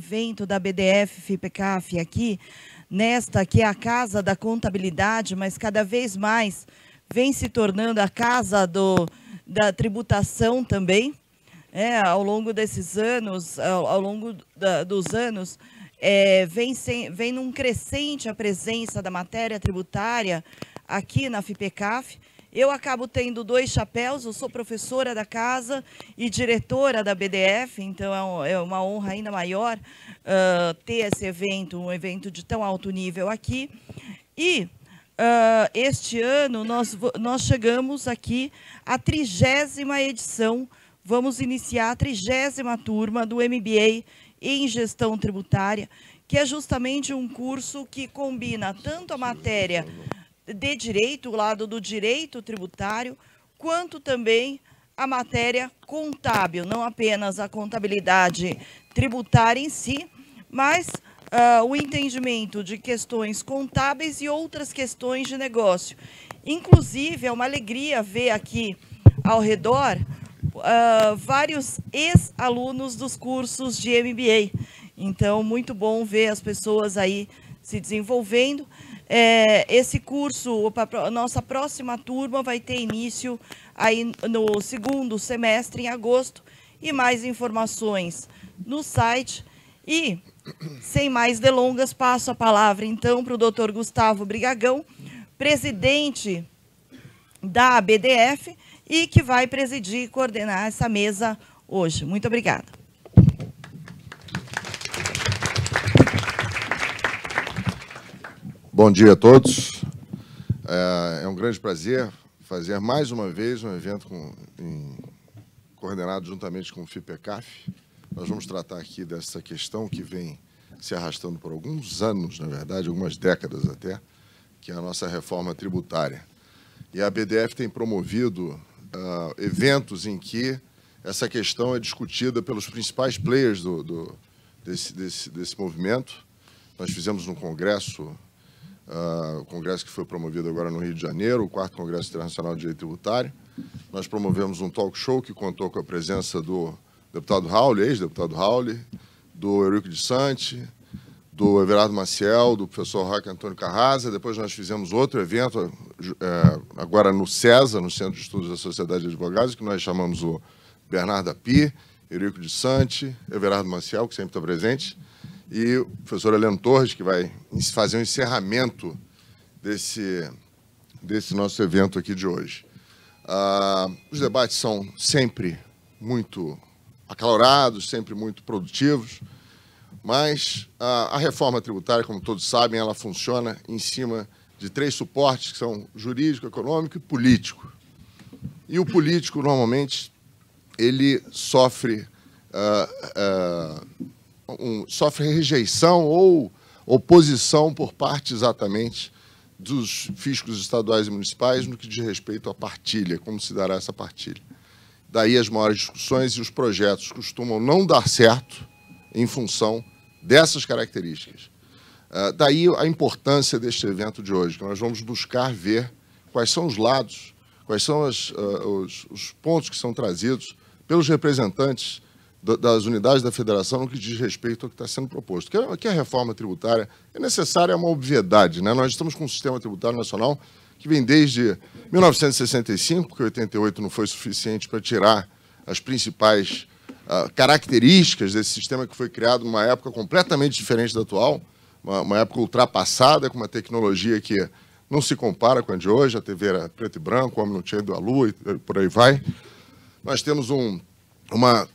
evento da BDF FIPECAF aqui, nesta que é a Casa da Contabilidade, mas cada vez mais vem se tornando a casa do, da tributação também. É, ao longo desses anos, ao, ao longo da, dos anos, é, vem, sem, vem num crescente a presença da matéria tributária aqui na FIPECAF eu acabo tendo dois chapéus, eu sou professora da casa e diretora da BDF, então é, é uma honra ainda maior uh, ter esse evento, um evento de tão alto nível aqui. E uh, este ano nós, nós chegamos aqui à trigésima edição, vamos iniciar a trigésima turma do MBA em Gestão Tributária, que é justamente um curso que combina tanto a matéria de direito, o lado do direito tributário, quanto também a matéria contábil, não apenas a contabilidade tributária em si, mas uh, o entendimento de questões contábeis e outras questões de negócio. Inclusive, é uma alegria ver aqui ao redor uh, vários ex-alunos dos cursos de MBA. Então, muito bom ver as pessoas aí se desenvolvendo é, esse curso, a nossa próxima turma vai ter início aí no segundo semestre, em agosto, e mais informações no site. E, sem mais delongas, passo a palavra então para o doutor Gustavo Brigagão, presidente da ABDF e que vai presidir e coordenar essa mesa hoje. Muito obrigada. Bom dia a todos. É, é um grande prazer fazer mais uma vez um evento com, em, coordenado juntamente com o FIPECAF. Nós vamos tratar aqui dessa questão que vem se arrastando por alguns anos, na verdade, algumas décadas até, que é a nossa reforma tributária. E a BDF tem promovido uh, eventos em que essa questão é discutida pelos principais players do, do desse, desse, desse movimento. Nós fizemos um congresso ah, o congresso que foi promovido agora no Rio de Janeiro, o quarto Congresso Internacional de Direito Tributário. Nós promovemos um talk show que contou com a presença do deputado Raul, ex-deputado Raul, do Eurico de Sante, do Everardo Maciel, do professor Raquel Antônio Carrasa. Depois nós fizemos outro evento, é, agora no CESA, no Centro de Estudos da Sociedade de Advogados, que nós chamamos o Bernardo Api, Eurico de Sante, Everardo Maciel, que sempre está presente, e o professor Heleno Torres, que vai fazer um encerramento desse, desse nosso evento aqui de hoje. Ah, os debates são sempre muito acalorados, sempre muito produtivos, mas a, a reforma tributária, como todos sabem, ela funciona em cima de três suportes que são jurídico, econômico e político. E o político, normalmente, ele sofre uh, uh, um, sofre rejeição ou oposição por parte exatamente dos fiscos estaduais e municipais no que diz respeito à partilha, como se dará essa partilha. Daí as maiores discussões e os projetos costumam não dar certo em função dessas características. Uh, daí a importância deste evento de hoje, que nós vamos buscar ver quais são os lados, quais são as, uh, os, os, pontos que são trazidos pelos representantes das unidades da federação no que diz respeito ao que está sendo proposto. Que é, é a reforma tributária é necessária, é uma obviedade. Né? Nós estamos com um sistema tributário nacional que vem desde 1965, que 88 não foi suficiente para tirar as principais uh, características desse sistema que foi criado numa época completamente diferente da atual, uma, uma, época ultrapassada, com uma tecnologia que não se compara com a de hoje, a TV era preto e branco, o homem não tinha ido à lua e por aí vai. Nós temos um, uma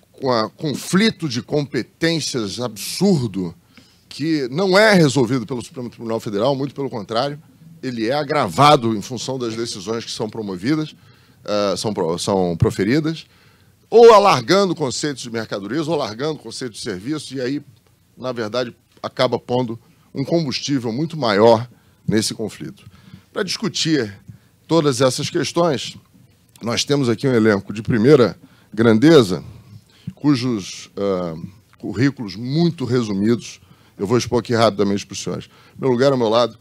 conflito de competências absurdo que não é resolvido pelo Supremo Tribunal Federal, muito pelo contrário, ele é agravado em função das decisões que são promovidas, ah, são, são proferidas, ou alargando conceitos de mercadorias, ou alargando conceitos de serviços, e aí, na verdade, acaba pondo um combustível muito maior nesse conflito. Para discutir todas essas questões, nós temos aqui um elenco de primeira grandeza, cujos uh, currículos muito resumidos eu vou expor aqui rapidamente para os senhores. No meu lugar, ao meu lado,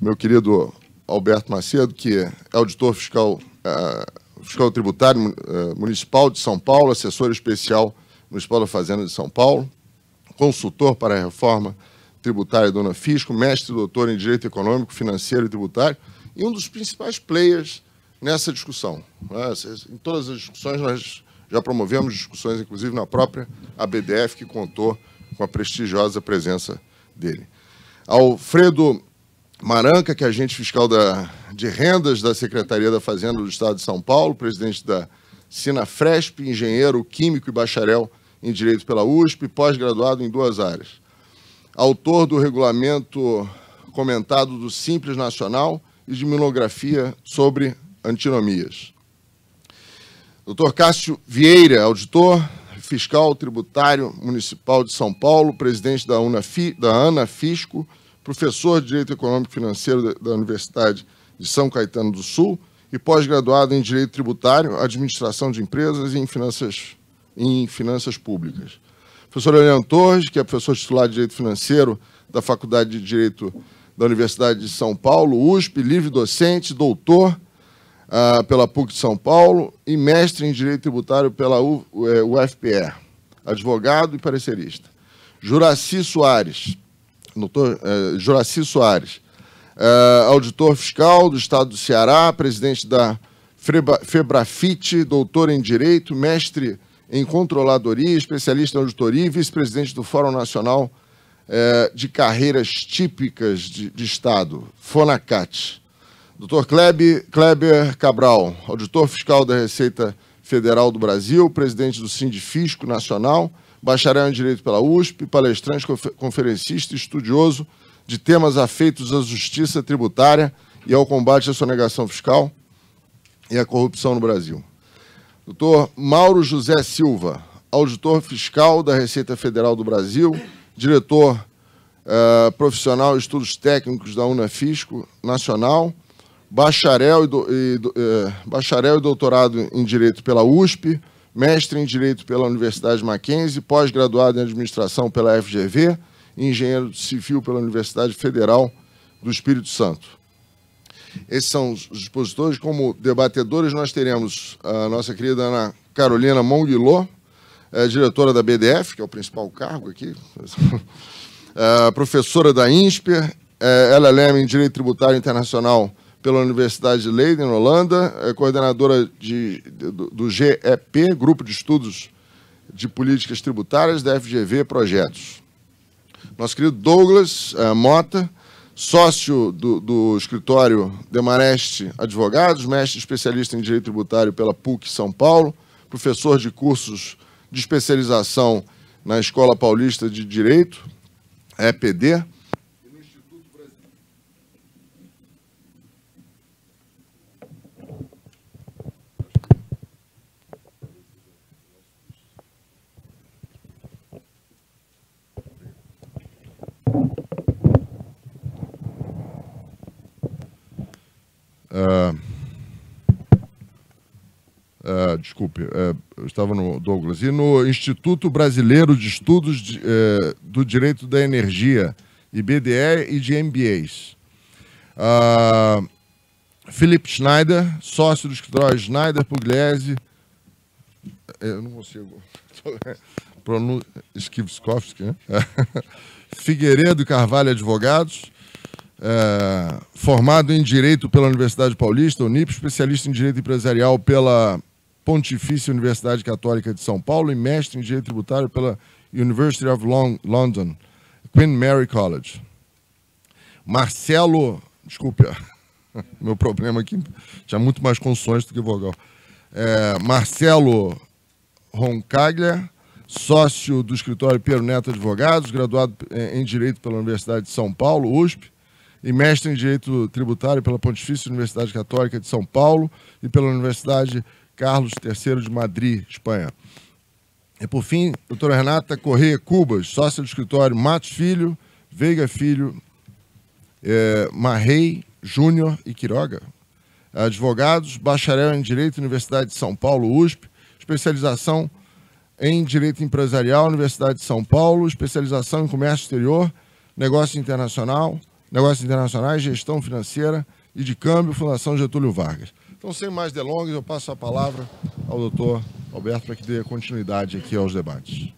meu querido Alberto Macedo, que é auditor fiscal, uh, fiscal tributário uh, municipal de São Paulo, assessor especial municipal da Fazenda de São Paulo, consultor para a reforma tributária do Fisco, mestre e doutor em Direito Econômico, Financeiro e Tributário, e um dos principais players nessa discussão. Né? Em todas as discussões nós já promovemos discussões, inclusive, na própria ABDF, que contou com a prestigiosa presença dele. Alfredo Maranca, que é agente fiscal da, de rendas da Secretaria da Fazenda do Estado de São Paulo, presidente da Sinafresp, engenheiro químico e bacharel em Direito pela USP, pós-graduado em duas áreas. Autor do regulamento comentado do Simples Nacional e de monografia sobre antinomias. Dr. Cássio Vieira, auditor fiscal tributário municipal de São Paulo, presidente da, UNAFI, da ANA Fisco, professor de Direito Econômico e Financeiro da Universidade de São Caetano do Sul e pós-graduado em Direito Tributário, Administração de Empresas e em Finanças, em finanças Públicas. Professor Leandro Torres, que é professor titular de Direito Financeiro da Faculdade de Direito da Universidade de São Paulo, USP, livre docente, doutor ah, pela PUC de São Paulo e mestre em Direito Tributário pela U, eh, UFPR, advogado e parecerista. Juraci Soares, doutor, eh, Juraci Soares, eh, auditor fiscal do Estado do Ceará, presidente da Freba, Febrafite, doutor em Direito, mestre em Controladoria, especialista em Auditoria e vice-presidente do Fórum Nacional eh, de Carreiras Típicas de, de Estado, FONACAT. Dr. Kleber, Cabral, auditor fiscal da Receita Federal do Brasil, presidente do Sindifisco Nacional, bacharel em Direito pela USP, palestrante, conferencista e estudioso de temas afeitos à justiça tributária e ao combate à sonegação fiscal e à corrupção no Brasil. Dr. Mauro José Silva, auditor fiscal da Receita Federal do Brasil, diretor uh, profissional de estudos técnicos da Unafisco Nacional, bacharel e, do, e do, eh, bacharel e doutorado em Direito pela USP, mestre em Direito pela Universidade Mackenzie, pós-graduado em Administração pela FGV e engenheiro civil pela Universidade Federal do Espírito Santo. Esses são os expositores. Como debatedores, nós teremos a nossa querida Ana Carolina Monguilô, é, diretora da BDF, que é o principal cargo aqui, é, professora da INSPER, LLM em Direito Tributário Internacional pela Universidade de Leiden, Holanda, é coordenadora de, do, do GEP, Grupo de Estudos de Políticas Tributárias da FGV Projetos. Nosso querido Douglas é, Mota, sócio do, do escritório Demareste Advogados, mestre especialista em Direito Tributário pela PUC São Paulo, professor de cursos de especialização na Escola Paulista de Direito, EPD, Uh, uh, desculpe, uh, eu estava no Douglas. E no Instituto Brasileiro de Estudos de, do Direito da Energia, IBDE e de MBAs. Felipe ah, Schneider, sócio do escritório Schneider Pugliese. Eu não consigo. pronunciar Skivskovski, né? Figueiredo Carvalho Advogados, é, formado em Direito pela Universidade Paulista, Unip, especialista em Direito Empresarial pela Pontifícia Universidade Católica de São Paulo e mestre em Direito Tributário pela University of Long London, Queen Mary College. Marcelo, desculpe, meu problema aqui tinha muito mais consoantes do que vogal. É, Marcelo Roncaglia, sócio do escritório Piero Neto Advogados, graduado eh, em Direito pela Universidade de São Paulo, USP, e mestre em Direito Tributário pela Pontifícia Universidade Católica de São Paulo e pela Universidade Carlos III de Madrid, Espanha. E por fim, doutora Renata Correia Cubas, sócia do escritório Matos Filho, Veiga Filho, é, Marrei Júnior e Quiroga. Advogados, bacharel em Direito, Universidade de São Paulo, USP, especialização em Direito Empresarial, Universidade de São Paulo, especialização em Comércio Exterior, Negócio Internacional, Negócios Internacionais, Gestão Financeira e de Câmbio, Fundação Getúlio Vargas. Então, sem mais delongas, eu passo a palavra ao doutor Alberto para que dê continuidade aqui aos debates.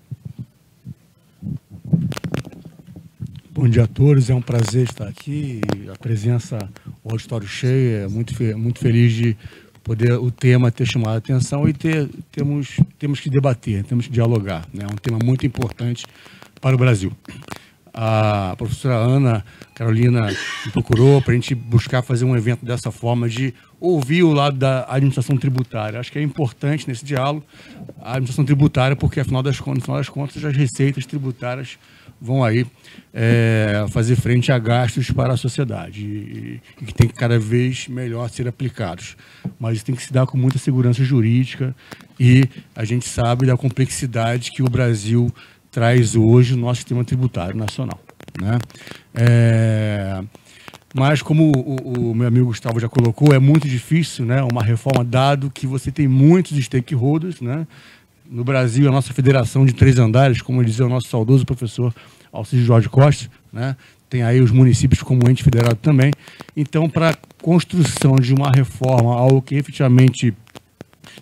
Bom dia a todos, é um prazer estar aqui. A presença, o auditório cheio, é muito, muito feliz de poder o tema ter chamado a atenção e ter, temos, temos que debater, temos que dialogar. Né? É né? um tema muito importante para o Brasil. A professora Ana Carolina me procurou para a gente buscar fazer um evento dessa forma, de ouvir o lado da administração tributária. Acho que é importante nesse diálogo a administração tributária, porque afinal das contas, afinal das contas as receitas tributárias vão aí é, fazer frente a gastos para a sociedade e, e, que tem que cada vez melhor ser aplicados. Mas tem que se dar com muita segurança jurídica e a gente sabe da complexidade que o Brasil traz hoje no nosso sistema tributário nacional. Né? É, mas como o, o, meu amigo Gustavo já colocou, é muito difícil né, uma reforma, dado que você tem muitos stakeholders, né? no Brasil, a nossa federação de três andares, como dizia é o nosso saudoso professor Alcides Jorge Costa, né? tem aí os municípios como ente federado também. Então, para a construção de uma reforma, algo que efetivamente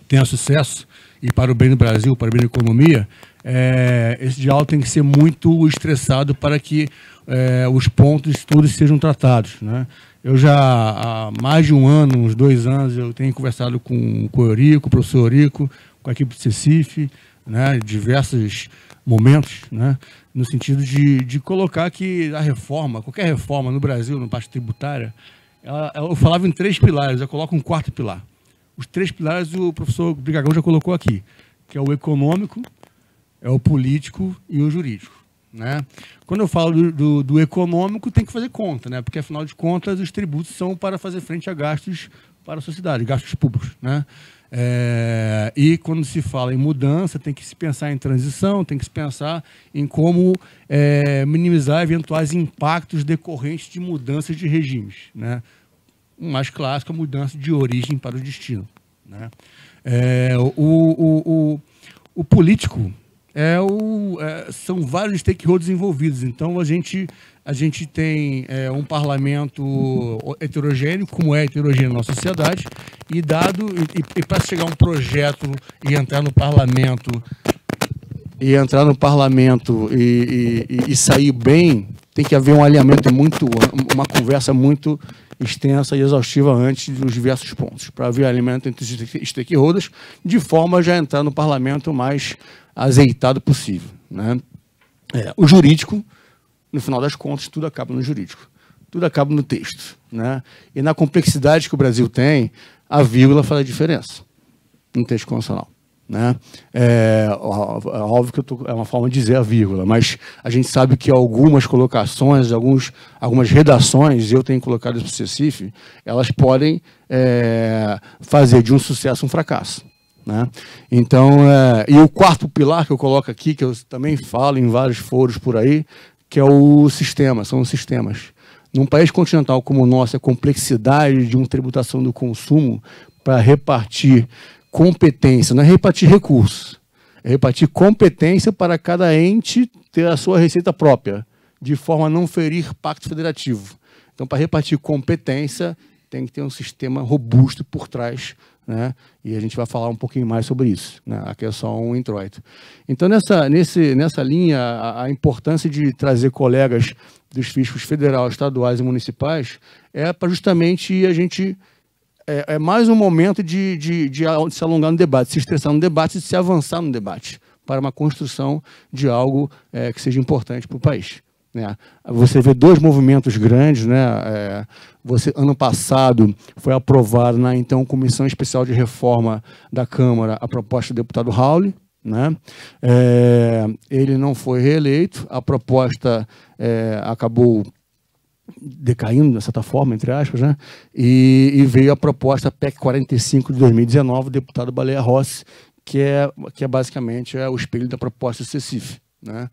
tenha sucesso, e para o bem do Brasil, para o bem da economia, é, esse diálogo tem que ser muito estressado para que é, os pontos todos sejam tratados. Né? Eu já há mais de um ano, uns dois anos, eu tenho conversado com, com o Eurico, com o professor Eurico, com a equipe do CECIF, né, diversas momentos, né? no sentido de, de colocar que a reforma, qualquer reforma no Brasil, na parte tributária, ela, ela, eu falava em três pilares, eu coloco um quarto pilar. Os três pilares o professor Brigagão já colocou aqui, que é o econômico, é o político e o jurídico. Né? Quando eu falo do, do, do, econômico, tem que fazer conta, né? porque afinal de contas os tributos são para fazer frente a gastos para a sociedade, gastos públicos. Né? É, e quando se fala em mudança, tem que se pensar em transição, tem que se pensar em como é, minimizar eventuais impactos decorrentes de mudanças de regimes. Né? O mais clássico, a mudança de origem para o destino. Né? É, o, o, o, o político é o, é, são vários stakeholders envolvidos. Então a gente a gente tem é, um parlamento heterogêneo, como é heterogêneo na sociedade, e dado e, e para chegar um projeto e entrar no parlamento e entrar no parlamento e, e, e sair bem, tem que haver um alinhamento muito, uma conversa muito extensa e exaustiva antes dos diversos pontos, para haver alinhamento entre os stakeholders, de forma a já entrar no parlamento mais azeitado possível. Né? É, o jurídico, no final das contas, tudo acaba no jurídico, tudo acaba no texto. Né? E na complexidade que o Brasil tem, a vírgula faz a diferença no texto constitucional. Né? É, é óbvio que tô, é uma forma de dizer a vírgula, mas a gente sabe que algumas colocações, alguns, algumas redações, eu tenho colocado isso para o CECIF, elas podem é, fazer de um sucesso um fracasso. Né? Então, é, e o quarto pilar que eu coloco aqui, que eu também falo em vários foros por aí, que é o sistema, são os sistemas. Num país continental como o nosso, a complexidade de uma tributação do consumo para repartir competência, não é repartir recursos, é repartir competência para cada ente ter a sua receita própria, de forma a não ferir pacto federativo. Então, para repartir competência, tem que ter um sistema robusto por trás né? E a gente vai falar um pouquinho mais sobre isso, né? Aqui é só um introito. Então, nessa, nesse, nessa linha, a, a importância de trazer colegas dos fiscos federal, estaduais e municipais é para justamente a gente. É, é mais um momento de, de, de, se alongar no debate, se estressar no debate e se avançar no debate para uma construção de algo é, que seja importante para o país. Né? Você vê dois movimentos grandes. Né? É, você, ano passado foi aprovada na então Comissão Especial de Reforma da Câmara a proposta do deputado Raul Né? É, ele não foi reeleito, a proposta é, acabou decaindo, de certa forma, entre aspas, né? E, e, veio a proposta PEC 45 de 2019, do deputado Baleia Rossi, que é, que é basicamente é o espelho da proposta do CECIF. Né?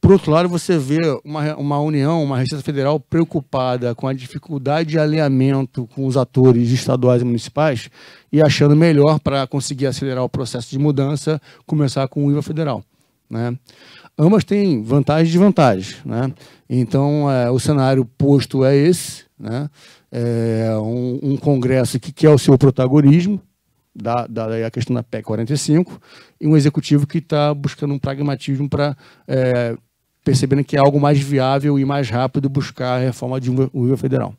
Por outro lado, você vê uma, uma União, uma Receita Federal preocupada com a dificuldade de alinhamento com os atores estaduais e municipais e achando melhor para conseguir acelerar o processo de mudança começar com o IVA federal. Né? Ambas têm vantagens e desvantagens. Né? Então, é, o cenário posto é esse: né? é um, um Congresso que quer o seu protagonismo, da, da, a questão da PEC 45, e um executivo que está buscando um pragmatismo para é, percebendo que é algo mais viável e mais rápido buscar a reforma de um nível federal.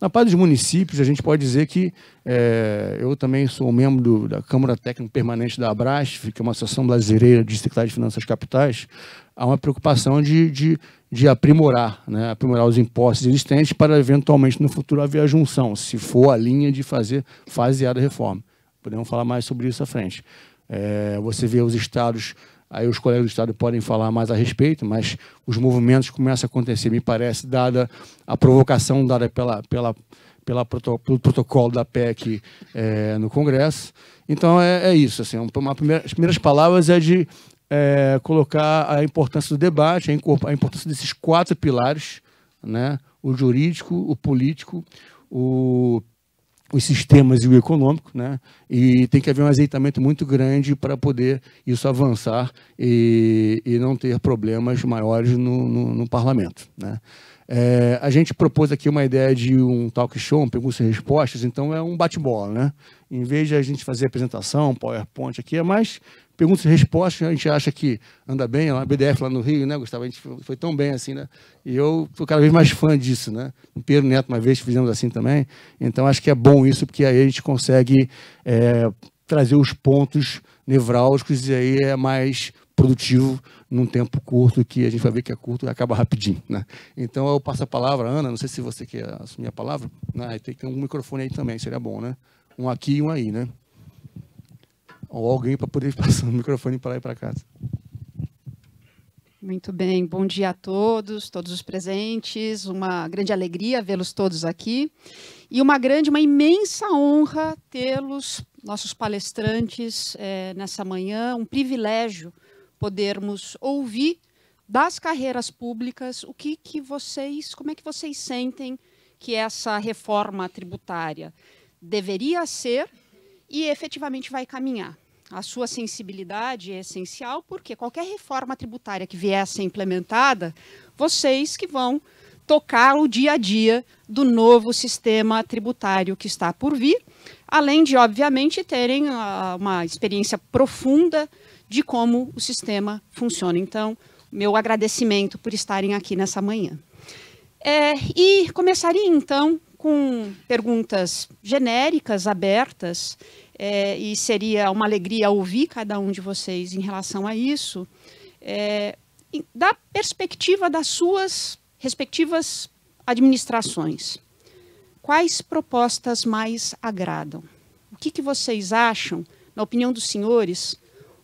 Na parte dos municípios, a gente pode dizer que é, eu também sou membro do, da Câmara Técnica Permanente da Abrasf, que é uma associação brasileira de Secretaria de Finanças Capitais. Há uma preocupação de, de, de aprimorar, né, aprimorar os impostos existentes para eventualmente no futuro haver a junção, se for a linha de fazer faseada reforma. Podemos falar mais sobre isso à frente. É, você vê os estados Aí os colegas do Estado podem falar mais a respeito, mas os movimentos começam a acontecer, me parece, dada a provocação dada pela, pela, pela proto, pelo protocolo da PEC é, eh, no Congresso. Então é, é isso. Assim, uma primeira, as primeiras palavras é de é, colocar a importância do debate, a importância desses quatro pilares, né? o jurídico, o político, o os sistemas e o econômico, né? E tem que haver um azeitamento muito grande para poder isso avançar e, e não ter problemas maiores no, no, no parlamento, né? É, a gente propôs aqui uma ideia de um talk show, perguntas e respostas, então é um bate-bola, né? Em vez de a gente fazer apresentação, PowerPoint aqui, é mais perguntas e respostas, a gente acha que anda bem, a BDF lá no Rio, né, Gustavo? A gente foi tão bem assim, né? E eu sou cada vez mais fã disso, né? O Pedro Neto, uma vez, fizemos assim também. Então, acho que é bom isso, porque aí a gente consegue é, trazer os pontos nevrálgicos e aí é mais produtivo num tempo curto, que a gente vai ver que é curto e acaba rapidinho. Né? Então eu passo a palavra, Ana, não sei se você quer assumir a palavra. Ah, tem que ter um microfone aí também, seria bom, né? Um aqui e um aí, né? ou alguém para poder passar o microfone para lá e para casa. Muito bem, bom dia a todos, todos os presentes. Uma grande alegria vê-los todos aqui e uma grande, uma imensa honra tê-los, nossos palestrantes, é, nessa manhã. Um privilégio podermos ouvir das carreiras públicas o que, que vocês, como é que vocês sentem que essa reforma tributária deveria ser e efetivamente vai caminhar a sua sensibilidade é essencial, porque qualquer reforma tributária que vier a ser implementada, vocês que vão tocar o dia a dia do novo sistema tributário que está por vir, além de, obviamente, terem ah, uma experiência profunda de como o sistema funciona. Então, meu agradecimento por estarem aqui nessa manhã. É, e começaria, então, com perguntas genéricas, abertas, é, e seria uma alegria ouvir cada um de vocês em relação a isso, é, da perspectiva das suas respectivas administrações. Quais propostas mais agradam? O que, que vocês acham, na opinião dos senhores,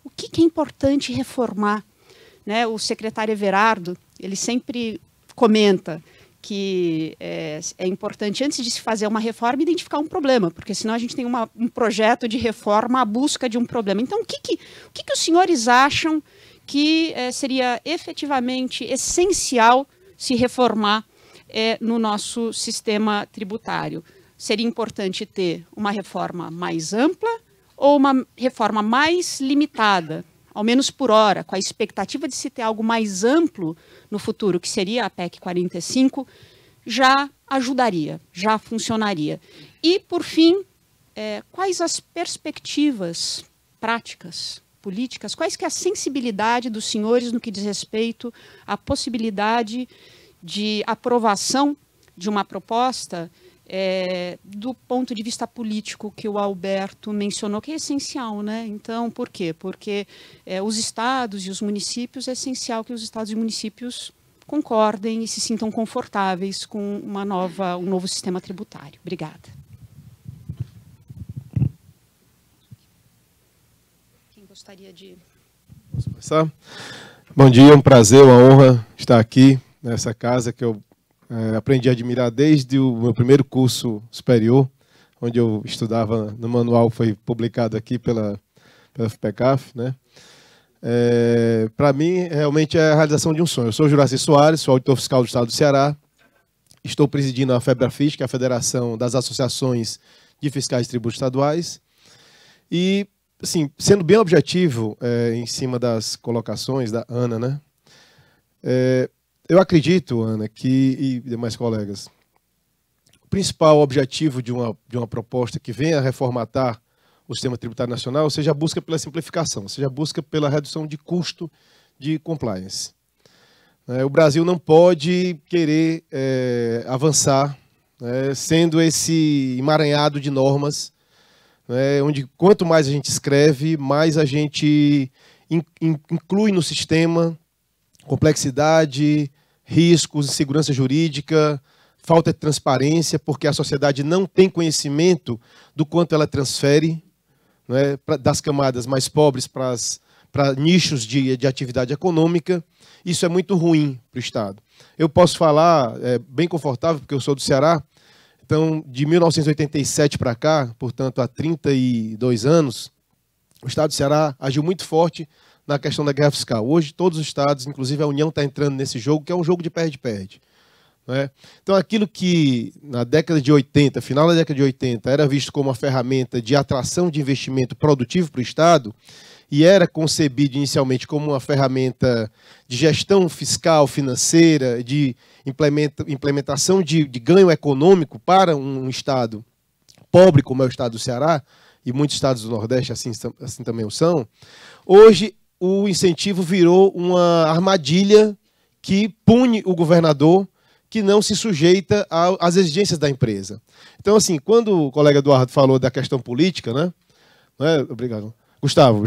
o que, que é importante reformar? Né? O secretário Everardo, ele sempre comenta, que é, é, importante, antes de se fazer uma reforma, identificar um problema, porque senão a gente tem uma, um projeto de reforma à busca de um problema. Então, o que, que, o que, que os senhores acham que é, seria efetivamente essencial se reformar é, no nosso sistema tributário? Seria importante ter uma reforma mais ampla ou uma reforma mais limitada? ao menos por hora, com a expectativa de se ter algo mais amplo no futuro, que seria a PEC 45, já ajudaria, já funcionaria. E, por fim, é, quais as perspectivas práticas, políticas, quais que é a sensibilidade dos senhores no que diz respeito à possibilidade de aprovação de uma proposta é, do ponto de vista político que o Alberto mencionou, que é essencial, né? Então, por quê? Porque é, os estados e os municípios, é essencial que os estados e municípios concordem e se sintam confortáveis com uma nova, um novo sistema tributário. Obrigada. Quem gostaria de. Posso começar? Bom dia, é um prazer, uma honra estar aqui nessa casa que eu é, aprendi a admirar desde o meu primeiro curso superior, onde eu estudava no manual foi publicado aqui pela, pela FPCAF, né? É, para mim, realmente é a realização de um sonho. Eu sou Juraci Soares, sou auditor fiscal do Estado do Ceará. Estou presidindo a FEBRAFIS, que é a Federação das Associações de Fiscais e Tributos Estaduais. E, assim, sendo bem objetivo é, em cima das colocações da Ana, né? É, eu acredito, Ana, que, e demais colegas, o principal objetivo de uma, de uma proposta que venha reformatar o sistema tributário nacional seja a busca pela simplificação, seja a busca pela redução de custo de compliance. É, o Brasil não pode querer é, avançar né, sendo esse emaranhado de normas, né, onde quanto mais a gente escreve, mais a gente in, in, inclui no sistema complexidade, riscos, insegurança jurídica, falta de transparência, porque a sociedade não tem conhecimento do quanto ela transfere né, pra, das camadas mais pobres para as para nichos de, de atividade econômica, isso é muito ruim para o Estado. Eu posso falar, é, bem confortável, porque eu sou do Ceará, então, de 1987 para cá, portanto, há 32 anos, o Estado do Ceará agiu muito forte na questão da guerra fiscal. Hoje, todos os estados, inclusive a União, está entrando nesse jogo, que é um jogo de perde-perde. Né? Então, aquilo que na década de 80, final da década de 80, era visto como uma ferramenta de atração de investimento produtivo para o Estado, e era concebido inicialmente como uma ferramenta de gestão fiscal, financeira, de implementação de, de ganho econômico para um Estado pobre como é o Estado do Ceará, e muitos estados do Nordeste assim, assim também o são, hoje o incentivo virou uma armadilha que pune o governador que não se sujeita às exigências da empresa. Então, assim, quando o colega Eduardo falou da questão política, né? É? Obrigado. Gustavo,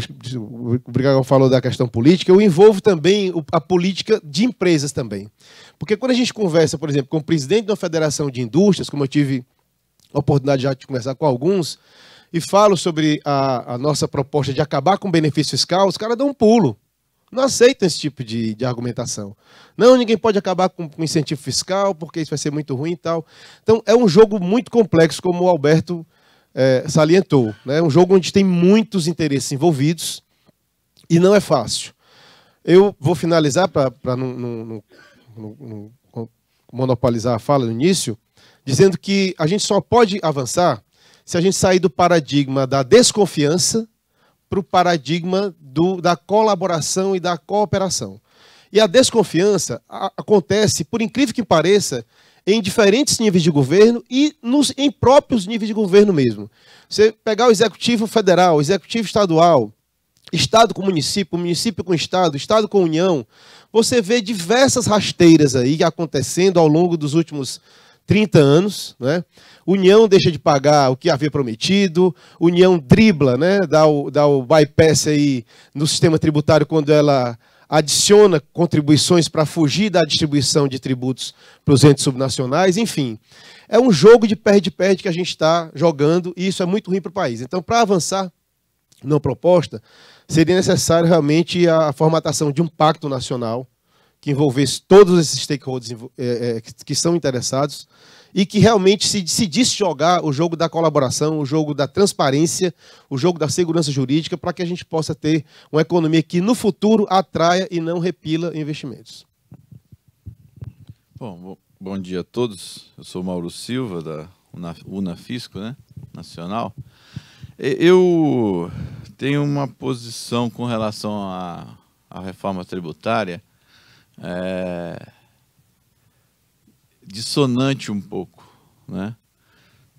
obrigado falou da questão política. Eu envolvo também a política de empresas também. Porque quando a gente conversa, por exemplo, com o presidente da Federação de Indústrias, como eu tive a oportunidade já de conversar com alguns, e falo sobre a, a nossa proposta de acabar com o benefício fiscal, os caras dão um pulo. Não aceitam esse tipo de, de argumentação. Não, ninguém pode acabar com o incentivo fiscal, porque isso vai ser muito ruim e tal. Então, é um jogo muito complexo, como o Alberto é, salientou. É né? um jogo onde tem muitos interesses envolvidos e não é fácil. Eu vou finalizar para não, não, não, não monopolizar a fala no início, dizendo que a gente só pode avançar se a gente sair do paradigma da desconfiança para o paradigma do, da colaboração e da cooperação. E a desconfiança a, acontece, por incrível que pareça, em diferentes níveis de governo e nos, em próprios níveis de governo mesmo. Você pegar o executivo federal, o executivo estadual, Estado com município, município com Estado, Estado com União, você vê diversas rasteiras aí acontecendo ao longo dos últimos 30 anos. Né? União deixa de pagar o que havia prometido, União dribla, né? dá, o, dá o bypass aí no sistema tributário quando ela adiciona contribuições para fugir da distribuição de tributos para os entes subnacionais, enfim. É um jogo de perde-perde que a gente está jogando e isso é muito ruim para o país. Então, para avançar na proposta, seria necessário realmente a formatação de um pacto nacional que envolvesse todos esses stakeholders é, é, que são interessados e que realmente se decidisse jogar o jogo da colaboração, o jogo da transparência, o jogo da segurança jurídica, para que a gente possa ter uma economia que no futuro atraia e não repila investimentos. Bom, bom dia a todos. Eu sou Mauro Silva, da Unafisco né? Nacional. Eu tenho uma posição com relação à reforma tributária é, dissonante um pouco, né?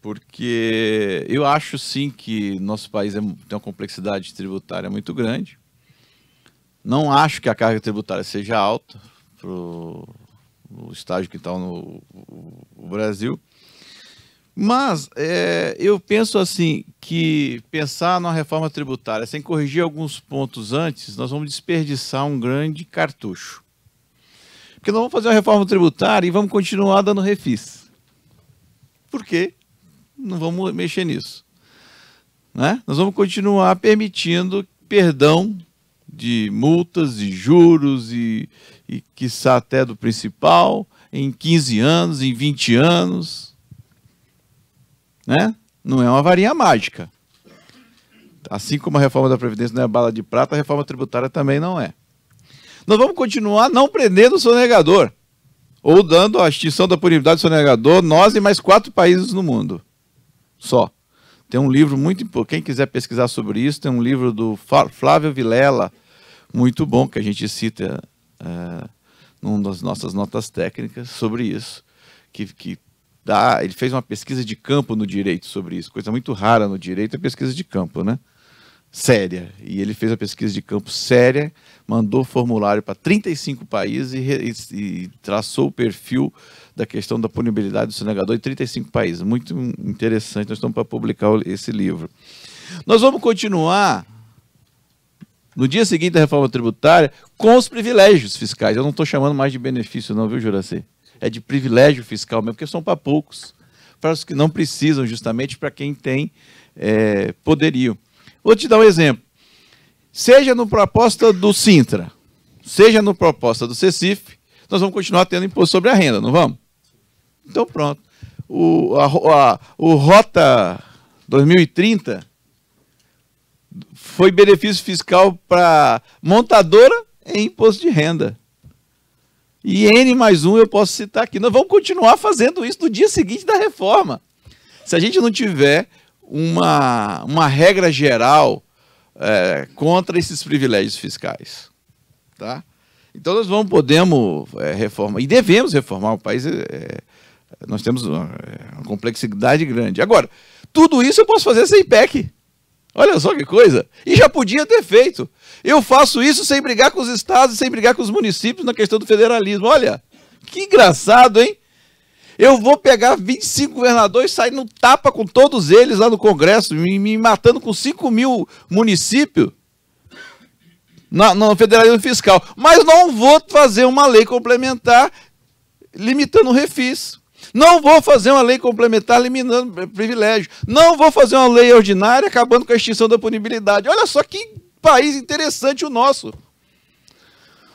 Porque eu acho sim que nosso país é, tem uma complexidade tributária muito grande. Não acho que a carga tributária seja alta para o estágio que está no o, o Brasil. Mas é, eu penso assim que pensar numa reforma tributária sem corrigir alguns pontos antes, nós vamos desperdiçar um grande cartucho. Porque nós vamos fazer uma reforma tributária e vamos continuar dando refis. Por quê? Não vamos mexer nisso. Né? Nós vamos continuar permitindo perdão de multas e juros e, e quiçá até do principal em 15 anos, em 20 anos. Né? Não é uma varinha mágica. Assim como a reforma da Previdência não é bala de prata, a reforma tributária também não é nós vamos continuar não prendendo o sonegador ou dando a extinção da punibilidade do sonegador, nós e mais quatro países no mundo. Só. Tem um livro muito quem quiser pesquisar sobre isso, tem um livro do Flávio Vilela, muito bom, que a gente cita é, numa das nossas notas técnicas sobre isso, que, que dá, ele fez uma pesquisa de campo no direito sobre isso, coisa muito rara no direito, é pesquisa de campo, né? Séria. E ele fez a pesquisa de campo séria, mandou formulário para 35 países e, e, e, traçou o perfil da questão da punibilidade do sonegador em 35 países. Muito interessante, nós estamos para publicar esse livro. Nós vamos continuar no dia seguinte da reforma tributária com os privilégios fiscais. Eu não estou chamando mais de benefício, não, viu, Juracê? É de privilégio fiscal mesmo, porque são para poucos. Para os que não precisam, justamente para quem tem é, poderio. Vou te dar um exemplo. Seja no proposta do Sintra, seja no proposta do CECIF, nós vamos continuar tendo imposto sobre a renda, não vamos? Então pronto. O, a, a, o Rota 2030 foi benefício fiscal para montadora em imposto de renda. E N mais um eu posso citar aqui. Nós vamos continuar fazendo isso no dia seguinte da reforma. Se a gente não tiver uma, uma regra geral é, contra esses privilégios fiscais. Tá? Então nós não podemos é, reformar, e devemos reformar o país. É, é nós temos uma, é, uma, complexidade grande. Agora, tudo isso eu posso fazer sem PEC. Olha só que coisa. E já podia ter feito. Eu faço isso sem brigar com os estados, sem brigar com os municípios na questão do federalismo. Olha, que engraçado, hein? Eu vou pegar 25 governadores, sair no tapa com todos eles lá no Congresso, me, me matando com 5 mil municípios na, no federalismo fiscal. Mas não vou fazer uma lei complementar limitando o refis. Não vou fazer uma lei complementar eliminando privilégio. Não vou fazer uma lei ordinária acabando com a extinção da punibilidade. Olha só que país interessante o nosso.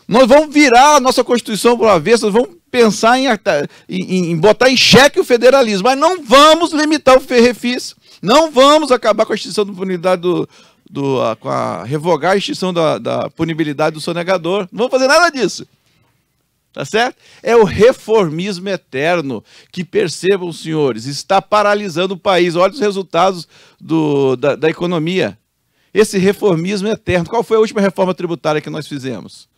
Nós vamos virar a nossa Constituição para o avesso, nós vamos pensar em, em, em botar em xeque o federalismo, mas não vamos limitar o Ferrefis, não vamos acabar com a extinção da punibilidade do, do, a, com a revogar a extinção da, da punibilidade do sonegador. Não vamos fazer nada disso. Tá certo? É o reformismo eterno que, percebam, senhores, está paralisando o país. Olha os resultados do, da, da economia. Esse reformismo eterno. Qual foi a última reforma tributária que nós fizemos?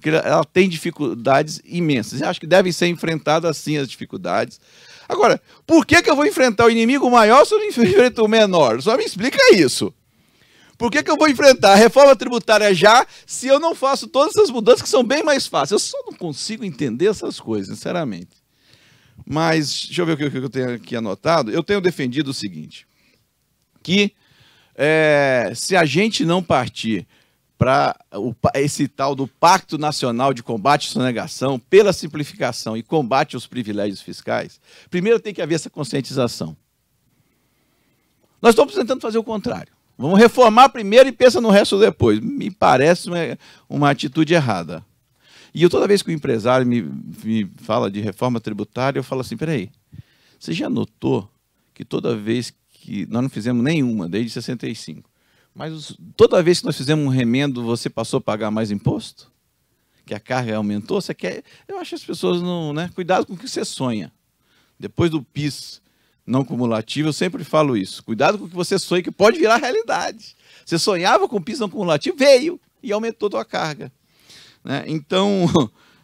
porque ela tem dificuldades imensas. e acho que devem ser enfrentadas sim as dificuldades. Agora, por que, que eu vou enfrentar o inimigo maior se eu não enfrento o menor? Só me explica isso. Por que, que eu vou enfrentar a reforma tributária já se eu não faço todas essas mudanças que são bem mais fáceis? Eu só não consigo entender essas coisas, sinceramente. Mas, deixa eu ver o que eu tenho aqui anotado. Eu tenho defendido o seguinte: que é, se a gente não partir para esse tal do Pacto Nacional de Combate à Sonegação pela Simplificação e Combate aos Privilégios Fiscais, primeiro tem que haver essa conscientização. Nós estamos tentando fazer o contrário. Vamos reformar primeiro e pensa no resto depois. Me parece uma, uma atitude errada. E eu, toda vez que o empresário me, me fala de reforma tributária, eu falo assim: peraí, você já notou que toda vez que. Nós não fizemos nenhuma desde 65 mas toda vez que nós fizemos um remendo, você passou a pagar mais imposto? Que a carga aumentou? Você quer. Eu acho que as pessoas não. Né? Cuidado com o que você sonha. Depois do PIS não cumulativo, eu sempre falo isso. Cuidado com o que você sonha, que pode virar realidade. Você sonhava com PIS não cumulativo, veio e aumentou a tua carga. Né? Então,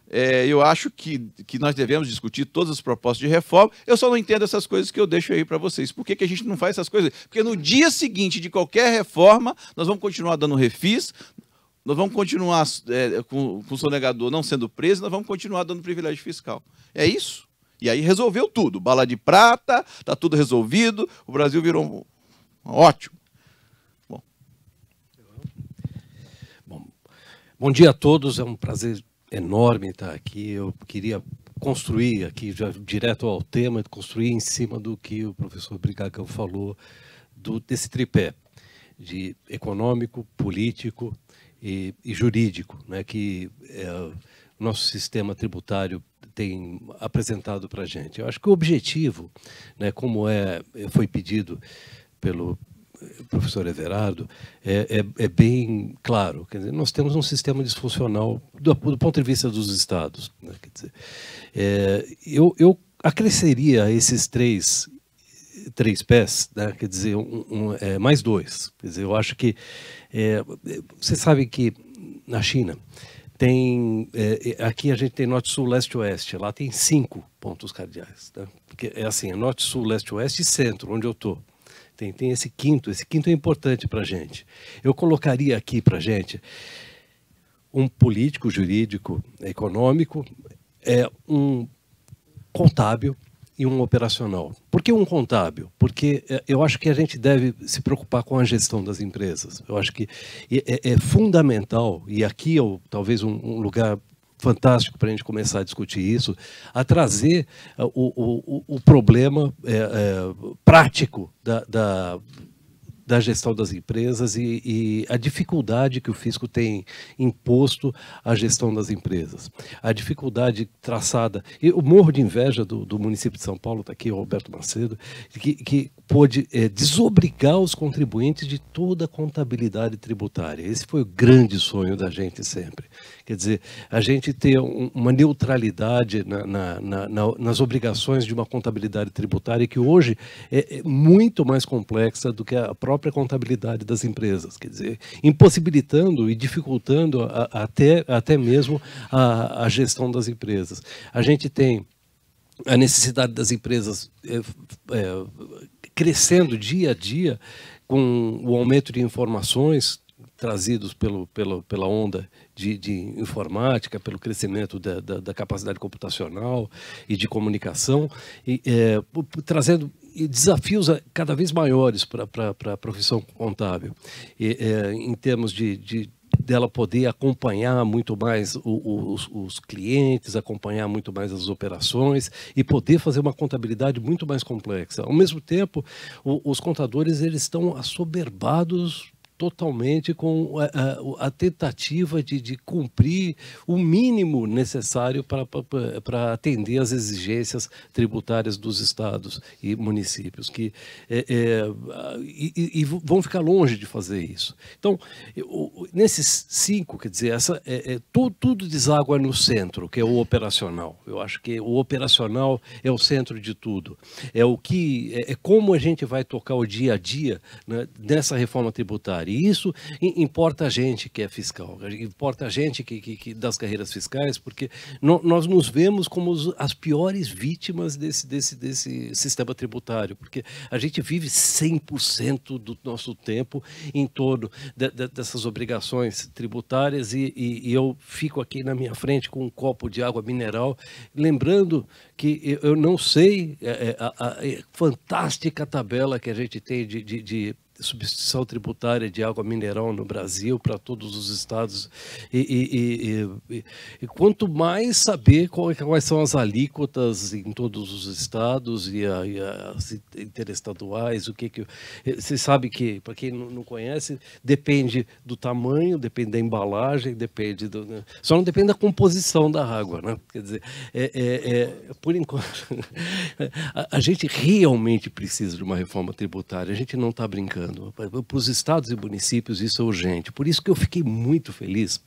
É, eu acho que, que nós devemos discutir todas as propostas de reforma. Eu só não entendo essas coisas que eu deixo aí para vocês. Por que, que a gente não faz essas coisas? Porque no dia seguinte de qualquer reforma, nós vamos continuar dando refis, nós vamos continuar é, com, o sonegador não sendo preso, nós vamos continuar dando privilégio fiscal. É isso. E aí resolveu tudo. Bala de prata, está tudo resolvido, o Brasil virou um, um ótimo. Bom. Bom. Bom dia a todos, é um prazer enorme estar tá aqui. Eu queria construir aqui, já direto ao tema, construir em cima do que o professor Brigagão falou, do, desse tripé de econômico, político e, e jurídico, né, que é, o nosso sistema tributário tem apresentado para a gente. Eu acho que o objetivo, né, como é, foi pedido pelo professor Everardo, é, é, é, bem claro. Quer dizer, nós temos um sistema disfuncional do, do ponto de vista dos estados. Né? Quer dizer, é, eu, eu acresceria esses três três pés, né? quer dizer, um, um, é, mais dois. Quer dizer, eu acho que é, você sabe que na China tem é, é, aqui a gente tem norte sul leste oeste lá tem cinco pontos cardeais né? porque é assim norte sul leste oeste e centro onde eu estou tem, tem esse quinto, esse quinto é importante para a gente. Eu colocaria aqui para a gente um político, jurídico, econômico, é um contábil e um operacional. Por que um contábil? Porque é, eu acho que a gente deve se preocupar com a gestão das empresas. Eu acho que é, é fundamental, e aqui é o, talvez um, um lugar fantástico para a gente começar a discutir isso, a trazer eh, o, o, o problema é, é, prático da, da da gestão das empresas e, e, a dificuldade que o fisco tem imposto à gestão das empresas. A dificuldade traçada. E o morro de inveja do, do município de São Paulo, está aqui o Roberto Macedo, que, que pôde é, desobrigar os contribuintes de toda a contabilidade tributária. Esse foi o grande sonho da gente sempre. Quer dizer, a gente ter uma neutralidade na, na, na, nas obrigações de uma contabilidade tributária que hoje é, é muito mais complexa do que a própria contabilidade das empresas. Quer dizer, impossibilitando e dificultando a, a até, até mesmo a, a gestão das empresas. A gente tem a necessidade das empresas é, é, crescendo dia a dia com o aumento de informações trazidos pelo, pelo, pela onda de, de informática, pelo crescimento da, da, da, capacidade computacional e de comunicação, e, é, trazendo desafios cada vez maiores para a profissão contábil, e, é, em termos de, de dela poder acompanhar muito mais os, os, clientes, acompanhar muito mais as operações e poder fazer uma contabilidade muito mais complexa. Ao mesmo tempo, o, os contadores eles estão assoberbados totalmente com a, a, a tentativa de, de, cumprir o mínimo necessário para atender às exigências tributárias dos estados e municípios, que é, é, e, e, vão ficar longe de fazer isso. Então, nesses cinco, quer dizer, essa, é, é tudo, tudo deságua no centro, que é o operacional. Eu acho que o operacional é o centro de tudo. É o que é, é como a gente vai tocar o dia a dia né, nessa reforma tributária. E isso importa a gente que é fiscal, importa a gente que, que, que das carreiras fiscais, porque no, nós nos vemos como as piores vítimas desse, desse, desse sistema tributário, porque a gente vive 100% do nosso tempo em torno de, de, dessas obrigações tributárias e, e, e, eu fico aqui na minha frente com um copo de água mineral, lembrando que eu não sei é, é a, a, a é fantástica tabela que a gente tem de, de, de substituição tributária de água mineral no Brasil para todos os estados. E, e, e, e, quanto mais saber é quais são as alíquotas em todos os estados e, a, as interestaduais, o que que você sabe que para quem não conhece depende do tamanho, depende da embalagem, depende do né? só não depende da composição da água, né? Quer dizer, é, é, é por enquanto a, a gente realmente precisa de uma reforma tributária. A gente não está brincando chegando. Para os estados e municípios isso é urgente. Por isso que eu fiquei muito feliz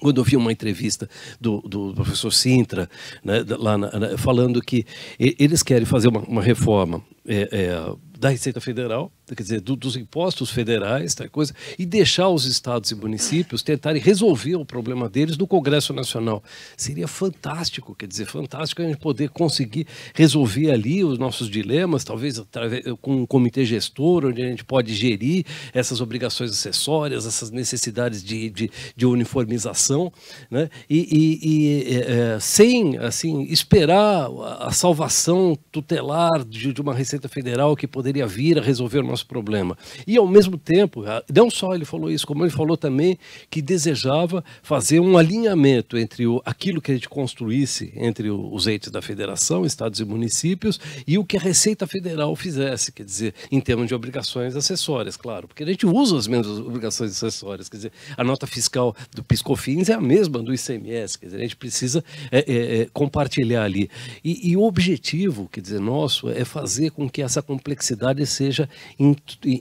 quando eu vi uma entrevista do, do professor Sintra, né, lá na, falando que eles querem fazer uma, uma reforma é, é, da Receita Federal, quer dizer, do, dos impostos federais, tal tá, coisa, e deixar os estados e municípios tentarem resolver o problema deles no Congresso Nacional. Seria fantástico, quer dizer, fantástico a gente poder conseguir resolver ali os nossos dilemas, talvez através, com um comitê gestor, onde a gente pode gerir essas obrigações acessórias, essas necessidades de, de, de uniformização, né? e, e, e é, é sem assim, esperar a salvação tutelar de, de uma Receita Federal que poderia poderia vir a resolver o nosso problema. E ao mesmo tempo, ah, não só ele falou isso, como ele falou também que desejava fazer um alinhamento entre o, aquilo que a gente construísse entre os entes da federação, estados e municípios, e o que a Receita Federal fizesse, quer dizer, em termos de obrigações acessórias, claro, porque a gente usa as mesmas obrigações acessórias, quer dizer, a nota fiscal do PiscoFins é a mesma do ICMS, quer dizer, a gente precisa é, é, é, compartilhar ali. E, e o objetivo, quer dizer, nosso é fazer com que essa complexidade sociedade seja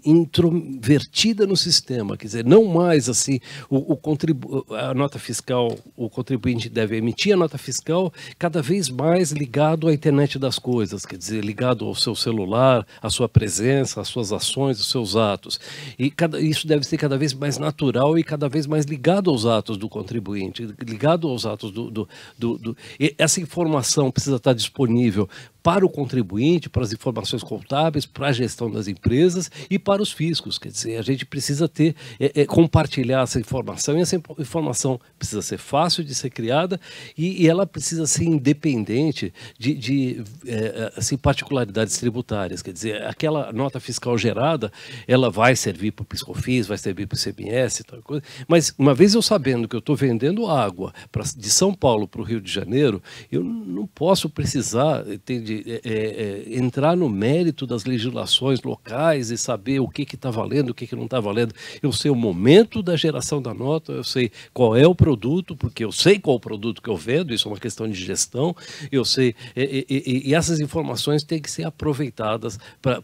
introvertida no sistema, quer dizer, não mais assim, o, o contribu a nota fiscal, o contribuinte deve emitir a nota fiscal cada vez mais ligado à internet das coisas, quer dizer, ligado ao seu celular, à sua presença, às suas ações, aos seus atos. E cada, isso deve ser cada vez mais natural e cada vez mais ligado aos atos do contribuinte, ligado aos atos do, do, do, do essa informação precisa estar disponível para o contribuinte, para as informações contábeis, para a gestão das empresas e para os fiscos. Quer dizer, a gente precisa ter, é, é, compartilhar essa informação e essa informação precisa ser fácil de ser criada e, e ela precisa ser independente de, de é, assim, particularidades tributárias. Quer dizer, aquela nota fiscal gerada, ela vai servir para o PiscoFIS, vai servir para o CMS, tal coisa. Mas uma vez eu sabendo que eu estou vendendo água pra, de São Paulo para o Rio de Janeiro, eu não posso precisar, entende? É, é, é, entrar no mérito das legislações locais e saber o que está valendo, o que, que não está valendo. Eu sei o momento da geração da nota, eu sei qual é o produto, porque eu sei qual é o produto que eu vendo, isso é uma questão de gestão, eu sei. E, é, é, e essas informações têm que ser aproveitadas para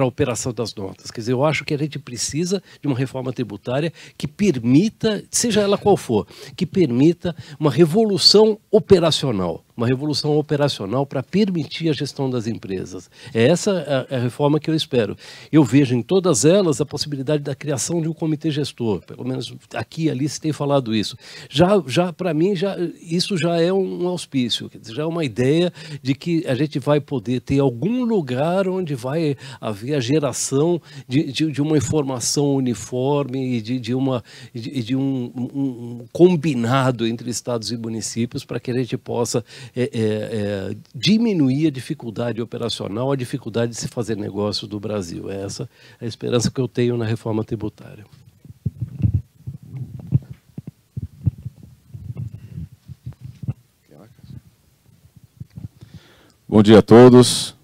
a operação das notas. Quer dizer, eu acho que a gente precisa de uma reforma tributária que permita, seja ela qual for, que permita uma revolução operacional uma revolução operacional para permitir a gestão das empresas. É essa a, a, reforma que eu espero. Eu vejo em todas elas a possibilidade da criação de um comitê gestor, pelo menos aqui e ali se tem falado isso. Já, já para mim, já, isso já é um, auspício, dizer, já é uma ideia de que a gente vai poder ter algum lugar onde vai haver a geração de, de, de uma informação uniforme e de, de uma, de, de um, um, um combinado entre estados e municípios para que a gente possa é, é, é, diminuir a dificuldade operacional, a dificuldade de se fazer negócio do Brasil. É essa a esperança que eu tenho na reforma tributária. Bom dia a todos.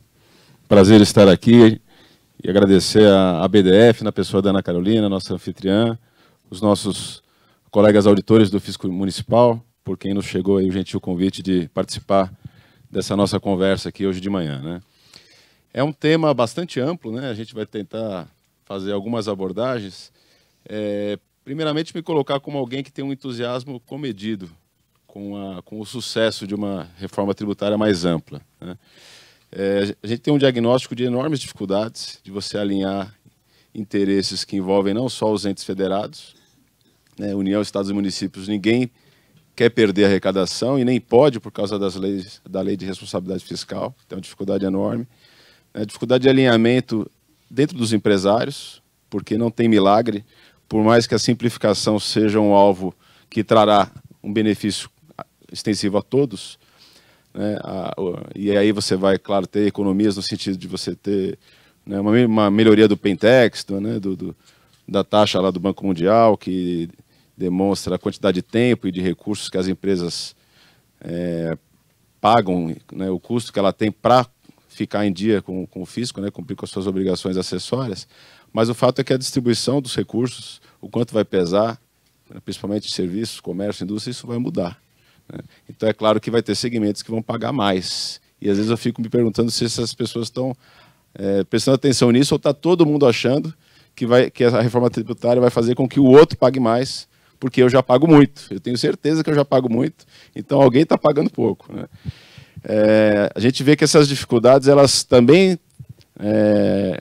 Prazer estar aqui e agradecer a BDF, na pessoa da Ana Carolina, nossa anfitriã, os nossos colegas auditores do Fisco Municipal, por quem nos chegou aí o gentil convite de participar dessa nossa conversa aqui hoje de manhã. Né? É um tema bastante amplo, né? a gente vai tentar fazer algumas abordagens. É, primeiramente, me colocar como alguém que tem um entusiasmo comedido com, a, com o sucesso de uma reforma tributária mais ampla. Né? É, a gente tem um diagnóstico de enormes dificuldades de você alinhar interesses que envolvem não só os entes federados, né? União, Estados e municípios, ninguém quer perder a arrecadação e nem pode por causa das leis da lei de responsabilidade fiscal, que tem uma dificuldade enorme. É, dificuldade de alinhamento dentro dos empresários, porque não tem milagre, por mais que a simplificação seja um alvo que trará um benefício extensivo a todos, né, a, e aí você vai, claro, ter economias no sentido de você ter né, uma, uma, melhoria do Pentex, do, né, do, do, da taxa lá do Banco Mundial, que demonstra a quantidade de tempo e de recursos que as empresas é, pagam, né, o custo que ela tem para ficar em dia com, com o fisco, né, cumprir com as suas obrigações acessórias, mas o fato é que a distribuição dos recursos, o quanto vai pesar, né, principalmente serviços, comércio, indústria, isso vai mudar. Né? Então é claro que vai ter segmentos que vão pagar mais. E às vezes eu fico me perguntando se essas pessoas estão é, prestando atenção nisso ou está todo mundo achando que, vai, que a reforma tributária vai fazer com que o outro pague mais porque eu já pago muito. Eu tenho certeza que eu já pago muito, então alguém está pagando pouco. Né? É, a gente vê que essas dificuldades elas também é,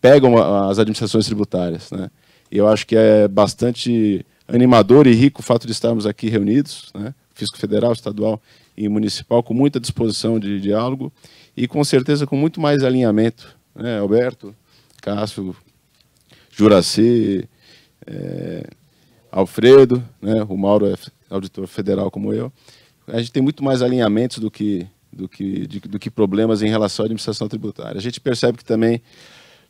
pegam as administrações tributárias. Né? E eu acho que é bastante animador e rico o fato de estarmos aqui reunidos, né? Fisco Federal, Estadual e Municipal, com muita disposição de diálogo e com certeza com muito mais alinhamento. Né? Alberto, Cássio, Juraci, é, Alfredo, né? o Mauro é auditor federal como eu. A gente tem muito mais alinhamentos do que, do que, de, do que problemas em relação à administração tributária. A gente percebe que também,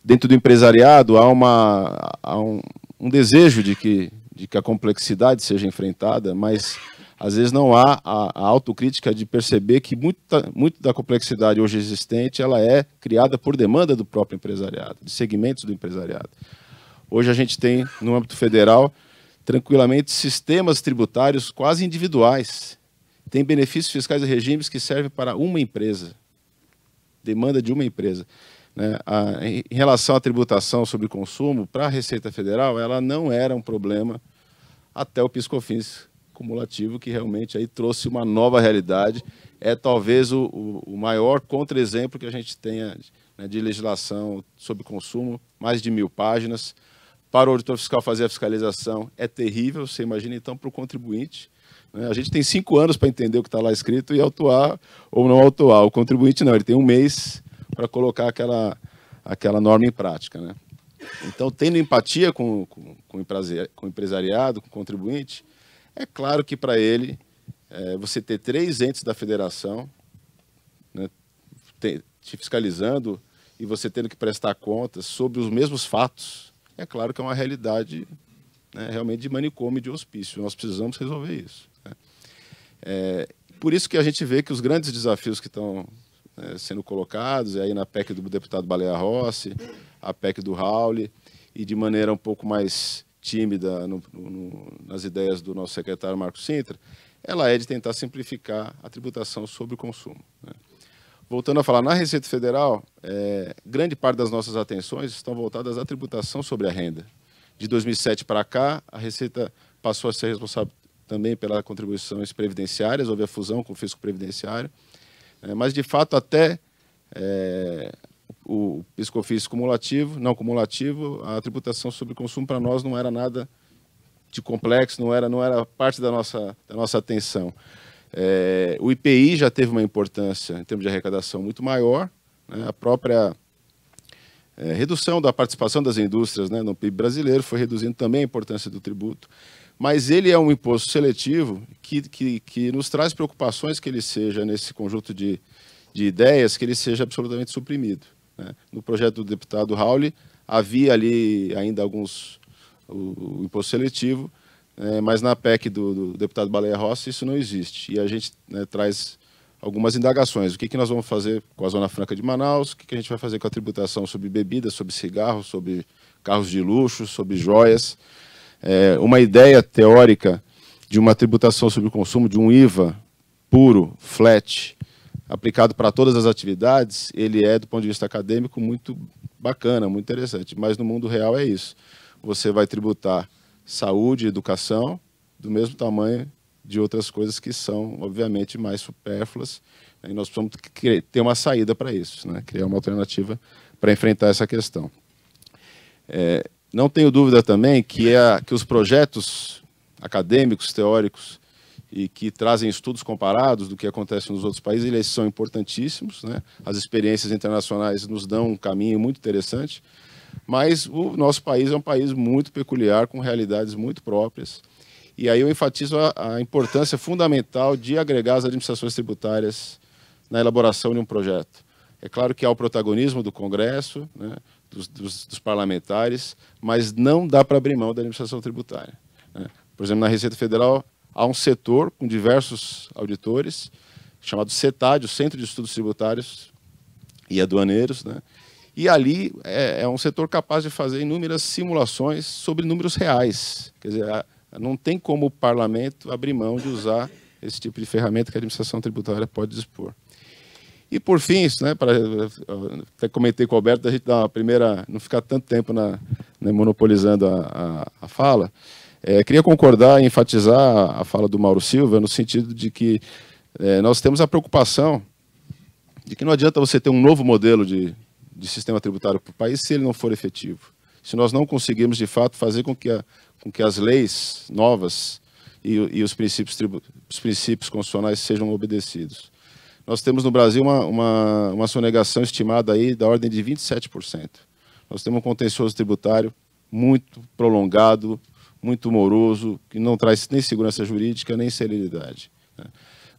dentro do empresariado, há, uma, há um, um desejo de que, de que a complexidade seja enfrentada, mas às vezes não há a, a autocrítica de perceber que muita, muito da complexidade hoje existente ela é criada por demanda do próprio empresariado, de segmentos do empresariado. Hoje a gente tem, no âmbito federal, tranquilamente sistemas tributários quase individuais. Tem benefícios fiscais e regimes que servem para uma empresa, demanda de uma empresa. Né? A, em relação à tributação sobre consumo, para a Receita Federal, ela não era um problema até o PiscoFins cumulativo, que realmente aí trouxe uma nova realidade. É talvez o, o maior contra-exemplo que a gente tenha né, de legislação sobre consumo, mais de mil páginas para o auditor fiscal fazer a fiscalização é terrível, você imagina então para o contribuinte. Né? A gente tem cinco anos para entender o que está lá escrito e autuar ou não autuar. O contribuinte não, ele tem um mês para colocar aquela, aquela norma em prática. Né? Então, tendo empatia com, com, com, o empresariado, com o contribuinte, é claro que para ele, é, você ter três entes da federação né, te, te fiscalizando e você tendo que prestar contas sobre os mesmos fatos, é claro que é uma realidade né, realmente de manicômio, de hospício. Nós precisamos resolver isso. Né? É, por isso que a gente vê que os grandes desafios que estão né, sendo colocados, aí na PEC do deputado Baleia Rossi, a PEC do Raul, e de maneira um pouco mais tímida no, no, nas ideias do nosso secretário Marco Sintra, ela é de tentar simplificar a tributação sobre o consumo. Né? Voltando a falar, na Receita Federal, é, grande parte das nossas atenções estão voltadas à tributação sobre a renda. De 2007 para cá, a Receita passou a ser responsável também pelas contribuições previdenciárias, houve a fusão com o fisco previdenciário, é, mas de fato até é, o piscofício cumulativo, não cumulativo, a tributação sobre consumo para nós não era nada de complexo, não era, não era parte da nossa, da nossa atenção. É, o IPI já teve uma importância em termos de arrecadação muito maior. Né? A própria é, redução da participação das indústrias né, no PIB brasileiro foi reduzindo também a importância do tributo. Mas ele é um imposto seletivo que, que, que nos traz preocupações que ele seja, nesse conjunto de, de ideias, que ele seja absolutamente suprimido. Né? No projeto do deputado Rauli, havia ali ainda alguns. o, o imposto seletivo é, mas na PEC do, do, deputado Baleia Rossi isso não existe. E a gente né, traz algumas indagações. O que, que nós vamos fazer com a Zona Franca de Manaus? O que, que a gente vai fazer com a tributação sobre bebidas, sobre cigarros, sobre carros de luxo, sobre joias? É, uma ideia teórica de uma tributação sobre o consumo, de um IVA puro, flat, aplicado para todas as atividades, ele é, do ponto de vista acadêmico, muito bacana, muito interessante. Mas no mundo real é isso. Você vai tributar saúde e educação, do mesmo tamanho de outras coisas que são, obviamente, mais supérfluas. Né? E nós precisamos ter uma saída para isso, né? criar uma alternativa para enfrentar essa questão. É, não tenho dúvida também que, é a, que os projetos acadêmicos, teóricos, e que trazem estudos comparados do que acontece nos outros países, eles são importantíssimos. Né? As experiências internacionais nos dão um caminho muito interessante, mas o nosso país é um país muito peculiar, com realidades muito próprias. E aí eu enfatizo a, a importância fundamental de agregar as administrações tributárias na elaboração de um projeto. É claro que há o protagonismo do Congresso, né, dos, dos, dos, parlamentares, mas não dá para abrir mão da administração tributária. Né? Por exemplo, na Receita Federal há um setor com diversos auditores, chamado CETAD, o Centro de Estudos Tributários e Aduaneiros, né, e ali é, é um setor capaz de fazer inúmeras simulações sobre números reais. Quer dizer, não tem como o parlamento abrir mão de usar esse tipo de ferramenta que a administração tributária pode dispor. E por fim, isso, né, para até comentei com o Alberto, a gente dar uma primeira, não ficar tanto tempo na, né, monopolizando a, a, a fala, é, queria concordar e enfatizar a fala do Mauro Silva no sentido de que é, nós temos a preocupação de que não adianta você ter um novo modelo de, de sistema tributário para o país se ele não for efetivo. Se nós não conseguirmos, de fato, fazer com que, a, com que as leis novas e, e os, princípios tribu, os princípios constitucionais sejam obedecidos. Nós temos no Brasil uma, uma, uma sonegação estimada aí da ordem de 27%. Nós temos um contencioso tributário muito prolongado, muito moroso, que não traz nem segurança jurídica, nem celeridade. Né.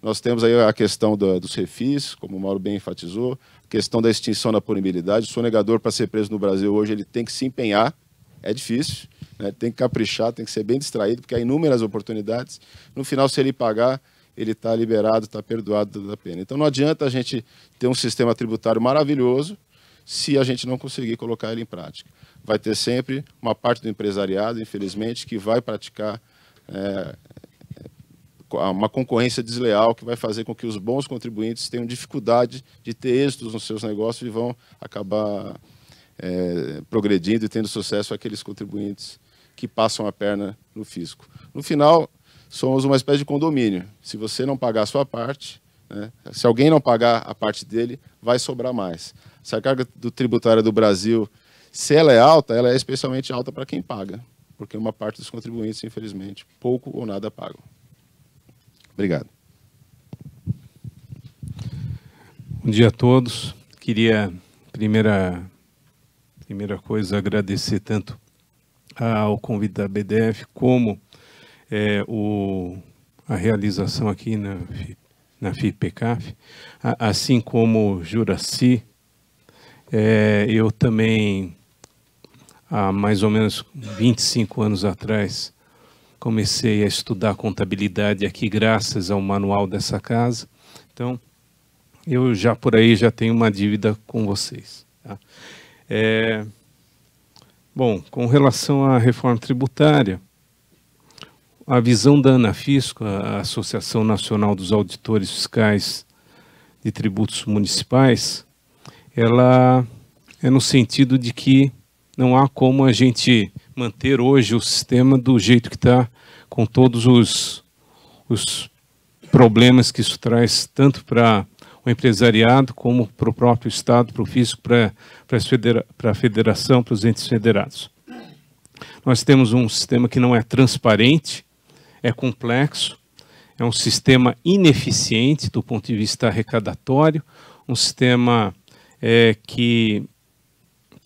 Nós temos aí a questão da, dos refis, como o Mauro bem enfatizou, questão da extinção da punibilidade. O sonegador, para ser preso no Brasil hoje, ele tem que se empenhar, é difícil, né? tem que caprichar, tem que ser bem distraído, porque há inúmeras oportunidades. No final, se ele pagar, ele está liberado, está perdoado da pena. Então não adianta a gente ter um sistema tributário maravilhoso se a gente não conseguir colocar ele em prática. Vai ter sempre uma parte do empresariado, infelizmente, que vai praticar é, uma concorrência desleal que vai fazer com que os bons contribuintes tenham dificuldade de ter êxito nos seus negócios e vão acabar é, progredindo e tendo sucesso aqueles contribuintes que passam a perna no fisco. No final, somos uma espécie de condomínio. Se você não pagar a sua parte, né, se alguém não pagar a parte dele, vai sobrar mais. Se a carga do tributária do Brasil, se ela é alta, ela é especialmente alta para quem paga, porque uma parte dos contribuintes, infelizmente, pouco ou nada pagam. Obrigado. Bom dia a todos. Queria, primeira, primeira coisa, agradecer tanto ao convite da BDF como é, o, a realização aqui na, na FIPECAF, assim como Juraci. É, eu também, há mais ou menos 25 anos atrás, comecei a estudar contabilidade aqui graças ao manual dessa casa. Então, eu já por aí já tenho uma dívida com vocês. Tá? É... Bom, com relação à reforma tributária, a visão da Anafisco, a Associação Nacional dos Auditores Fiscais de Tributos Municipais, ela é no sentido de que não há como a gente manter hoje o sistema do jeito que está, com todos os, os problemas que isso traz, tanto para o empresariado, como para o próprio Estado, para o fisco, para, federa a federação, para os entes federados. Nós temos um sistema que não é transparente, é complexo, é um sistema ineficiente do ponto de vista arrecadatório, um sistema é, que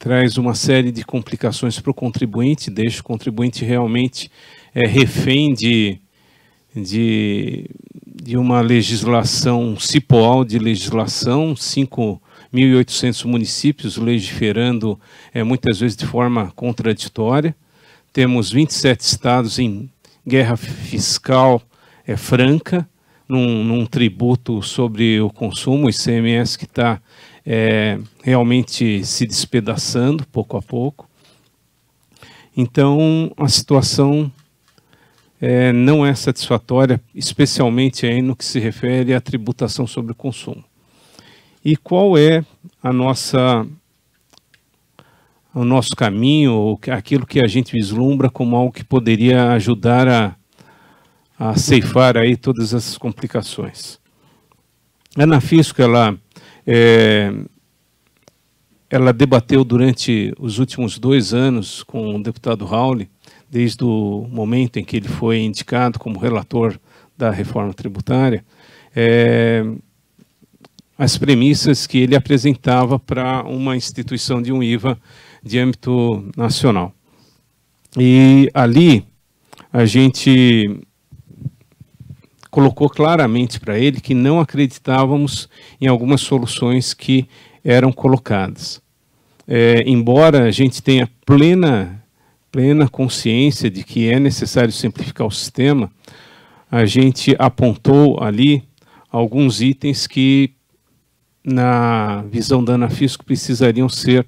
traz uma série de complicações para o contribuinte, deixa o contribuinte realmente é, refém de, de, de uma legislação cipoal de legislação, 5.800 municípios legiferando é, muitas vezes de forma contraditória. Temos 27 estados em guerra fiscal é, franca, num, num tributo sobre o consumo, ICMS, que está é, realmente se despedaçando pouco a pouco. Então, a situação é, não é satisfatória, especialmente aí no que se refere à tributação sobre o consumo. E qual é a nossa o nosso caminho, aquilo que a gente vislumbra como algo que poderia ajudar a, a ceifar aí todas essas complicações? A Anafisco, ela é, ela debateu durante os últimos dois anos com o deputado Raul, desde o momento em que ele foi indicado como relator da reforma tributária, é, as premissas que ele apresentava para uma instituição de um IVA de âmbito nacional. E ali a gente colocou claramente para ele que não acreditávamos em algumas soluções que eram colocadas. É, embora a gente tenha plena, plena consciência de que é necessário simplificar o sistema, a gente apontou ali alguns itens que, na visão da Anafisco, precisariam ser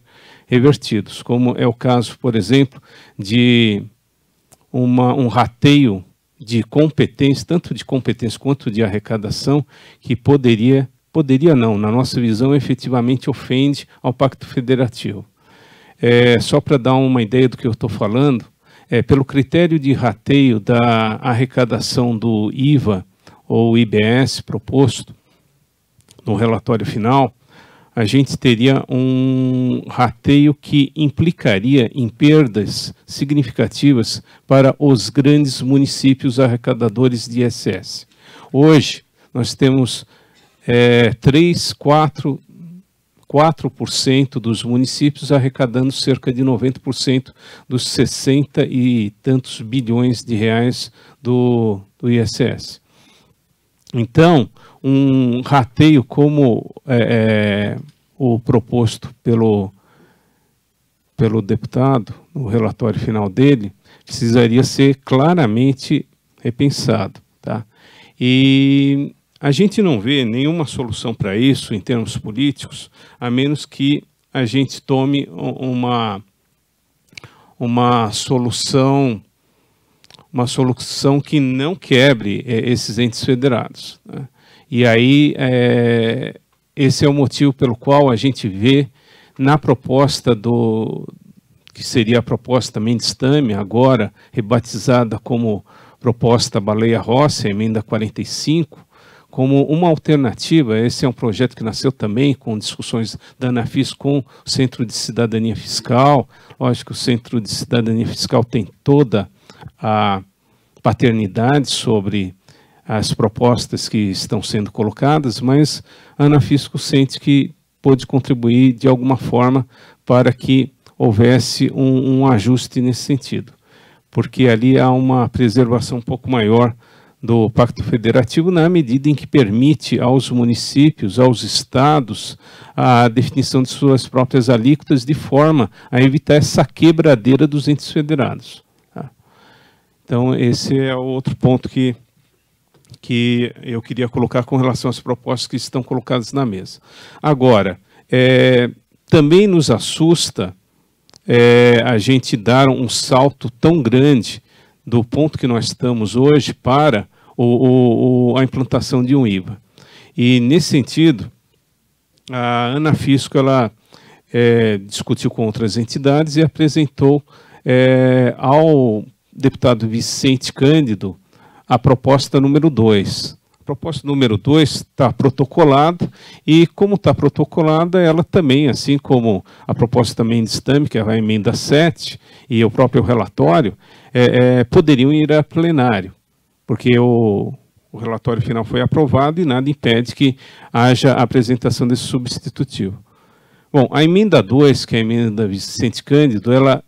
revertidos, como é o caso, por exemplo, de uma, um rateio de competência, tanto de competência quanto de arrecadação, que poderia, poderia não, na nossa visão, efetivamente ofende ao Pacto Federativo. É, só para dar uma ideia do que eu estou falando, é, pelo critério de rateio da arrecadação do IVA ou IBS proposto no relatório final, a gente teria um rateio que implicaria em perdas significativas para os grandes municípios arrecadadores de ISS. Hoje, nós temos é, 3, 4, 4% dos municípios arrecadando cerca de 90% dos 60 e tantos bilhões de reais do, do ISS. Então, um rateio como é, é, o proposto pelo, pelo deputado, no relatório final dele, precisaria ser claramente repensado. Tá? E a gente não vê nenhuma solução para isso em termos políticos, a menos que a gente tome uma, uma solução uma solução que não quebre é, esses entes federados. Né? E aí, é, esse é o motivo pelo qual a gente vê na proposta do que seria a proposta Mendes Tame, agora rebatizada como proposta Baleia Rossi, emenda 45, como uma alternativa. Esse é um projeto que nasceu também com discussões da Anafis com o Centro de Cidadania Fiscal. Lógico que o Centro de Cidadania Fiscal tem toda a paternidade sobre as propostas que estão sendo colocadas, mas a Anafisco sente que pôde contribuir de alguma forma para que houvesse um, um, ajuste nesse sentido, porque ali há uma preservação um pouco maior do Pacto Federativo na medida em que permite aos municípios, aos estados, a definição de suas próprias alíquotas de forma a evitar essa quebradeira dos entes federados. Tá? Então esse é outro ponto que que eu queria colocar com relação às propostas que estão colocadas na mesa. Agora, é, também nos assusta é, a gente dar um salto tão grande do ponto que nós estamos hoje para o, o, a implantação de um IVA. E, nesse sentido, a Ana Fisco ela, é, discutiu com outras entidades e apresentou é, ao deputado Vicente Cândido a proposta número 2. A proposta número 2 está protocolada e, como está protocolada, ela também, assim como a proposta também de Stam, que é a emenda 7, e o próprio relatório, é, é, poderiam ir a plenário, porque o, o relatório final foi aprovado e nada impede que haja a apresentação desse substitutivo. Bom, a emenda 2, que é a emenda Vicente Cândido, ela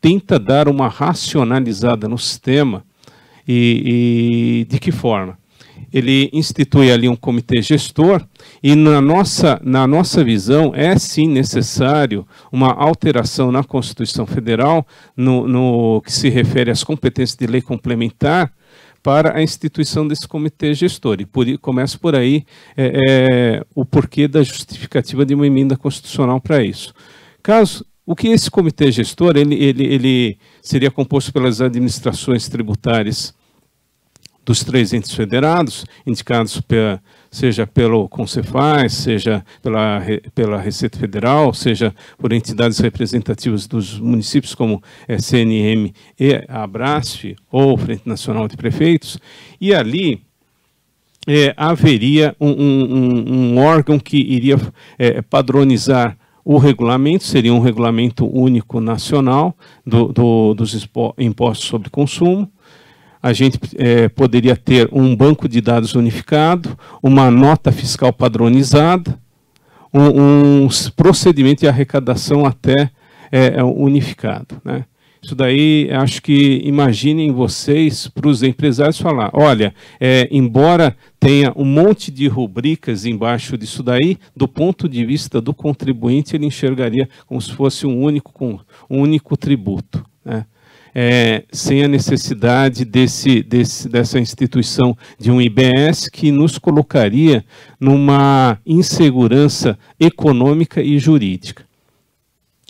tenta dar uma racionalizada no sistema e, e de que forma? Ele institui ali um comitê gestor e na nossa, na nossa visão é sim necessário uma alteração na Constituição Federal no, no que se refere às competências de lei complementar para a instituição desse comitê gestor. E por, começa por aí é, é, o porquê da justificativa de uma emenda constitucional para isso. Caso o que esse comitê gestor ele, ele, ele seria composto pelas administrações tributárias dos três entes federados, indicados pela, seja pelo Concefaz, seja pela, pela Receita Federal, seja por entidades representativas dos municípios como CNM e Abrasf, ou Frente Nacional de Prefeitos, e ali é, haveria um, um, um, órgão que iria é, padronizar o regulamento, seria um regulamento único nacional do, do, dos impostos sobre consumo, a gente é, poderia ter um banco de dados unificado, uma nota fiscal padronizada, um, um procedimento de arrecadação até é, é unificado. Né? Isso daí, acho que imaginem vocês para os empresários falar, olha, é, embora tenha um monte de rubricas embaixo disso daí, do ponto de vista do contribuinte, ele enxergaria como se fosse um único, um único tributo. Né? é, sem a necessidade desse, desse, dessa instituição de um IBS que nos colocaria numa insegurança econômica e jurídica.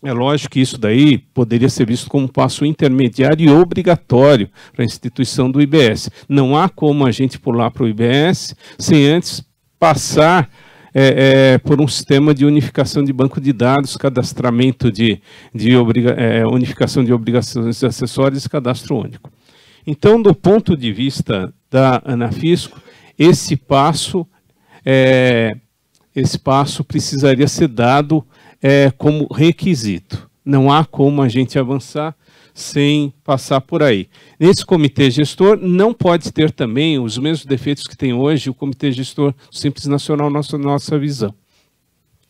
É lógico que isso daí poderia ser visto como um passo intermediário e obrigatório para a instituição do IBS. Não há como a gente pular para o IBS sem antes passar é, é, por um sistema de unificação de banco de dados, cadastramento de, de obriga, é, é unificação de obrigações acessórias e cadastro único. Então, do ponto de vista da Anafisco, esse passo, é, esse passo precisaria ser dado é, como requisito. Não há como a gente avançar sem passar por aí. Nesse comitê gestor não pode ter também os mesmos defeitos que tem hoje o comitê gestor simples nacional nossa nossa visão.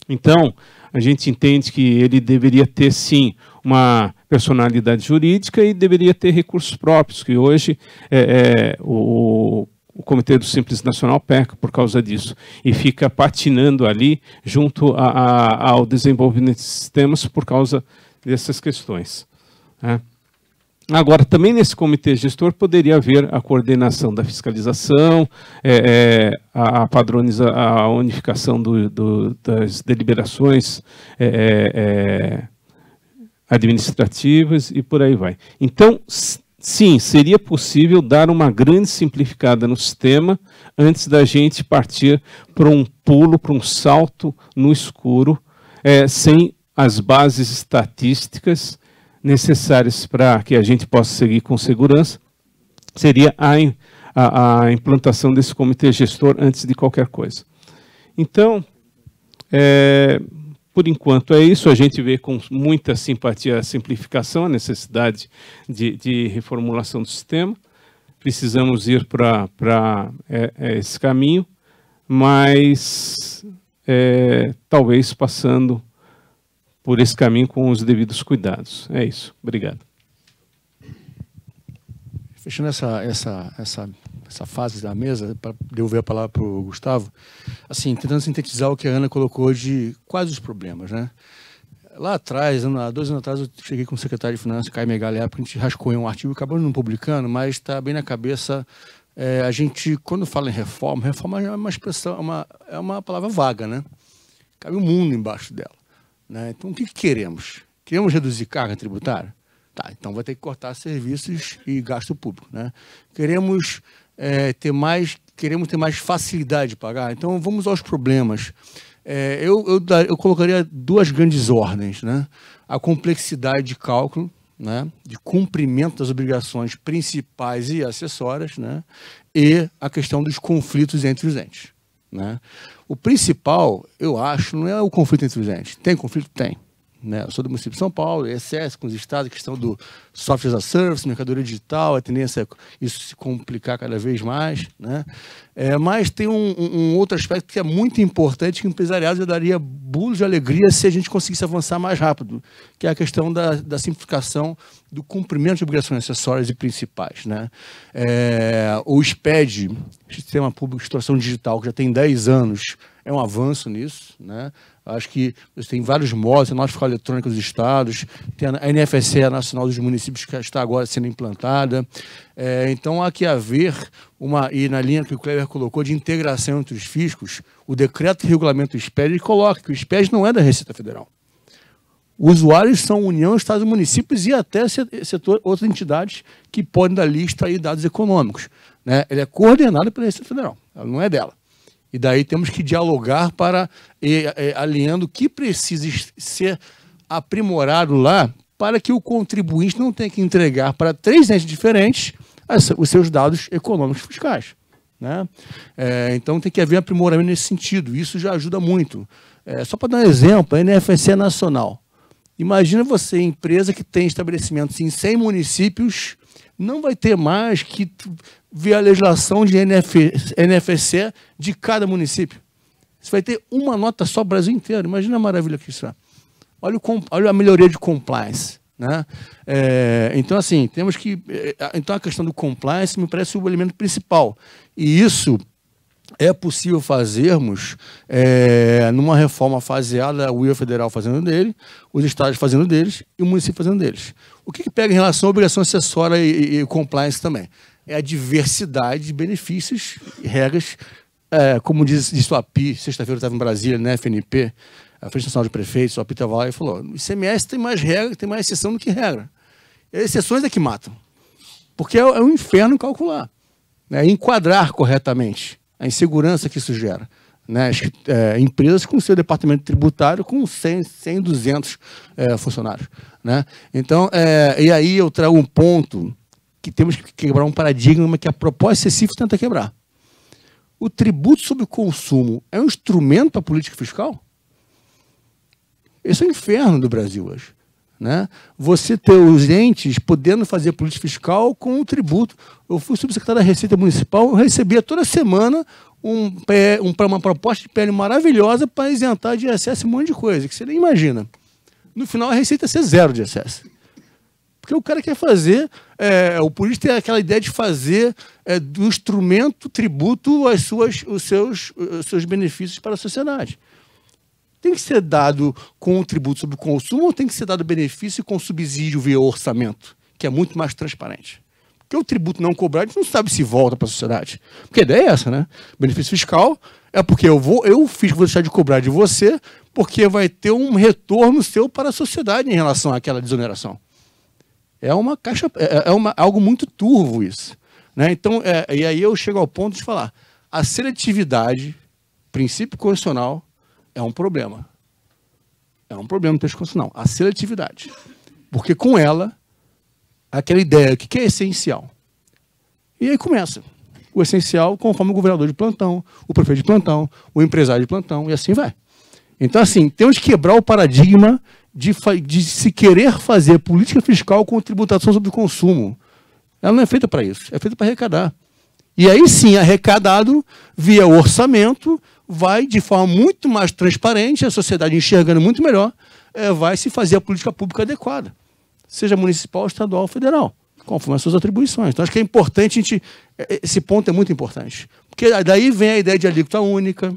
Então, a gente entende que ele deveria ter sim uma personalidade jurídica e deveria ter recursos próprios, que hoje é, é o, o Comitê do Simples Nacional peca por causa disso e fica patinando ali junto a, a, ao desenvolvimento de sistemas por causa dessas questões. Né? Agora, também nesse comitê gestor poderia haver a coordenação da fiscalização, é, é, a, a padroniza, a unificação do, do, das deliberações é, é, é administrativas e por aí vai. Então, sim, seria possível dar uma grande simplificada no sistema antes da gente partir para um pulo, para um salto no escuro, é, sem as bases estatísticas necessárias para que a gente possa seguir com segurança seria a, a, a implantação desse comitê gestor antes de qualquer coisa. Então, é, por enquanto é isso. A gente vê com muita simpatia a simplificação, a necessidade de, de reformulação do sistema. Precisamos ir para é, é, esse caminho, mas é, talvez passando por esse caminho com os devidos cuidados. É isso. Obrigado. Fechando essa, essa, essa, essa fase da mesa, para devolver a palavra para o Gustavo, assim, tentando sintetizar o que a Ana colocou de quais os problemas, né? Lá atrás, há dois anos atrás, eu cheguei com o secretário de Finanças, Caio porque a gente rascou em um artigo, acabou não publicando, mas está bem na cabeça é, a gente, quando fala em reforma, reforma é uma expressão, é uma, é uma palavra vaga, né? Cabe o um mundo embaixo dela. Né? Então, o que, que queremos? Queremos reduzir carga tributária? Tá, então vai ter que cortar serviços e gasto público. Né? Queremos é, ter mais queremos ter mais facilidade de pagar. Então vamos aos problemas. É, eu, eu, eu, colocaria duas grandes ordens, né? A complexidade de cálculo, né? De cumprimento das obrigações principais e acessórias, né? E a questão dos conflitos entre os entes. Né? O principal, eu acho, não é o conflito entre os entes. Tem conflito? Tem. Né? Eu sou do município de São Paulo, é excesso com os estados, questão do software as a service, mercadoria digital, a tendência é isso se complicar cada vez mais. Né? É, mas tem um, um, outro aspecto que é muito importante, que o empresariado já daria bulo de alegria se a gente conseguisse avançar mais rápido, que é a questão da, da simplificação do cumprimento de obrigações acessórias e principais. Né? É, o SPED, Sistema Público de Extração Digital, que já tem 10 anos, é um avanço nisso, né? Acho que tem vários modos, tem a Norte Fiscal Eletrônica dos Estados, tem a NFSE a Nacional dos Municípios, que está agora sendo implantada. É, então, há que haver uma, e na linha que o Kleber colocou, de integração entre os fiscos, o decreto de regulamento do SPED coloca que o SPED não é da Receita Federal. Usuários são União, Estados e Municípios e até setor, outras entidades que podem dar lista aí dados econômicos. Né? Ele é coordenado pela Receita Federal, ela não é dela. E daí temos que dialogar para e, e, alinhando o que precisa ser aprimorado lá para que o contribuinte não tenha que entregar para três entes diferentes os seus dados econômicos fiscais. Né? É, então tem que haver aprimoramento nesse sentido. Isso já ajuda muito. É, só para dar um exemplo, a NFC é nacional. Imagina você, empresa que tem estabelecimentos em 100 municípios não vai ter mais que ver a legislação de NF, NFC de cada município. Você vai ter uma nota só Brasil inteiro. Imagina a maravilha que isso é. Olha, o, olha a melhoria de compliance. Né? É, então, assim, temos que. É, é, então, a questão do compliance me parece o elemento principal. E isso, é possível fazermos é, numa reforma faseada, o União Federal fazendo dele, os estados fazendo deles e o município fazendo deles. O que, que pega em relação à obrigação acessória e, e, compliance também? É a diversidade de benefícios e regras, é, como diz, diz Suapi, sexta-feira eu estava em Brasília, na né, FNP, a Frente Nacional de Prefeitos, estava lá e falou, o ICMS tem mais regra, tem mais exceção do que regra. E exceções é que matam, porque é, é um inferno calcular, né, enquadrar corretamente a insegurança que isso gera. Né? É, empresas com seu departamento tributário com 100, 100 200 é, funcionários. Né? Então, é, e aí eu trago um ponto que temos que quebrar um paradigma que a proposta excessiva tenta quebrar. O tributo sobre o consumo é um instrumento para a política fiscal? Esse é o inferno do Brasil hoje. Né? Você ter os entes podendo fazer política fiscal com o tributo. Eu fui subsecretário da Receita Municipal, eu recebia toda semana um, um, uma proposta de PL maravilhosa para isentar de excesso um monte de coisa, que você nem imagina. No final, a receita ser zero de excesso. Porque o cara quer fazer, é, o político tem aquela ideia de fazer é, do instrumento tributo as suas, os, seus, os seus benefícios para a sociedade tem que ser dado com o tributo sobre o consumo ou tem que ser dado benefício com subsídio via orçamento, que é muito mais transparente? Porque o tributo não cobrado, a gente não sabe se volta para a sociedade. Porque a ideia é essa, né? Benefício fiscal é porque eu vou, eu fiz, vou deixar de cobrar de você, porque vai ter um retorno seu para a sociedade em relação àquela desoneração. É uma caixa, é, é, é uma, algo muito turvo isso. Né? Então, é, e aí eu chego ao ponto de falar: a seletividade, princípio constitucional, é um problema. É um problema no texto constitucional. A seletividade. Porque com ela, aquela ideia, o que é essencial? E aí começa. O essencial conforme o governador de plantão, o prefeito de plantão, o empresário de plantão, e assim vai. Então, assim, temos que quebrar o paradigma de, de se querer fazer política fiscal com tributação sobre o consumo. Ela não é feita para isso, é feita para arrecadar. E aí sim, arrecadado via orçamento, vai, de forma muito mais transparente, a sociedade enxergando muito melhor, é, vai se fazer a política pública adequada, seja municipal, estadual ou federal, conforme as suas atribuições. Então, acho que é importante a gente. É, é, esse ponto é muito importante. Porque daí vem a ideia de alíquota única,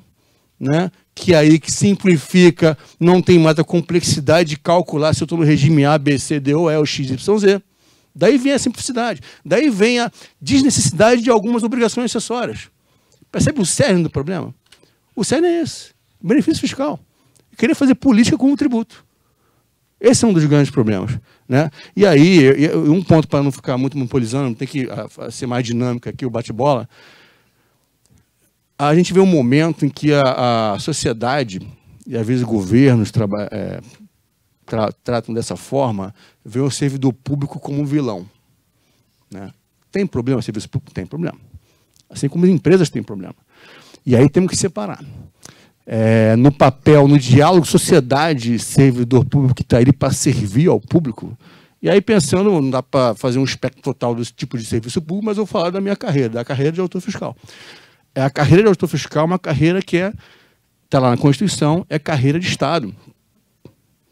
né? que é aí que simplifica, não tem mais a complexidade de calcular se eu estou no regime A, B, C, D ou E ou X, Y, Z. Daí vem a simplicidade. Daí vem a desnecessidade de algumas obrigações acessórias. Percebe o cerne do problema? O CERN é esse: benefício fiscal. Querer fazer política com o tributo. Esse é um dos grandes problemas. Né? E aí, um ponto para não ficar muito monopolizando, tem que ah, ser mais dinâmica aqui o bate-bola. A gente vê um momento em que a, a sociedade, e às vezes governos é, tra tratam dessa forma, vê o servidor público como um vilão. Né? Tem problema o serviço público? Tem problema. Assim como as empresas têm problema. E aí temos que separar. É, no papel, no diálogo, sociedade, servidor público que está ali para servir ao público. E aí, pensando, não dá para fazer um espectro total desse tipo de serviço público, mas eu vou falar da minha carreira, da carreira de autor fiscal. É, a carreira de autor fiscal é uma carreira que é, está lá na Constituição, é carreira de Estado.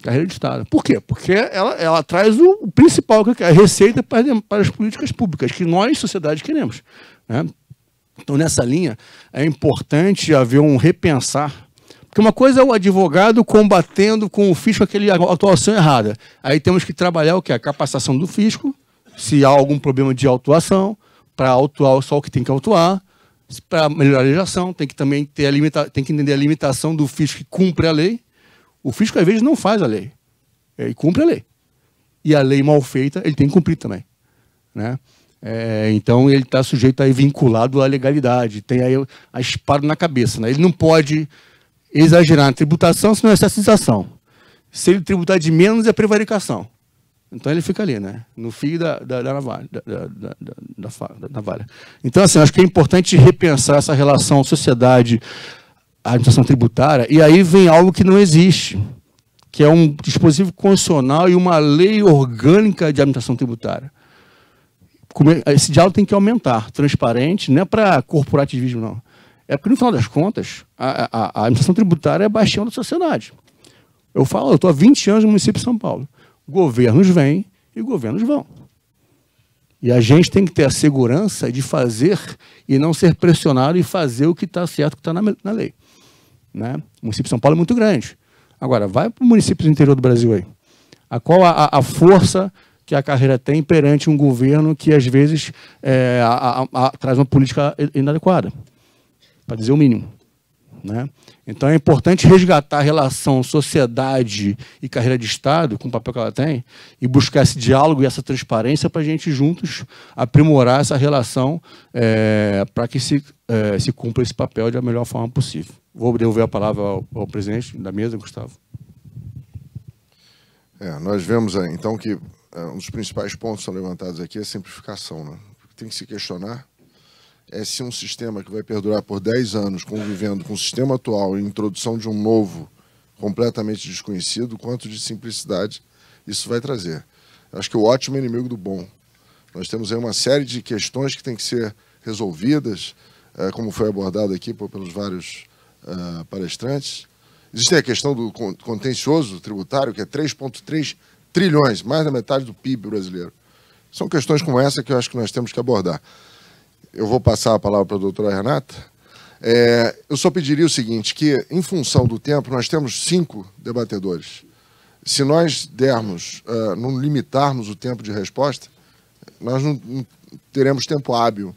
Carreira de Estado. Por quê? Porque ela, ela traz o, principal, que é a receita para, para as políticas públicas, que nós, sociedade, queremos. Né? Então, nessa linha, é importante haver um repensar. Porque uma coisa é o advogado combatendo com o fisco aquele atuação errada. Aí temos que trabalhar o que? A capacitação do fisco, se há algum problema de autuação, para autuar só o que tem que autuar, para melhorar a legislação, tem que também ter a limita... tem que entender a limitação do fisco que cumpre a lei. O fisco, às vezes, não faz a lei. Ele é, cumpre a lei. E a lei mal feita, ele tem que cumprir também. Né? É, então ele está sujeito aí vinculado à legalidade, tem aí a espada na cabeça. Né? Ele não pode exagerar na tributação, senão é estatização. Se ele tributar de menos, é prevaricação. Então ele fica ali, né? No fio da, da, da, navalha, da, navalha. Então, assim, acho que é importante repensar essa relação sociedade, administração tributária, e aí vem algo que não existe, que é um dispositivo constitucional e uma lei orgânica de administração tributária esse diálogo tem que aumentar, transparente, não é para corporativismo, não. É porque, no final das contas, a, a, a administração tributária é a da sociedade. Eu falo, eu estou há 20 anos no município de São Paulo. Governos vêm e governos vão. E a gente tem que ter a segurança de fazer e não ser pressionado e fazer o que está certo, o que está na, na, lei. Né? O município de São Paulo é muito grande. Agora, vai para o município do interior do Brasil aí. A qual a, a força que a carreira tem perante um governo que, às vezes, é, a, a, a, traz uma política inadequada, para dizer o mínimo. Né? Então é importante resgatar a relação sociedade e carreira de Estado, com o papel que ela tem, e buscar esse diálogo e essa transparência para a gente juntos aprimorar essa relação é, para que se, é, se cumpra esse papel da melhor forma possível. Vou devolver a palavra ao, ao presidente da mesa, Gustavo. É, nós vemos então que é, um dos principais pontos que são levantados aqui é a simplificação. Né? Tem que se questionar é se um sistema que vai perdurar por 10 anos convivendo com o sistema atual e introdução de um novo completamente desconhecido, quanto de simplicidade isso vai trazer. Acho que o ótimo é inimigo do bom. Nós temos aí uma série de questões que têm que ser resolvidas, é, como foi abordado aqui pelos vários é, palestrantes. Existe a questão do contencioso tributário, que é 3,3 trilhões, mais da metade do PIB brasileiro. São questões como essa que eu acho que nós temos que abordar. Eu vou passar a palavra para a doutora Renata. É, eu só pediria o seguinte, que em função do tempo nós temos cinco debatedores. Se nós dermos, uh, não limitarmos o tempo de resposta, nós não, não teremos tempo hábil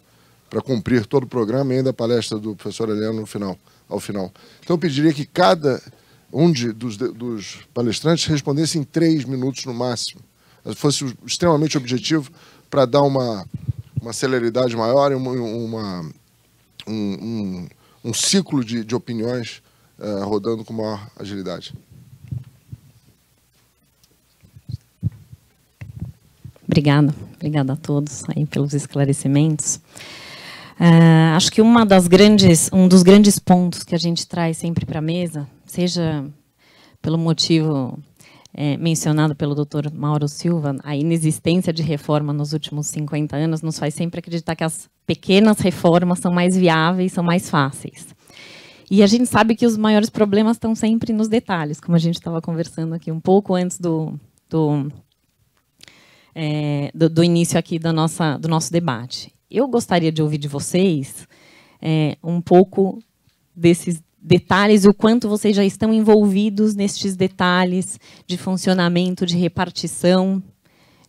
para cumprir todo o programa e ainda a palestra do professor Heleno no final, ao final. Então eu pediria que cada um dos, dos, palestrantes respondesse em três minutos no máximo. Fosse extremamente objetivo para dar uma, uma celeridade maior e uma, uma um, um, um, ciclo de, de opiniões uh, rodando com maior agilidade. Obrigada, obrigada a todos aí pelos esclarecimentos. Uh, acho que uma das grandes, um dos grandes pontos que a gente traz sempre para a mesa seja pelo motivo é, mencionado pelo Dr. Mauro Silva, a inexistência de reforma nos últimos 50 anos nos faz sempre acreditar que as pequenas reformas são mais viáveis, são mais fáceis. E a gente sabe que os maiores problemas estão sempre nos detalhes, como a gente estava conversando aqui um pouco antes do, do, é, do, do início aqui da nossa, do nosso debate. Eu gostaria de ouvir de vocês é, um pouco desses detalhes e o quanto vocês já estão envolvidos nestes detalhes de funcionamento, de repartição,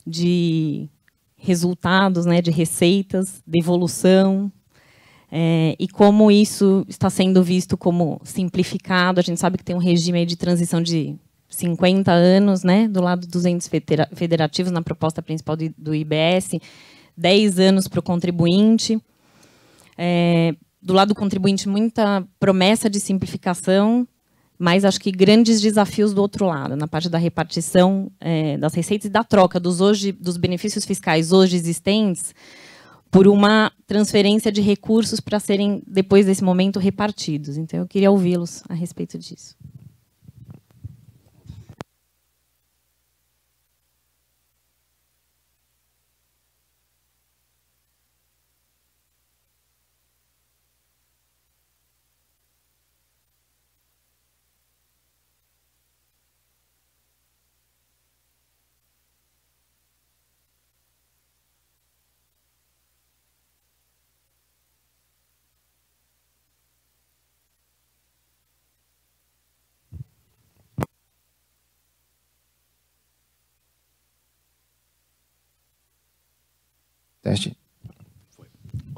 de resultados, né, de receitas, de é, e como isso está sendo visto como simplificado. A gente sabe que tem um regime de transição de 50 anos, né, do lado dos entes federativos, na proposta principal do IBS, 10 anos para o contribuinte. É, do lado do contribuinte, muita promessa de simplificação, mas acho que grandes desafios do outro lado, na parte da repartição é, das receitas e da troca dos, hoje, dos benefícios fiscais hoje existentes por uma transferência de recursos para serem, depois desse momento, repartidos. Então, eu queria ouvi-los a respeito disso. Teste.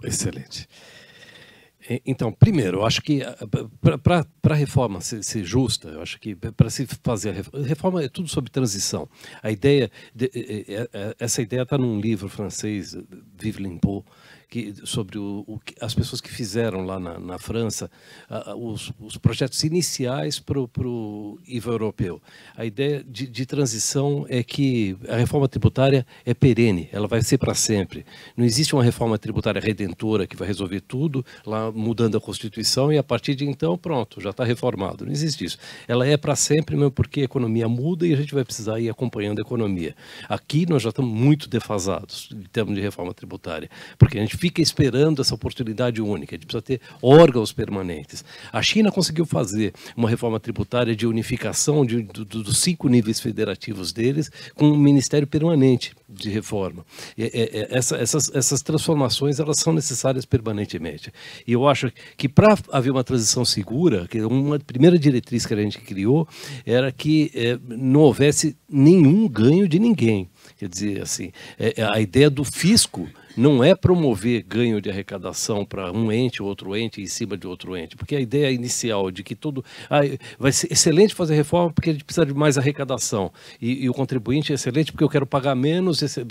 Excelente. Então, primeiro, eu acho que ah, para a reforma ser, ser, justa, eu acho que para se fazer a reforma, reforma é tudo sobre transição. A ideia, de, é, é, essa ideia está num livro francês, Vive Limpo, que, sobre o, o, as pessoas que fizeram lá na, na França uh, os, os, projetos iniciais para o IVA europeu. A ideia de, de, transição é que a reforma tributária é perene, ela vai ser para sempre. Não existe uma reforma tributária redentora que vai resolver tudo, lá mudando a Constituição e a partir de então, pronto, já está reformado. Não existe isso. Ela é para sempre mesmo porque a economia muda e a gente vai precisar ir acompanhando a economia. Aqui nós já estamos muito defasados em termos de reforma tributária, porque a gente gente fica esperando essa oportunidade única, a gente precisa ter órgãos permanentes. A China conseguiu fazer uma reforma tributária de unificação de, do, dos cinco níveis federativos deles com um ministério permanente de reforma. E, é, é, essa, essas, essas transformações elas são necessárias permanentemente. E eu acho que para haver uma transição segura, que uma primeira diretriz que a gente criou era que é, não houvesse nenhum ganho de ninguém. Quer dizer, assim, é, é a ideia do fisco não é promover ganho de arrecadação para um ente, outro ente, em cima de outro ente, porque a ideia inicial de que todo ah, vai ser excelente fazer reforma porque a gente precisa de mais arrecadação e, e o contribuinte é excelente porque eu quero pagar menos, é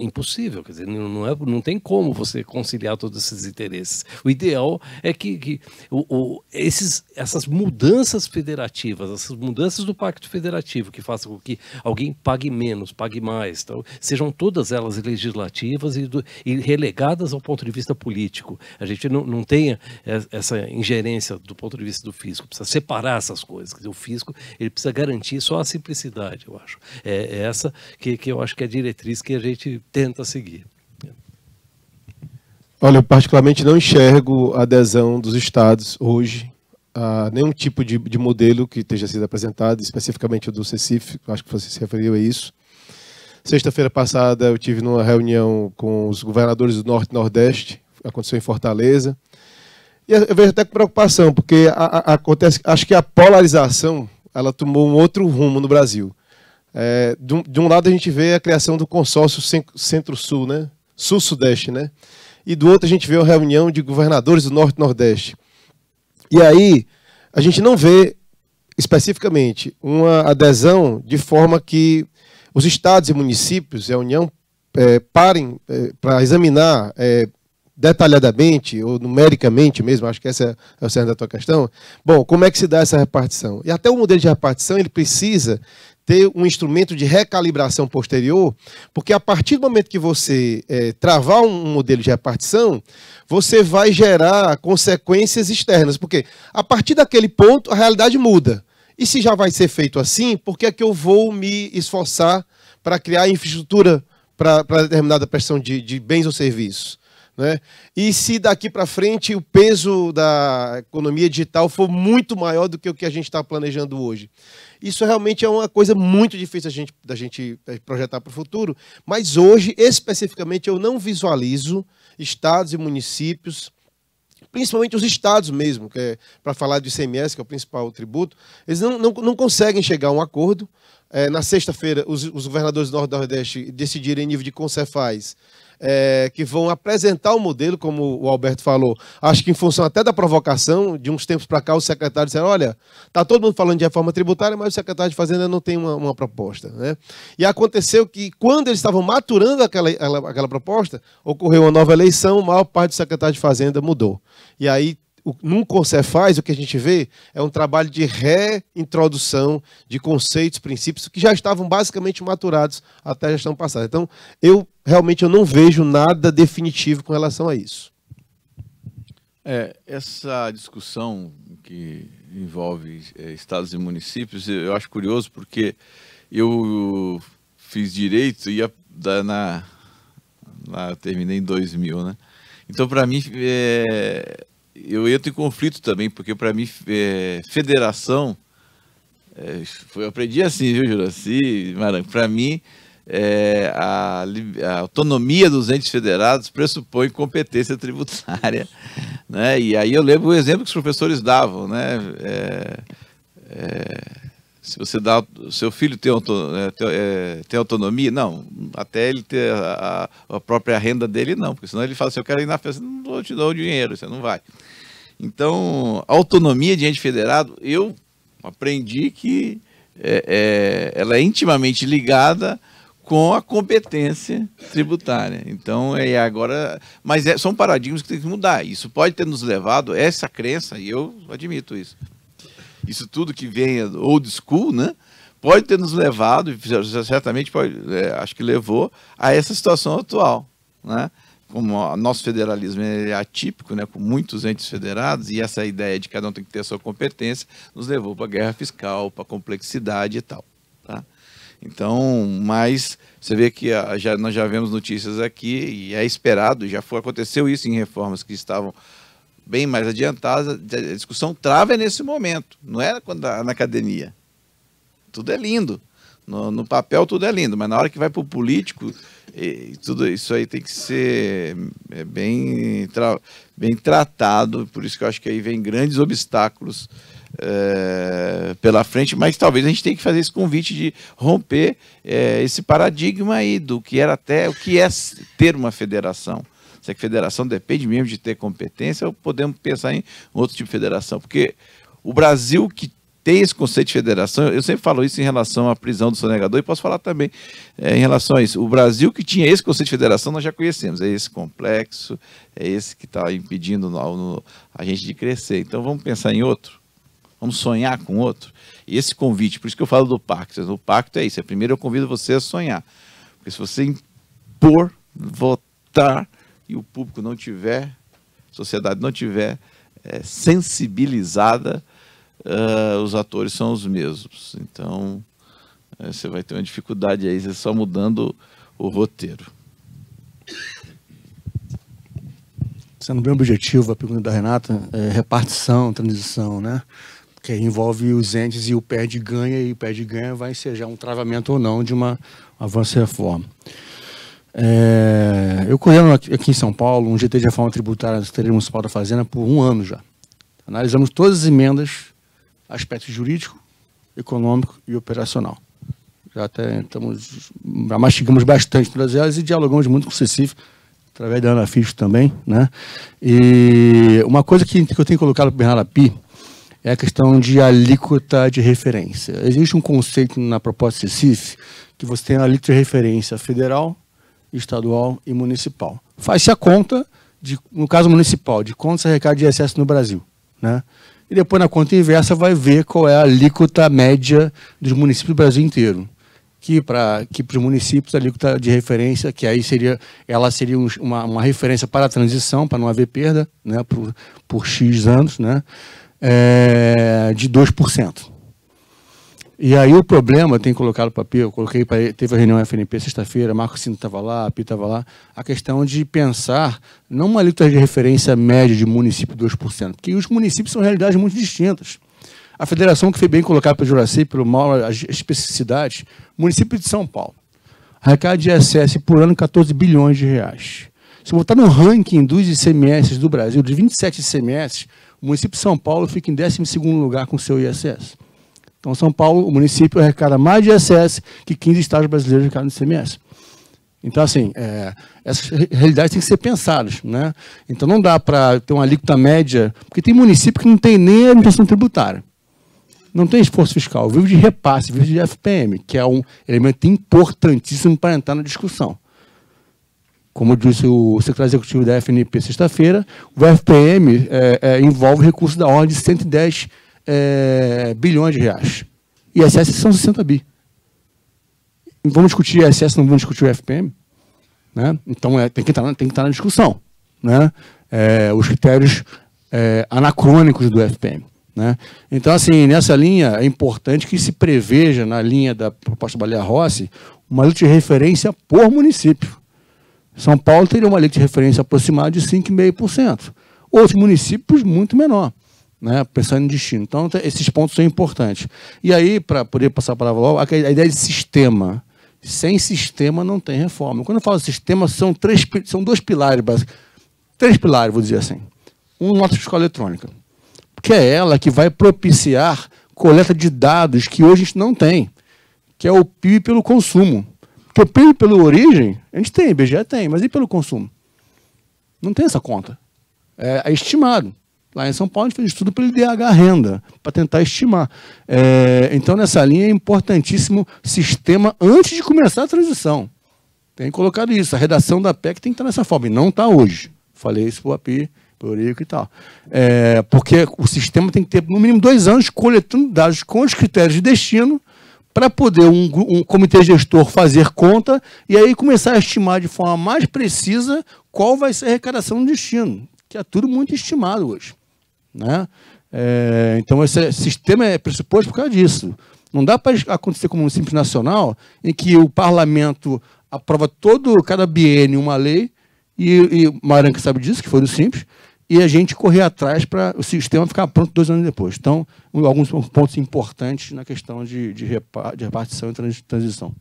impossível, quer dizer, não, é, não tem como você conciliar todos esses interesses. O ideal é que, que o, o, esses, essas mudanças federativas, essas mudanças do pacto federativo que façam com que alguém pague menos, pague mais, então, sejam todas elas legislativas e, do, e relegadas ao ponto de vista político. A gente não, não tem eh, essa ingerência do ponto de vista do fisco, precisa separar essas coisas. Quer dizer, o fisco ele precisa garantir só a simplicidade, eu acho. É, é essa que, que eu acho que é a diretriz que a gente tenta seguir. Olha, eu particularmente não enxergo a adesão dos estados hoje a nenhum tipo de, de modelo que esteja sido apresentado, especificamente o do CECIF, acho que você se referiu a isso. Sexta-feira passada eu tive numa reunião com os governadores do Norte e Nordeste, aconteceu em Fortaleza. E eu vejo até com preocupação, porque a, a, acontece, acho que a polarização ela tomou um outro rumo no Brasil. É, de, um, de, um, lado a gente vê a criação do consórcio Centro-Sul, né? Sul-Sudeste, né? E do outro a gente vê uma reunião de governadores do Norte e Nordeste. E aí a gente não vê especificamente uma adesão de forma que os estados e municípios e a União é, parem é, para examinar é, detalhadamente ou numericamente mesmo, acho que essa é o centro da tua questão. Bom, como é que se dá essa repartição? E até o modelo de repartição ele precisa ter um instrumento de recalibração posterior, porque a partir do momento que você é, travar um modelo de repartição, você vai gerar consequências externas, porque a partir daquele ponto a realidade muda. E se já vai ser feito assim, por que é que eu vou me esforçar para criar infraestrutura para determinada prestação de, de bens ou serviços? Né? E se daqui para frente o peso da economia digital for muito maior do que o que a gente está planejando hoje? Isso realmente é uma coisa muito difícil gente, da gente eh, projetar para o futuro, mas hoje, especificamente, eu não visualizo estados e municípios principalmente os estados mesmo, que é, para falar do ICMS, que é o principal tributo, eles não, não, não conseguem chegar a um acordo. É, na sexta-feira, os, os, governadores do Norte e Nordeste decidirem em nível de Concefaz é, que vão apresentar o modelo, como o Alberto falou. Acho que em função até da provocação, de uns tempos para cá, o secretário disse: olha, está todo mundo falando de reforma tributária, mas o secretário de Fazenda não tem uma, uma proposta. Né? E aconteceu que, quando eles estavam maturando aquela, aquela, aquela proposta, ocorreu uma nova eleição, a maior parte do secretário de Fazenda mudou. E aí o, num faz o que a gente vê é um trabalho de reintrodução de conceitos, princípios que já estavam basicamente maturados até a gestão passada. Então, eu realmente eu não vejo nada definitivo com relação a isso. É, essa discussão que envolve é, estados e municípios, eu acho curioso porque eu fiz direito e da, na, na, terminei em 2000, né? Então, para mim, é, eu entro em conflito também, porque para mim, é, federação. É, eu aprendi assim, viu, Juraci? Assim, para mim, é, a, a, autonomia dos entes federados pressupõe competência tributária. Né? E aí eu lembro o exemplo que os professores davam, né? É, é se você dá seu filho tem, é, é, tem autonomia não até ele ter a, a, própria renda dele não porque senão ele fala se assim, eu quero ir na festa não vou te dar o dinheiro você não vai então autonomia de ente federado eu aprendi que é, é, ela é intimamente ligada com a competência tributária. Então, é agora. Mas é, são paradigmas que tem que mudar. Isso pode ter nos levado, essa crença, e eu admito isso, isso tudo que vem old school, né? Pode ter nos levado, certamente pode, é, acho que levou, a essa situação atual, né? Como o nosso federalismo é atípico, né, com muitos entes federados, e essa ideia de cada um tem que ter a sua competência, nos levou para a guerra fiscal, para a complexidade e tal. Tá? Então, mas você vê que a, já, nós já vemos notícias aqui, e é esperado, já foi, aconteceu isso em reformas que estavam bem mais adiantadas, a discussão trava é nesse momento, não é quando, na academia. Tudo é lindo. No, no, papel tudo é lindo, mas na hora que vai para o político, e, tudo isso aí tem que ser é, bem, tra, bem tratado. Por isso que eu acho que aí vem grandes obstáculos é, pela frente, mas talvez a gente tenha que fazer esse convite de romper é, esse paradigma aí do que era até o que é ter uma federação se a federação depende mesmo de ter competência, ou podemos pensar em outro tipo de federação. Porque o Brasil que tem esse conceito de federação, eu sempre falo isso em relação à prisão do sonegador e posso falar também é, em relação a isso. O Brasil que tinha esse conceito de federação nós já conhecemos, é esse complexo, é esse que está impedindo no, no, a gente de crescer. Então vamos pensar em outro, vamos sonhar com outro. E esse convite, por isso que eu falo do pacto, o pacto é isso, é, primeiro eu convido você a sonhar, porque se você impor, votar, e o público não tiver, sociedade não tiver é, sensibilizada, uh, os atores são os mesmos. Então, é, você vai ter uma dificuldade aí, você só mudando o roteiro. Sendo bem objetivo, a pergunta da Renata é repartição, transição, né? que envolve os entes e o perde ganha, e o perde ganha vai já um travamento ou não de uma avanço reforma. É, eu correndo aqui em São Paulo um GT de reforma tributária do terreno Municipal da Fazenda por um ano já. Analisamos todas as emendas, aspecto jurídico, econômico e operacional. Já até estamos, já mastigamos bastante todas elas e dialogamos muito com o CECIF, através da Ana Fisco também. Né? E uma coisa que, que eu tenho colocado para o Bernardo Api é a questão de alíquota de referência. Existe um conceito na proposta do CECIF que você tem a alíquota de referência federal, estadual e municipal. Faz-se a conta, de, no caso municipal, de quanto se arrecada de excesso no Brasil. Né? E depois, na conta inversa, vai ver qual é a alíquota média dos municípios do Brasil inteiro. Que para que os municípios, a alíquota de referência, que aí seria, ela seria um, uma, uma, referência para a transição, para não haver perda, né, por, por X anos, né, é, de 2%. E aí o problema, tem colocado o papel, coloquei para teve a reunião FNP sexta-feira, Marco Cinto estava lá, a Pi estava lá, a questão de pensar não uma alíquota de referência média de município 2%, porque os municípios são realidades muito distintas. A federação que foi bem colocada pelo Juraci, pelo Mauro, as especificidades, município de São Paulo, arrecada de ISS por ano 14 bilhões de reais. Se botar no ranking dos ICMS do Brasil, de 27 ICMS, o município de São Paulo fica em 12º lugar com seu ISS. Então, São Paulo, o município arrecada mais de SS que 15 estados brasileiros arrecadam de ICMS. Então, assim, é, essas realidades têm que ser pensadas. Né? Então, não dá para ter uma alíquota média, porque tem município que não tem nem administração tributária. Não tem esforço fiscal, vive de repasse, vive de FPM, que é um elemento importantíssimo para entrar na discussão. Como disse o secretário executivo da FNP sexta-feira, o FPM é, é, envolve recursos da ordem de 110 bilhões é, bilhões de reais. E ISS são 60 bi. Vamos discutir ISS, não vamos discutir o FPM? Né? Então é, tem, que estar, tem que estar na discussão. Né? É, os critérios é, anacrônicos do FPM. Né? Então, assim, nessa linha, é importante que se preveja, na linha da proposta Baleia Rossi, uma lei de referência por município. São Paulo teria uma lei de referência aproximada de 5,5%. Outros municípios, muito menor né, pensando em destino. Então, esses pontos são importantes. E aí, para poder passar a palavra logo, a ideia de sistema. Sem sistema não tem reforma. Quando eu falo sistema, são, três, são dois pilares, básicos. Três pilares, vou dizer assim. Um, nota fiscal eletrônica, que é ela que vai propiciar coleta de dados que hoje a gente não tem, que é o PIB pelo consumo. Porque o PIB pela origem, a gente tem, IBGE tem, mas e pelo consumo? Não tem essa conta. É, é estimado lá em São Paulo, a gente fez estudo para IDH renda, para tentar estimar. É, então, nessa linha, é importantíssimo sistema antes de começar a transição. Tem colocado isso. A redação da PEC tem que estar nessa forma, e não está hoje. Falei isso para o API, para o Eurico e tal. É, porque o sistema tem que ter, no mínimo, dois anos coletando dados com os critérios de destino para poder um, um, comitê gestor fazer conta e aí começar a estimar de forma mais precisa qual vai ser a arrecadação do destino, que é tudo muito estimado hoje. Né? É, então, esse sistema é pressuposto por causa disso. Não dá para acontecer como um simples nacional, em que o parlamento aprova todo, cada biênio, uma lei, e, e Maranca sabe disso, que foi do simples, e a gente correr atrás para o sistema ficar pronto dois anos depois. Então, alguns pontos importantes na questão de, de, repartição e transição.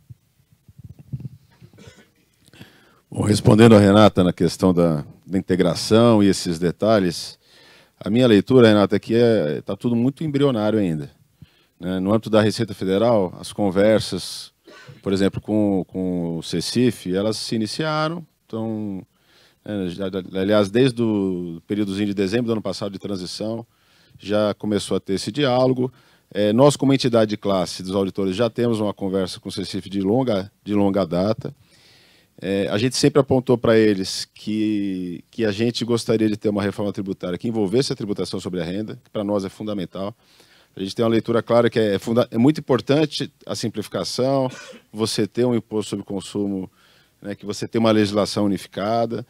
Bom, respondendo a Renata na questão da, da integração e esses detalhes, a minha leitura, Renata, é que está é, tá tudo muito embrionário ainda. Né? No âmbito da Receita Federal, as conversas, por exemplo, com, com o CECIF, elas se iniciaram, então, é, aliás, desde o períodozinho de dezembro do ano passado de transição, já começou a ter esse diálogo. É, nós, como entidade de classe dos auditores, já temos uma conversa com o CECIF de longa, de longa data. É, a gente sempre apontou para eles que, que a gente gostaria de ter uma reforma tributária que envolvesse a tributação sobre a renda, que para nós é fundamental. A gente tem uma leitura clara que é, é muito importante a simplificação, você ter um imposto sobre consumo, né, que você ter uma legislação unificada.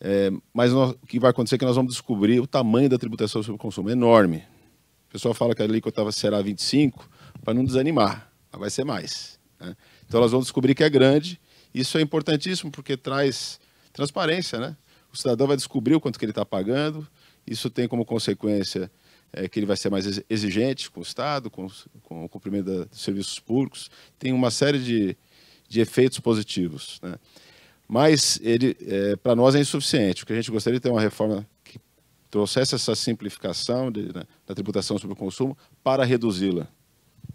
É, mas nós, o que vai acontecer é que nós vamos descobrir o tamanho da tributação sobre o consumo, é enorme. O pessoal fala que a alíquota será 25, para não desanimar, vai ser mais. Né? Então elas vão descobrir que é grande isso é importantíssimo porque traz transparência, né? O cidadão vai descobrir o quanto que ele está pagando. Isso tem como consequência é, que ele vai ser mais exigente com o Estado, com, com o cumprimento da, dos serviços públicos. Tem uma série de, de efeitos positivos, né? Mas ele, é, para nós, é insuficiente. O que a gente gostaria de ter uma reforma que trouxesse essa simplificação de, né, da tributação sobre o consumo para reduzi-la,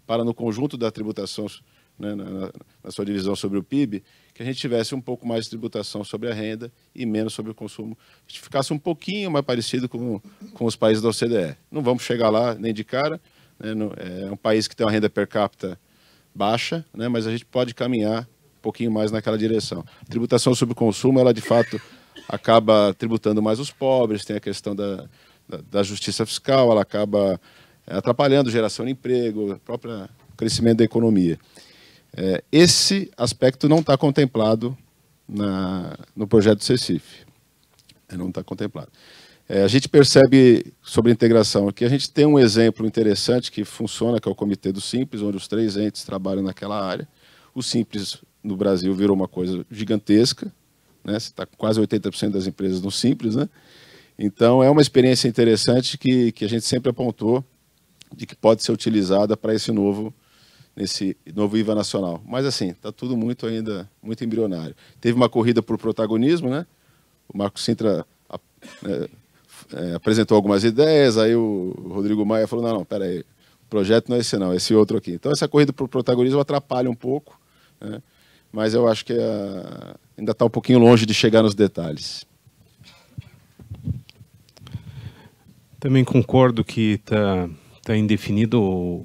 para no conjunto da tributação sobre né, na, na, sua divisão sobre o PIB, que a gente tivesse um pouco mais de tributação sobre a renda e menos sobre o consumo. A gente ficasse um pouquinho mais parecido com, com os países da OCDE. Não vamos chegar lá nem de cara. Né, no, é um país que tem uma renda per capita baixa, né, mas a gente pode caminhar um pouquinho mais naquela direção. A tributação sobre o consumo, ela de fato acaba tributando mais os pobres, tem a questão da, da, da justiça fiscal, ela acaba é, atrapalhando geração de emprego, o próprio crescimento da economia. É, esse aspecto não está contemplado na, no projeto do CECIF. É, não está contemplado. É, a gente percebe sobre integração aqui, a gente tem um exemplo interessante que funciona, que é o Comitê do Simples, onde os três entes trabalham naquela área. O Simples no Brasil virou uma coisa gigantesca, né? Você está com quase 80% das empresas no Simples, né? Então é uma experiência interessante que, que a gente sempre apontou de que pode ser utilizada para esse novo nesse novo IVA nacional. Mas assim, está tudo muito ainda, muito embrionário. Teve uma corrida por protagonismo, né? O Marco Sintra é, é, apresentou algumas ideias, aí o Rodrigo Maia falou, não, não, peraí, o projeto não é esse não, é esse outro aqui. Então essa corrida por protagonismo atrapalha um pouco, né? mas eu acho que a... Ah, ainda está um pouquinho longe de chegar nos detalhes. Também concordo que está tá indefinido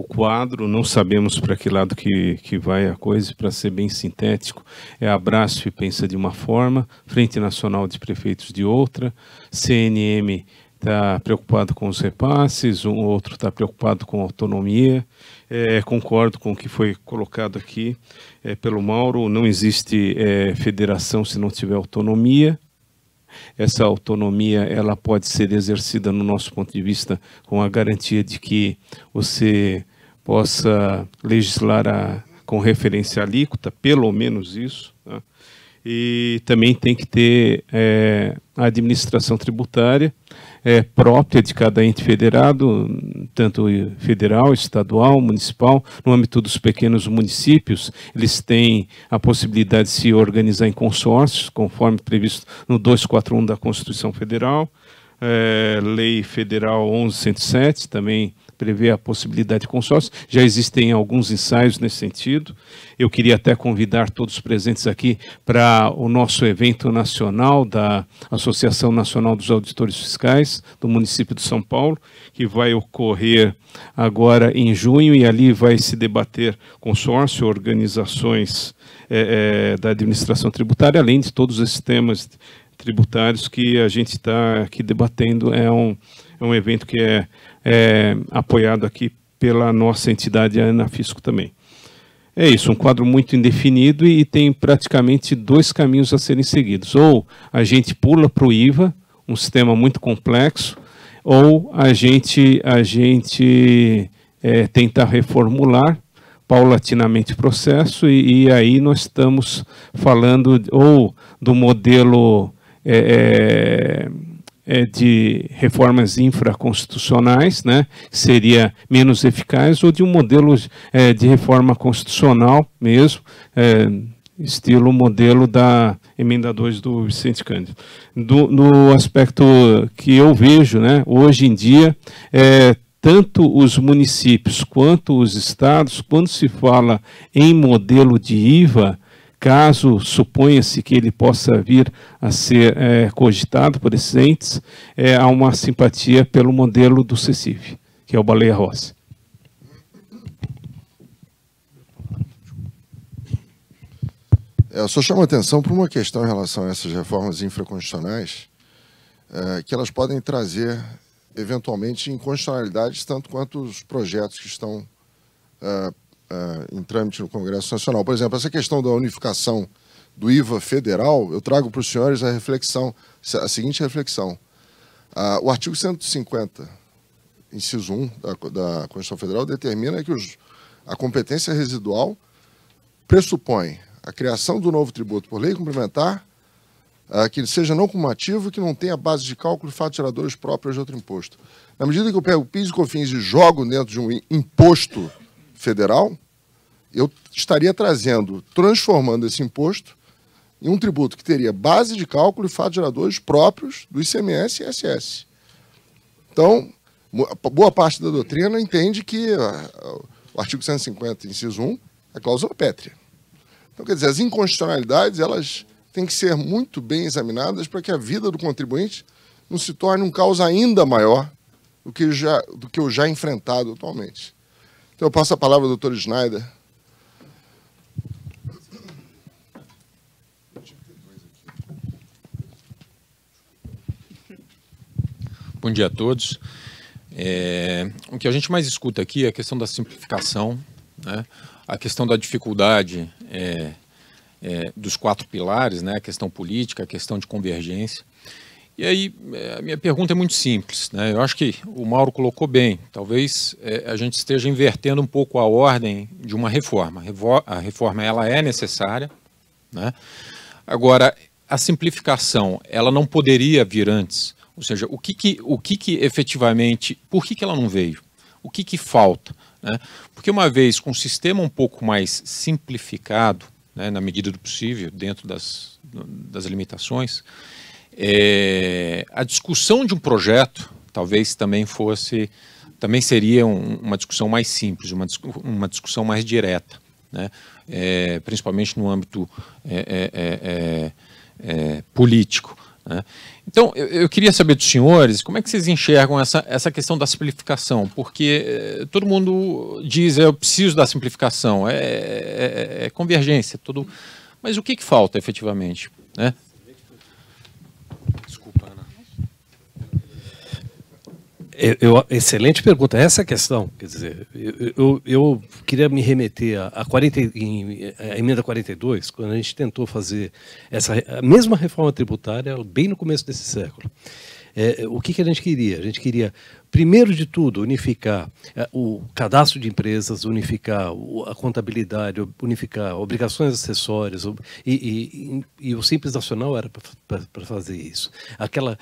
o quadro, não sabemos para que lado que, que vai a coisa, para ser bem sintético, é abraço e pensa de uma forma, Frente Nacional de Prefeitos de outra, CNM está preocupado com os repasses, um outro está preocupado com autonomia. É, concordo com o que foi colocado aqui é, pelo Mauro, não existe é, federação se não tiver autonomia. Essa autonomia ela pode ser exercida no nosso ponto de vista com a garantia de que você possa legislar a, com referência à alíquota, pelo menos isso. Né? E também tem que ter é, a administração tributária é, própria de cada ente federado, tanto federal, estadual, municipal. No âmbito dos pequenos municípios, eles têm a possibilidade de se organizar em consórcios, conforme previsto no 241 da Constituição Federal. É, Lei Federal 1107 também prevê a possibilidade de consórcio. Já existem alguns ensaios nesse sentido. Eu queria até convidar todos os presentes aqui para o nosso evento nacional da Associação Nacional dos Auditores Fiscais do município de São Paulo, que vai ocorrer agora em junho e ali vai se debater consórcio, organizações é, é, da administração tributária, além de todos esses temas tributários que a gente está aqui debatendo. É um, é um evento que é é, apoiado aqui pela nossa entidade Anafisco também. É isso, um quadro muito indefinido e tem praticamente dois caminhos a serem seguidos. Ou a gente pula para o IVA, um sistema muito complexo, ou a gente, a gente é, tenta reformular paulatinamente o processo e, e, aí nós estamos falando ou do modelo é, é é, de reformas infraconstitucionais, né, seria menos eficaz, ou de um modelo é, de reforma constitucional mesmo, é, estilo modelo da emenda 2 do Vicente Cândido. Do, no aspecto que eu vejo, né, hoje em dia, é, tanto os municípios quanto os estados, quando se fala em modelo de IVA, caso suponha-se que ele possa vir a ser é, cogitado por esses entes, é, há uma simpatia pelo modelo do CECIF, que é o Baleia Rossi. Eu é, só chamo a atenção para uma questão em relação a essas reformas infraconstitucionais, é, que elas podem trazer, eventualmente, inconstitucionalidades, tanto quanto os projetos que estão é, uh, em trâmite no Congresso Nacional. Por exemplo, essa questão da unificação do IVA federal, eu trago para os senhores a reflexão, a seguinte reflexão. Uh, o artigo 150, inciso 1 da, da Constituição Federal, determina que os, a competência residual pressupõe a criação do novo tributo por lei complementar, uh, que seja não cumulativo, que não tenha base de cálculo e fatos próprios de outro imposto. Na medida que eu pego PIS e COFINS e jogo dentro de um imposto federal, eu estaria trazendo, transformando esse imposto em um tributo que teria base de cálculo e fatos geradores próprios do ICMS e ISS. Então, boa parte da doutrina entende que ah, o artigo 150, inciso 1, é cláusula pétrea. Então, quer dizer, as inconstitucionalidades, elas têm que ser muito bem examinadas para que a vida do contribuinte não se torne um caos ainda maior do que, já, do que o já enfrentado atualmente. Então eu passo a palavra ao doutor Schneider. Bom dia a todos. É, o que a gente mais escuta aqui é a questão da simplificação, né? a questão da dificuldade é, é, dos quatro pilares, né? a questão política, a questão de convergência. E aí, é, a minha pergunta é muito simples. Né? Eu acho que o Mauro colocou bem. Talvez é, a gente esteja invertendo um pouco a ordem de uma reforma. A reforma ela é necessária. Né? Agora, a simplificação, ela não poderia vir antes. Ou seja, o que, que, o que, que efetivamente, por que, que ela não veio? O que, que falta? Né? Porque uma vez com um sistema um pouco mais simplificado, né, na medida do possível, dentro das, das limitações, é, a discussão de um projeto talvez também fosse, também seria um, uma discussão mais simples, uma, uma discussão mais direta, né? É, principalmente no âmbito é, é, é, é, político. Né? Então, eu, eu, queria saber dos senhores como é que vocês enxergam essa, essa questão da simplificação, porque todo mundo diz eu preciso da simplificação, é, convergência, tudo. Mas o que, que falta efetivamente? Né? É, é, eu, excelente pergunta. Essa é a questão. Quer dizer, eu, eu, eu queria me remeter a, a, a emenda 42, quando a gente tentou fazer essa a mesma reforma tributária bem no começo desse século. É, o que, que a gente queria? A gente queria, primeiro de tudo, unificar é, o cadastro de empresas, unificar o, a contabilidade, unificar obrigações acessórias, e, e, e, e o Simples Nacional era para fazer isso. Aquela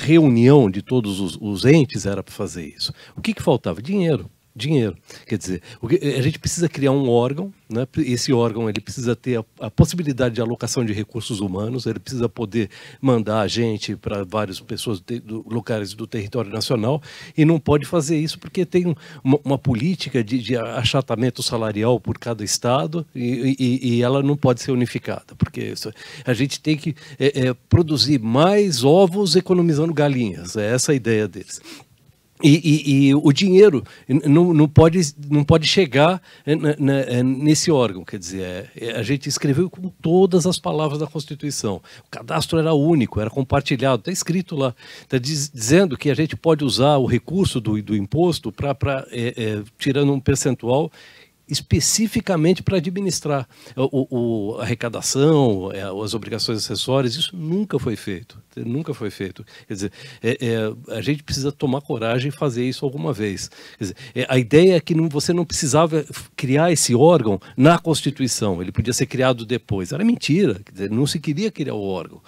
reunião de todos os, os entes era para fazer isso. O que, que faltava? Dinheiro dinheiro. Quer dizer, eh, a gente precisa criar um órgão, né? esse órgão ele precisa ter a, a possibilidade de alocação de recursos humanos, ele precisa poder mandar a gente para várias pessoas, de, do, lugares do território nacional, e não pode fazer isso porque tem um, uma, uma, política de, de, achatamento salarial por cada estado e, e, e, ela não pode ser unificada, porque isso, a gente tem que é, é, produzir mais ovos economizando galinhas, é essa a ideia deles. E, e, e, o dinheiro não, não, pode, não pode chegar eh, eh, nesse órgão. Quer dizer, é, é, a gente escreveu com todas as palavras da Constituição. O cadastro era único, era compartilhado, está escrito lá. Está dizendo que a gente pode usar o recurso do, do imposto para, é, é, tirando um percentual especificamente para administrar o, o, a arrecadação, eh, as obrigações acessórias. Isso nunca foi feito nunca foi feito. Quer dizer, é, é, a gente precisa tomar coragem e fazer isso alguma vez. Dizer, é, a ideia é que não, você não precisava criar esse órgão na Constituição, ele podia ser criado depois. Era mentira, dizer, não se queria criar o órgão.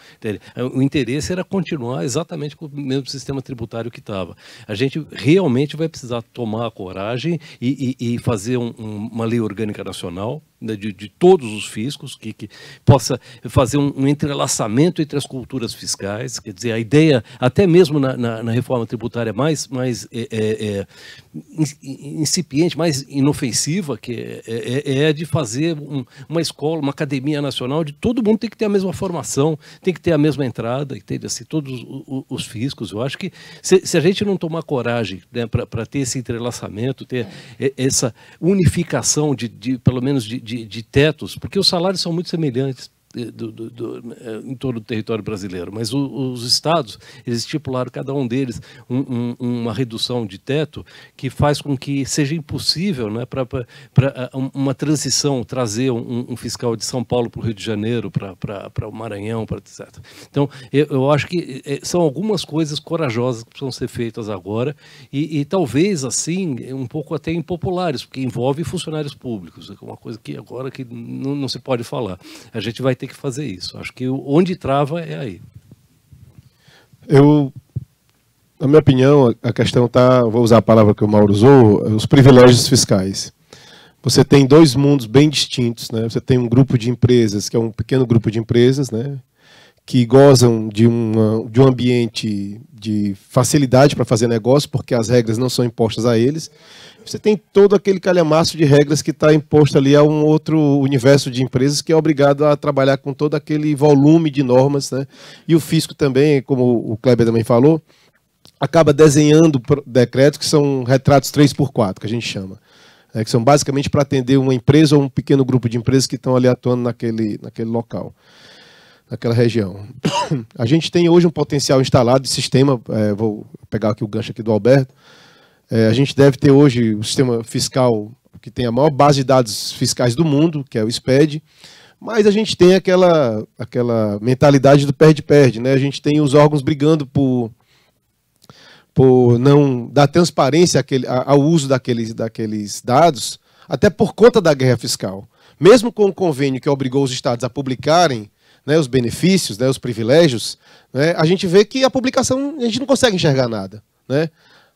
O interesse era continuar exatamente com o mesmo sistema tributário que estava. A gente realmente vai precisar tomar coragem e, e, e fazer um, um, uma lei orgânica nacional né, de, de todos os fiscos, que, que possa fazer um, um, entrelaçamento entre as culturas fiscais. Quer dizer, a ideia, até mesmo na, na, na reforma tributária mais, mais é, é, é incipiente, mais inofensiva, que é, é, é, é de fazer um, uma escola, uma academia nacional, de todo mundo tem que ter a mesma formação, tem que ter a mesma entrada, entende? Assim, todos os, os fiscos. Eu acho que se, se, a gente não tomar coragem né, para ter esse entrelaçamento, ter essa unificação de, de pelo menos de, de de, de tetos, porque os salários são muito semelhantes do, do, do, eh, em todo o território brasileiro, mas o, os estados, eles estipularam, cada um deles, um, um, uma redução de teto que faz com que seja impossível né, para eh, uma transição, trazer um, um, fiscal de São Paulo para o Rio de Janeiro, para o Maranhão, para etc. Então, eu, eu, acho que eh, são algumas coisas corajosas que precisam ser feitas agora e, e talvez, assim, um pouco até impopulares, porque envolve funcionários públicos, é uma coisa que agora que não, não se pode falar. A gente vai ter que fazer isso. Acho que onde trava é aí. Eu, na minha opinião, a questão está, vou usar a palavra que o Mauro usou, é os privilégios fiscais. Você tem dois mundos bem distintos, né? Você tem um grupo de empresas que é um pequeno grupo de empresas, né? que gozam de, uma, de um ambiente de facilidade para fazer negócio, porque as regras não são impostas a eles. Você tem todo aquele calhamaço de regras que está imposto ali a um outro universo de empresas que é obrigado a trabalhar com todo aquele volume de normas. Né? E o fisco também, como o Kleber também falou, acaba desenhando decretos que são retratos 3x4, que a gente chama. Né? que são basicamente para atender uma empresa ou um pequeno grupo de empresas que estão ali atuando naquele, naquele local naquela região. A gente tem hoje um potencial instalado de sistema, é, vou pegar aqui o gancho aqui do Alberto, é, a gente deve ter hoje o sistema fiscal que tem a maior base de dados fiscais do mundo, que é o SPED, mas a gente tem aquela, aquela mentalidade do perde-perde, né? A gente tem os órgãos brigando por, por não dar transparência àquele, ao uso daqueles, daqueles dados, até por conta da guerra fiscal. Mesmo com o convênio que obrigou os estados a publicarem né, os benefícios, né, os privilégios, né, a gente vê que a publicação a gente não consegue enxergar nada. Né?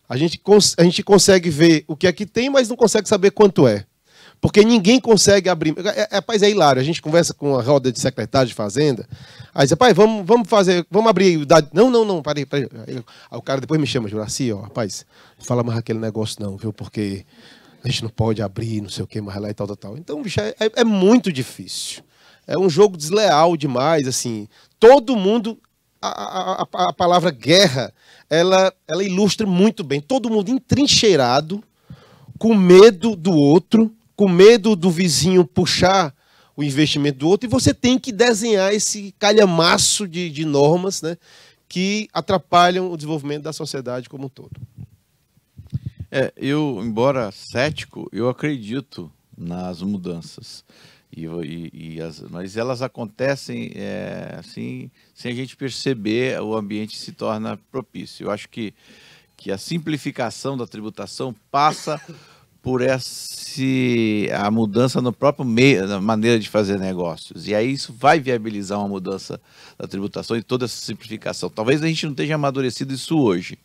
A, gente a gente consegue ver o que é que tem, mas não consegue saber quanto é. Porque ninguém consegue abrir. É, é, é rapaz, é, é hilário. A gente conversa com a roda de secretário de fazenda. Aí diz, pai, vamos, vamos fazer, vamos abrir. Não, não, não, parei, parei. Aí, o cara depois me chama, Juraci, ó, rapaz, fala mais aquele negócio não, viu? Porque a gente não pode abrir, não sei o que, mas lá e tal, tal, tal. Então, bicho, é, é, é muito difícil é um jogo desleal demais, assim. Todo mundo a, a, a, palavra guerra ela, ela ilustra muito bem. Todo mundo entrincheirado, com medo do outro, com medo do vizinho puxar o investimento do outro, e você tem que desenhar esse calhamaço de, de normas né, que atrapalham o desenvolvimento da sociedade como um todo. É, eu, embora cético, eu acredito nas mudanças. E, e, e as, mas elas acontecem é, assim, sem a gente perceber, o ambiente se torna propício. Eu acho que, que a simplificação da tributação passa por esse, a mudança no próprio meio, na maneira de fazer negócios. E aí isso vai viabilizar uma mudança da tributação e toda essa simplificação. Talvez a gente não tenha amadurecido isso hoje.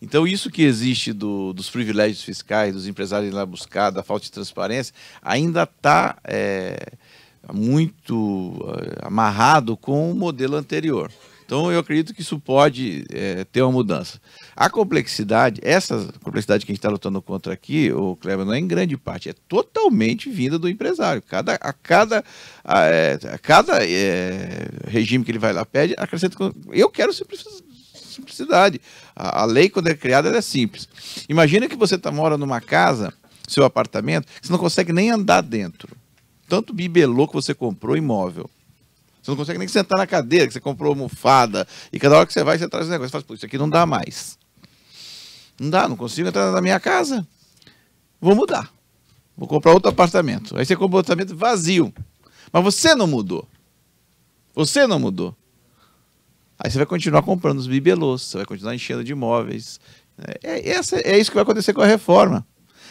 Então, isso que existe do, dos privilégios fiscais, dos empresários lá buscar, da falta de transparência, ainda está é, muito é, amarrado com o modelo anterior. Então, eu acredito que isso pode é, ter uma mudança. A complexidade, essa complexidade que a gente está lutando contra aqui, o Cleber não é em grande parte, é totalmente vinda do empresário. Cada, a cada, a, é, a cada é, regime que ele vai lá pede, acrescenta. Eu quero simplicidade. A, a lei, quando é criada, é simples. Imagina que você tá, mora numa casa, seu apartamento, você não consegue nem andar dentro. Tanto bibelô que você comprou imóvel. Você não consegue nem sentar na cadeira, que você comprou almofada. E cada hora que você vai, você traz um negócio. Você fala, Pô, isso aqui não dá mais. Não dá, não consigo entrar na minha casa. Vou mudar. Vou comprar outro apartamento. Aí você compra um apartamento vazio. Mas você não mudou. Você não mudou. Aí você vai continuar comprando os bibelôs, você vai continuar enchendo de imóveis. Né? É, é, essa, é isso que vai acontecer com a reforma.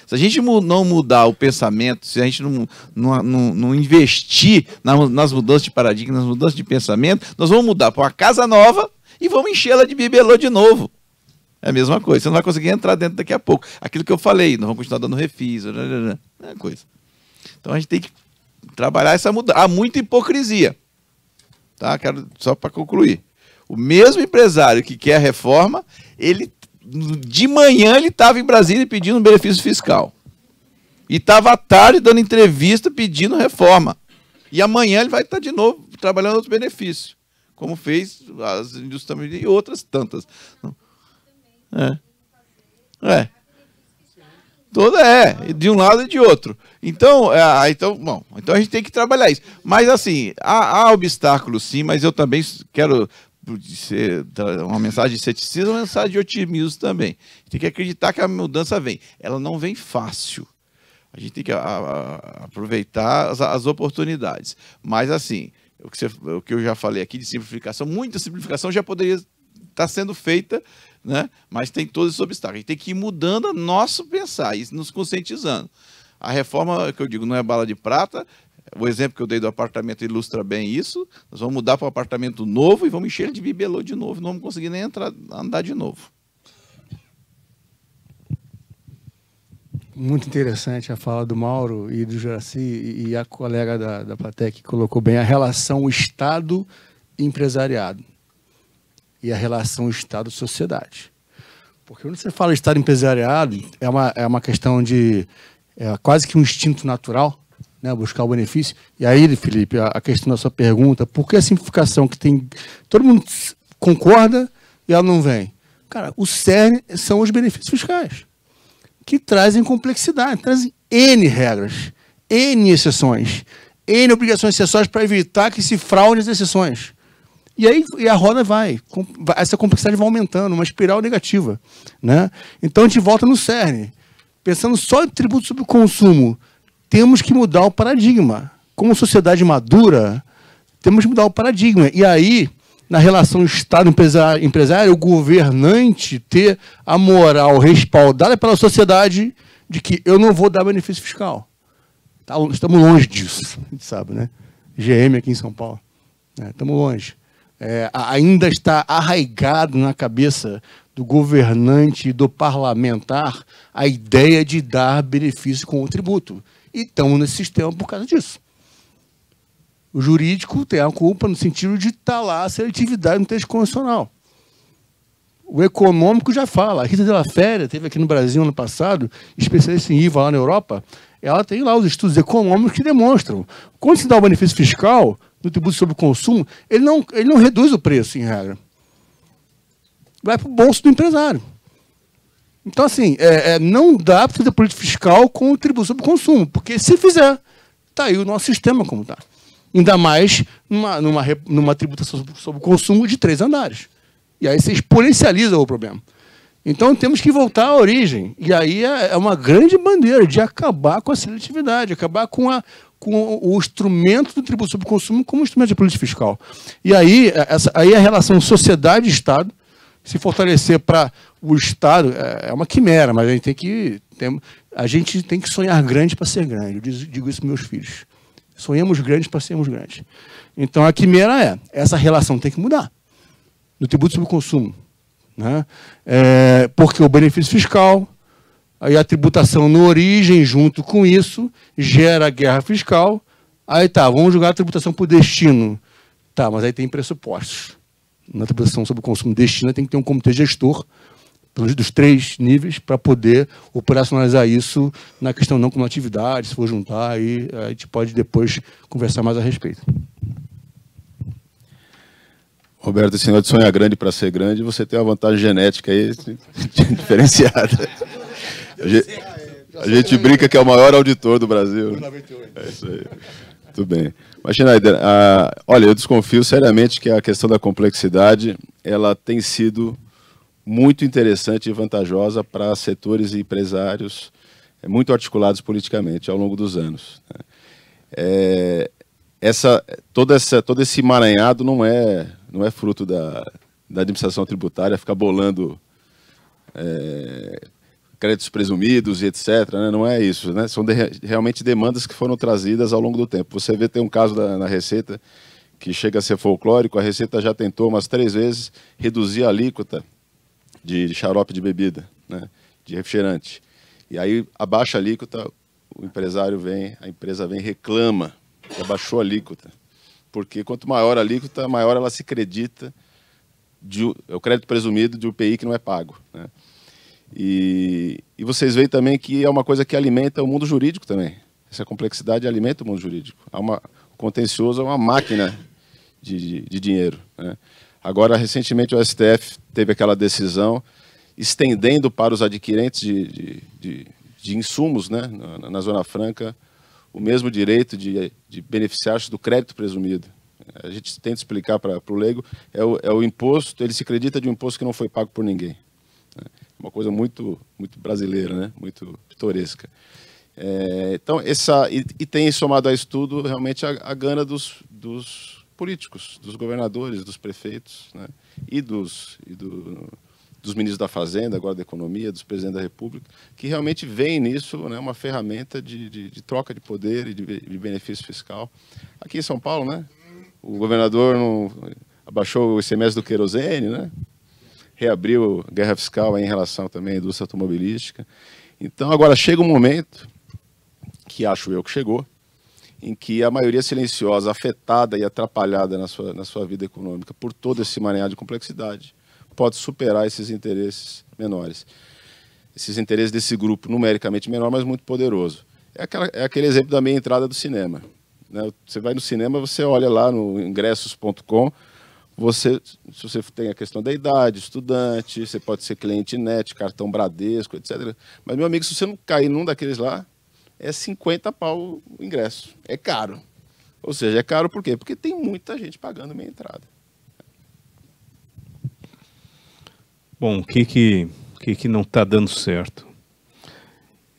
Se a gente não mudar o pensamento, se a gente não, não, não, não investir nas mudanças de paradigma, nas mudanças de pensamento, nós vamos mudar para uma casa nova e vamos enchê-la de bibelô de novo. É a mesma coisa. Você não vai conseguir entrar dentro daqui a pouco. Aquilo que eu falei, não vamos continuar dando refis, né, né, é coisa. Então a gente tem que trabalhar essa mudança. Há muita hipocrisia. Tá? Quero só para concluir. O mesmo empresário que quer a reforma, ele de manhã ele estava em Brasília pedindo um benefício fiscal. E estava à tarde dando entrevista pedindo reforma. E amanhã ele vai estar tá de novo trabalhando outro benefício, como fez as indústrias e outras tantas. É. É. Toda é, de um lado e de outro. Então, é, então, bom, então a gente tem que trabalhar isso. Mas assim, há, há obstáculos sim, mas eu também quero de ser uma mensagem de ceticismo, uma mensagem de otimismo também. Tem que acreditar que a mudança vem. Ela não vem fácil. A gente tem que a, a, aproveitar as, as, oportunidades. Mas, assim, o que, você, o que eu já falei aqui de simplificação, muita simplificação já poderia estar tá sendo feita, né? mas tem todos os obstáculos. A gente tem que ir mudando o nosso pensar e nos conscientizando. A reforma, que eu digo, não é bala de prata, o exemplo que eu dei do apartamento ilustra bem isso. Nós vamos mudar para um apartamento novo e vamos encher de bibelô de novo. Não vamos conseguir nem entrar, andar de novo. Muito interessante a fala do Mauro e do Juraci e a colega da, da que colocou bem a relação Estado-empresariado e a relação Estado-sociedade. Porque quando você fala Estado-empresariado, é uma, é uma questão de é quase que um instinto natural né, buscar o benefício. E aí, Felipe, a, questão da sua pergunta, por que a simplificação que tem. Todo mundo concorda e ela não vem? Cara, o CERN são os benefícios fiscais, que trazem complexidade, trazem N regras, N exceções, N obrigações acessórias para evitar que se fraude as exceções. E aí e a roda vai, essa complexidade vai aumentando, uma espiral negativa. Né? Então a gente volta no CERN pensando só em tributo sobre o consumo temos que mudar o paradigma. Como sociedade madura, temos que mudar o paradigma. E aí, na relação Estado-empresário, o governante ter a moral respaldada pela sociedade de que eu não vou dar benefício fiscal. Tá, estamos longe disso, a gente sabe, né? GM aqui em São Paulo. É, estamos longe. É, ainda está arraigado na cabeça do governante e do parlamentar a ideia de dar benefício com o tributo e estamos nesse sistema por causa disso. O jurídico tem a culpa no sentido de estar tá lá a seletividade no texto constitucional. O econômico já fala. A Rita Della Féria teve aqui no Brasil ano passado, especialista em IVA lá na Europa. Ela tem lá os estudos econômicos que demonstram. Quando se dá o benefício fiscal no tributo sobre o consumo, ele não, ele não reduz o preço, em regra. Vai para o bolso do empresário. Então, assim, é, é, não dá para fazer política fiscal com tributo sobre consumo, porque se fizer, está aí o nosso sistema como está. Ainda mais numa, numa, numa tributação sobre o consumo de três andares. E aí você exponencializa o problema. Então temos que voltar à origem. E aí é, é uma grande bandeira de acabar com a seletividade, acabar com, a, com o instrumento do tributo sobre consumo como instrumento de política fiscal. E aí, é, essa, aí a relação sociedade-estado se fortalecer para o Estado é, é uma quimera, mas a gente tem que, tem, a gente tem que sonhar grande para ser grande. Eu digo isso para meus filhos. Sonhamos grandes para sermos grandes. Então a quimera é, essa relação tem que mudar. No tributo sobre o consumo. Né? É, porque o benefício fiscal, aí a tributação no origem, junto com isso, gera guerra fiscal. Aí tá, vamos jogar a tributação por destino. Tá, mas aí tem pressupostos. Na tributação sobre o consumo destino tem que ter um comitê gestor menos dos três níveis para poder operacionalizar isso na questão não cumulatividade, se for juntar, aí a gente pode depois conversar mais a respeito. Roberto, esse negócio de sonhar grande para ser grande, você tem uma vantagem genética aí diferenciada. A gente, a gente brinca que é o maior auditor do Brasil. É isso aí. Muito bem. Mas, Schneider, a, ah, olha, eu desconfio seriamente que a questão da complexidade ela tem sido muito interessante e vantajosa para setores e empresários é, muito articulados politicamente ao longo dos anos. Né? É, essa, toda essa, todo esse emaranhado não é, não é fruto da, da administração tributária ficar bolando é, créditos presumidos e etc. Né? Não é isso. Né? São de, realmente demandas que foram trazidas ao longo do tempo. Você vê, tem um caso da, na Receita que chega a ser folclórico, a Receita já tentou umas três vezes reduzir a alíquota de, xarope de bebida, né? de refrigerante. E aí abaixa a alíquota, o empresário vem, a empresa vem reclama que abaixou a alíquota. Porque quanto maior a alíquota, maior ela se acredita de, é o crédito presumido de UPI que não é pago. Né? E, e, vocês veem também que é uma coisa que alimenta o mundo jurídico também. Essa complexidade alimenta o mundo jurídico. Há uma, o contencioso é uma máquina de, de, de dinheiro. Né? Agora, recentemente, o STF teve aquela decisão estendendo para os adquirentes de, de, de, de insumos né, na, na, Zona Franca o mesmo direito de, de beneficiar-se do crédito presumido. A gente tenta explicar para o leigo, é o, é o imposto, ele se acredita de um imposto que não foi pago por ninguém. Né. É uma coisa muito, muito brasileira, né? muito pitoresca. É, então, essa, e, e, tem somado a isso tudo realmente a, a gana dos, dos políticos, dos governadores, dos prefeitos né? e, dos, e do, dos ministros da Fazenda, agora da Economia, dos presidentes da República, que realmente veem nisso né, uma ferramenta de, de, de troca de poder e de, de, benefício fiscal. Aqui em São Paulo, né, o governador não, abaixou o ICMS do querosene, né, reabriu guerra fiscal em relação também à indústria automobilística. Então, agora chega um momento, que acho eu que chegou, em que a maioria silenciosa, afetada e atrapalhada na sua, na sua vida econômica por todo esse maranhado de complexidade, pode superar esses interesses menores. Esses interesses desse grupo numericamente menor, mas muito poderoso. É, aquela, é aquele exemplo da minha entrada do cinema. Né? Você vai no cinema, você olha lá no ingressos.com, você, se você tem a questão da idade, estudante, você pode ser cliente net, cartão Bradesco, etc. Mas, meu amigo, se você não cair num daqueles lá, é 50 pau o ingresso. É caro. Ou seja, é caro por quê? Porque tem muita gente pagando minha entrada. Bom, o que que, que, que não está dando certo?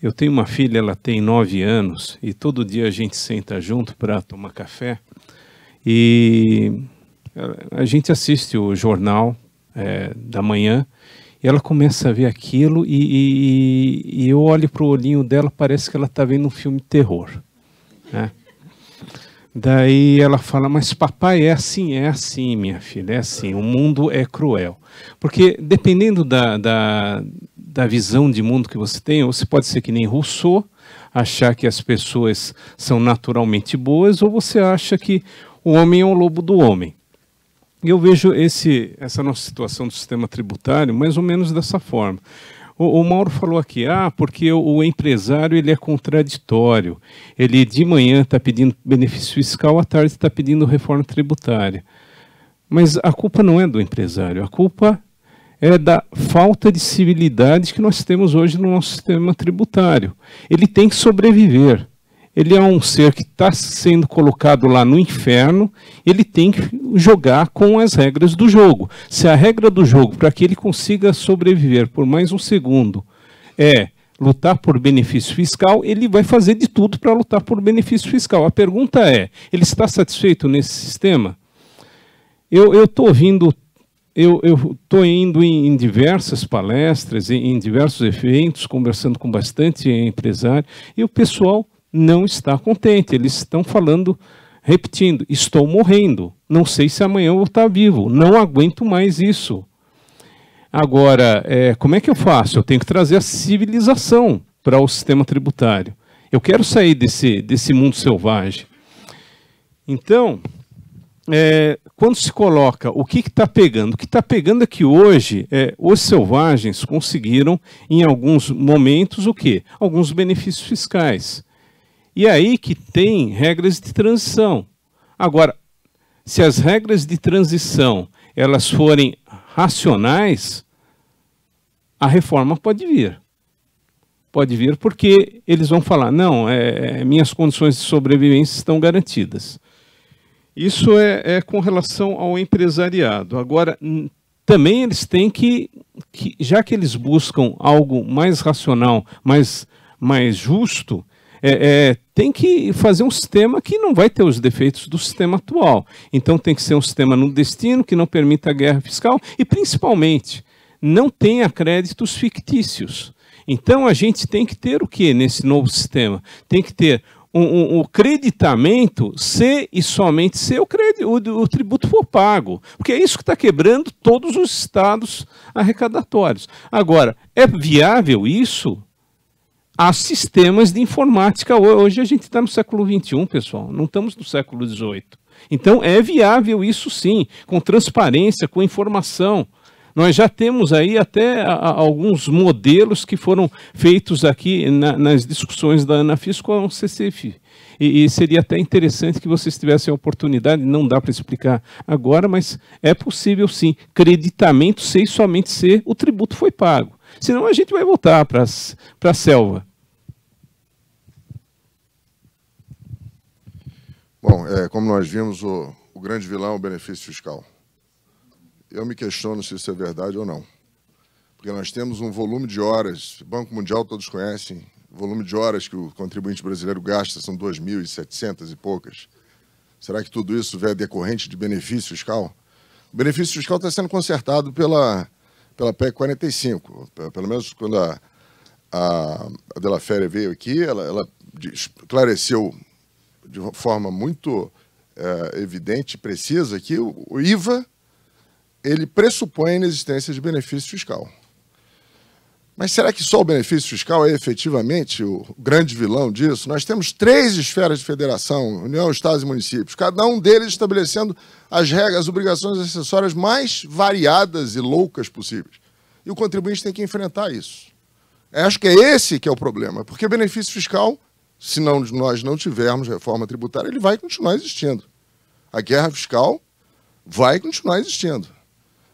Eu tenho uma filha, ela tem 9 anos, e todo dia a gente senta junto para tomar café. E a gente assiste o jornal é, da manhã ela começa a ver aquilo e, e, e eu olho para o olhinho dela, parece que ela está vendo um filme de terror. Né? Daí ela fala, mas papai é assim, é assim, minha filha, é assim, o mundo é cruel. Porque dependendo da, da, da visão de mundo que você tem, você pode ser que nem Rousseau, achar que as pessoas são naturalmente boas, ou você acha que o homem é o lobo do homem. E eu vejo esse, essa nossa situação do sistema tributário mais ou menos dessa forma. O, o, Mauro falou aqui, ah, porque o, o, empresário ele é contraditório. Ele de manhã está pedindo benefício fiscal, à tarde está pedindo reforma tributária. Mas a culpa não é do empresário, a culpa é da falta de civilidade que nós temos hoje no nosso sistema tributário. Ele tem que sobreviver ele é um ser que está sendo colocado lá no inferno, ele tem que jogar com as regras do jogo. Se a regra do jogo, para que ele consiga sobreviver por mais um segundo, é lutar por benefício fiscal, ele vai fazer de tudo para lutar por benefício fiscal. A pergunta é: ele está satisfeito nesse sistema? Eu estou ouvindo. Eu estou indo em, em, diversas palestras, em, em diversos eventos, conversando com bastante empresário, e o pessoal não está contente. Eles estão falando, repetindo: estou morrendo, não sei se amanhã eu vou estar vivo, não aguento mais isso. Agora, é, como é que eu faço? Eu tenho que trazer a civilização para o sistema tributário. Eu quero sair desse, desse mundo selvagem. Então, é, quando se coloca o que está pegando, o que está pegando é que hoje é, os selvagens conseguiram, em alguns momentos, o quê? Alguns benefícios fiscais. E é aí que tem regras de transição. Agora, se as regras de transição elas forem racionais, a reforma pode vir. Pode vir porque eles vão falar, não, é, é minhas condições de sobrevivência estão garantidas. Isso é, é com relação ao empresariado. Agora, também eles têm que, que, já que eles buscam algo mais racional, mais, mais justo, é, é, tem que fazer um sistema que não vai ter os defeitos do sistema atual. Então tem que ser um sistema no destino que não permita a guerra fiscal e, principalmente, não tenha créditos fictícios. Então a gente tem que ter o que nesse novo sistema? Tem que ter o um, um, um creditamento se e somente se o, crédito o, o, tributo for pago. Porque é isso que está quebrando todos os estados arrecadatórios. Agora, é viável isso? a sistemas de informática. Hoje a gente está no século XXI, pessoal, não estamos no século XVIII. Então é viável isso sim, com transparência, com informação. Nós já temos aí até a, alguns modelos que foram feitos aqui na, nas discussões da Anafis com a CCF. E, e, seria até interessante que vocês tivessem a oportunidade, não dá para explicar agora, mas é possível sim, creditamento sem somente ser o tributo foi pago. Senão a gente vai voltar para a selva. Bom, é, como nós vimos, o, o grande vilão é o benefício fiscal. Eu me questiono se isso é verdade ou não. Porque nós temos um volume de horas, Banco Mundial todos conhecem, o volume de horas que o contribuinte brasileiro gasta são 2.700 e poucas. Será que tudo isso é decorrente de benefício fiscal? O benefício fiscal está sendo consertado pela pela PEC 45. Pelo menos quando a, a, a Della Féria veio aqui, ela, ela esclareceu de uma forma muito é, evidente e precisa que o, o IVA ele pressupõe a inexistência de benefício fiscal. Mas será que só o benefício fiscal é efetivamente o grande vilão disso? Nós temos três esferas de federação, União, Estados e municípios, cada um deles estabelecendo as regras, as obrigações acessórias mais variadas e loucas possíveis. E o contribuinte tem que enfrentar isso. Eu acho que é esse que é o problema, porque o benefício fiscal, se não, nós não tivermos reforma tributária, ele vai continuar existindo. A guerra fiscal vai continuar existindo.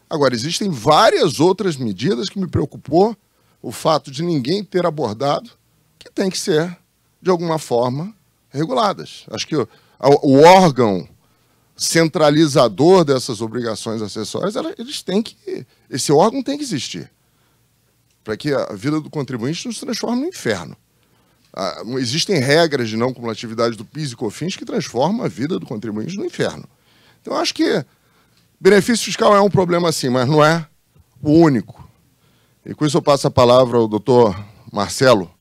Agora, existem várias outras medidas que me preocupou o fato de ninguém ter abordado, que tem que ser, de alguma forma, reguladas. Acho que o, o órgão centralizador dessas obrigações acessórias, ela, eles têm que. Esse órgão tem que existir. Para que a vida do contribuinte não se transforme no inferno. Ah, existem regras de não cumulatividade do PIS e COFINS que transformam a vida do contribuinte no inferno. Então, acho que benefício fiscal é um problema sim, mas não é o único. E com isso eu passo a palavra ao doutor Marcelo.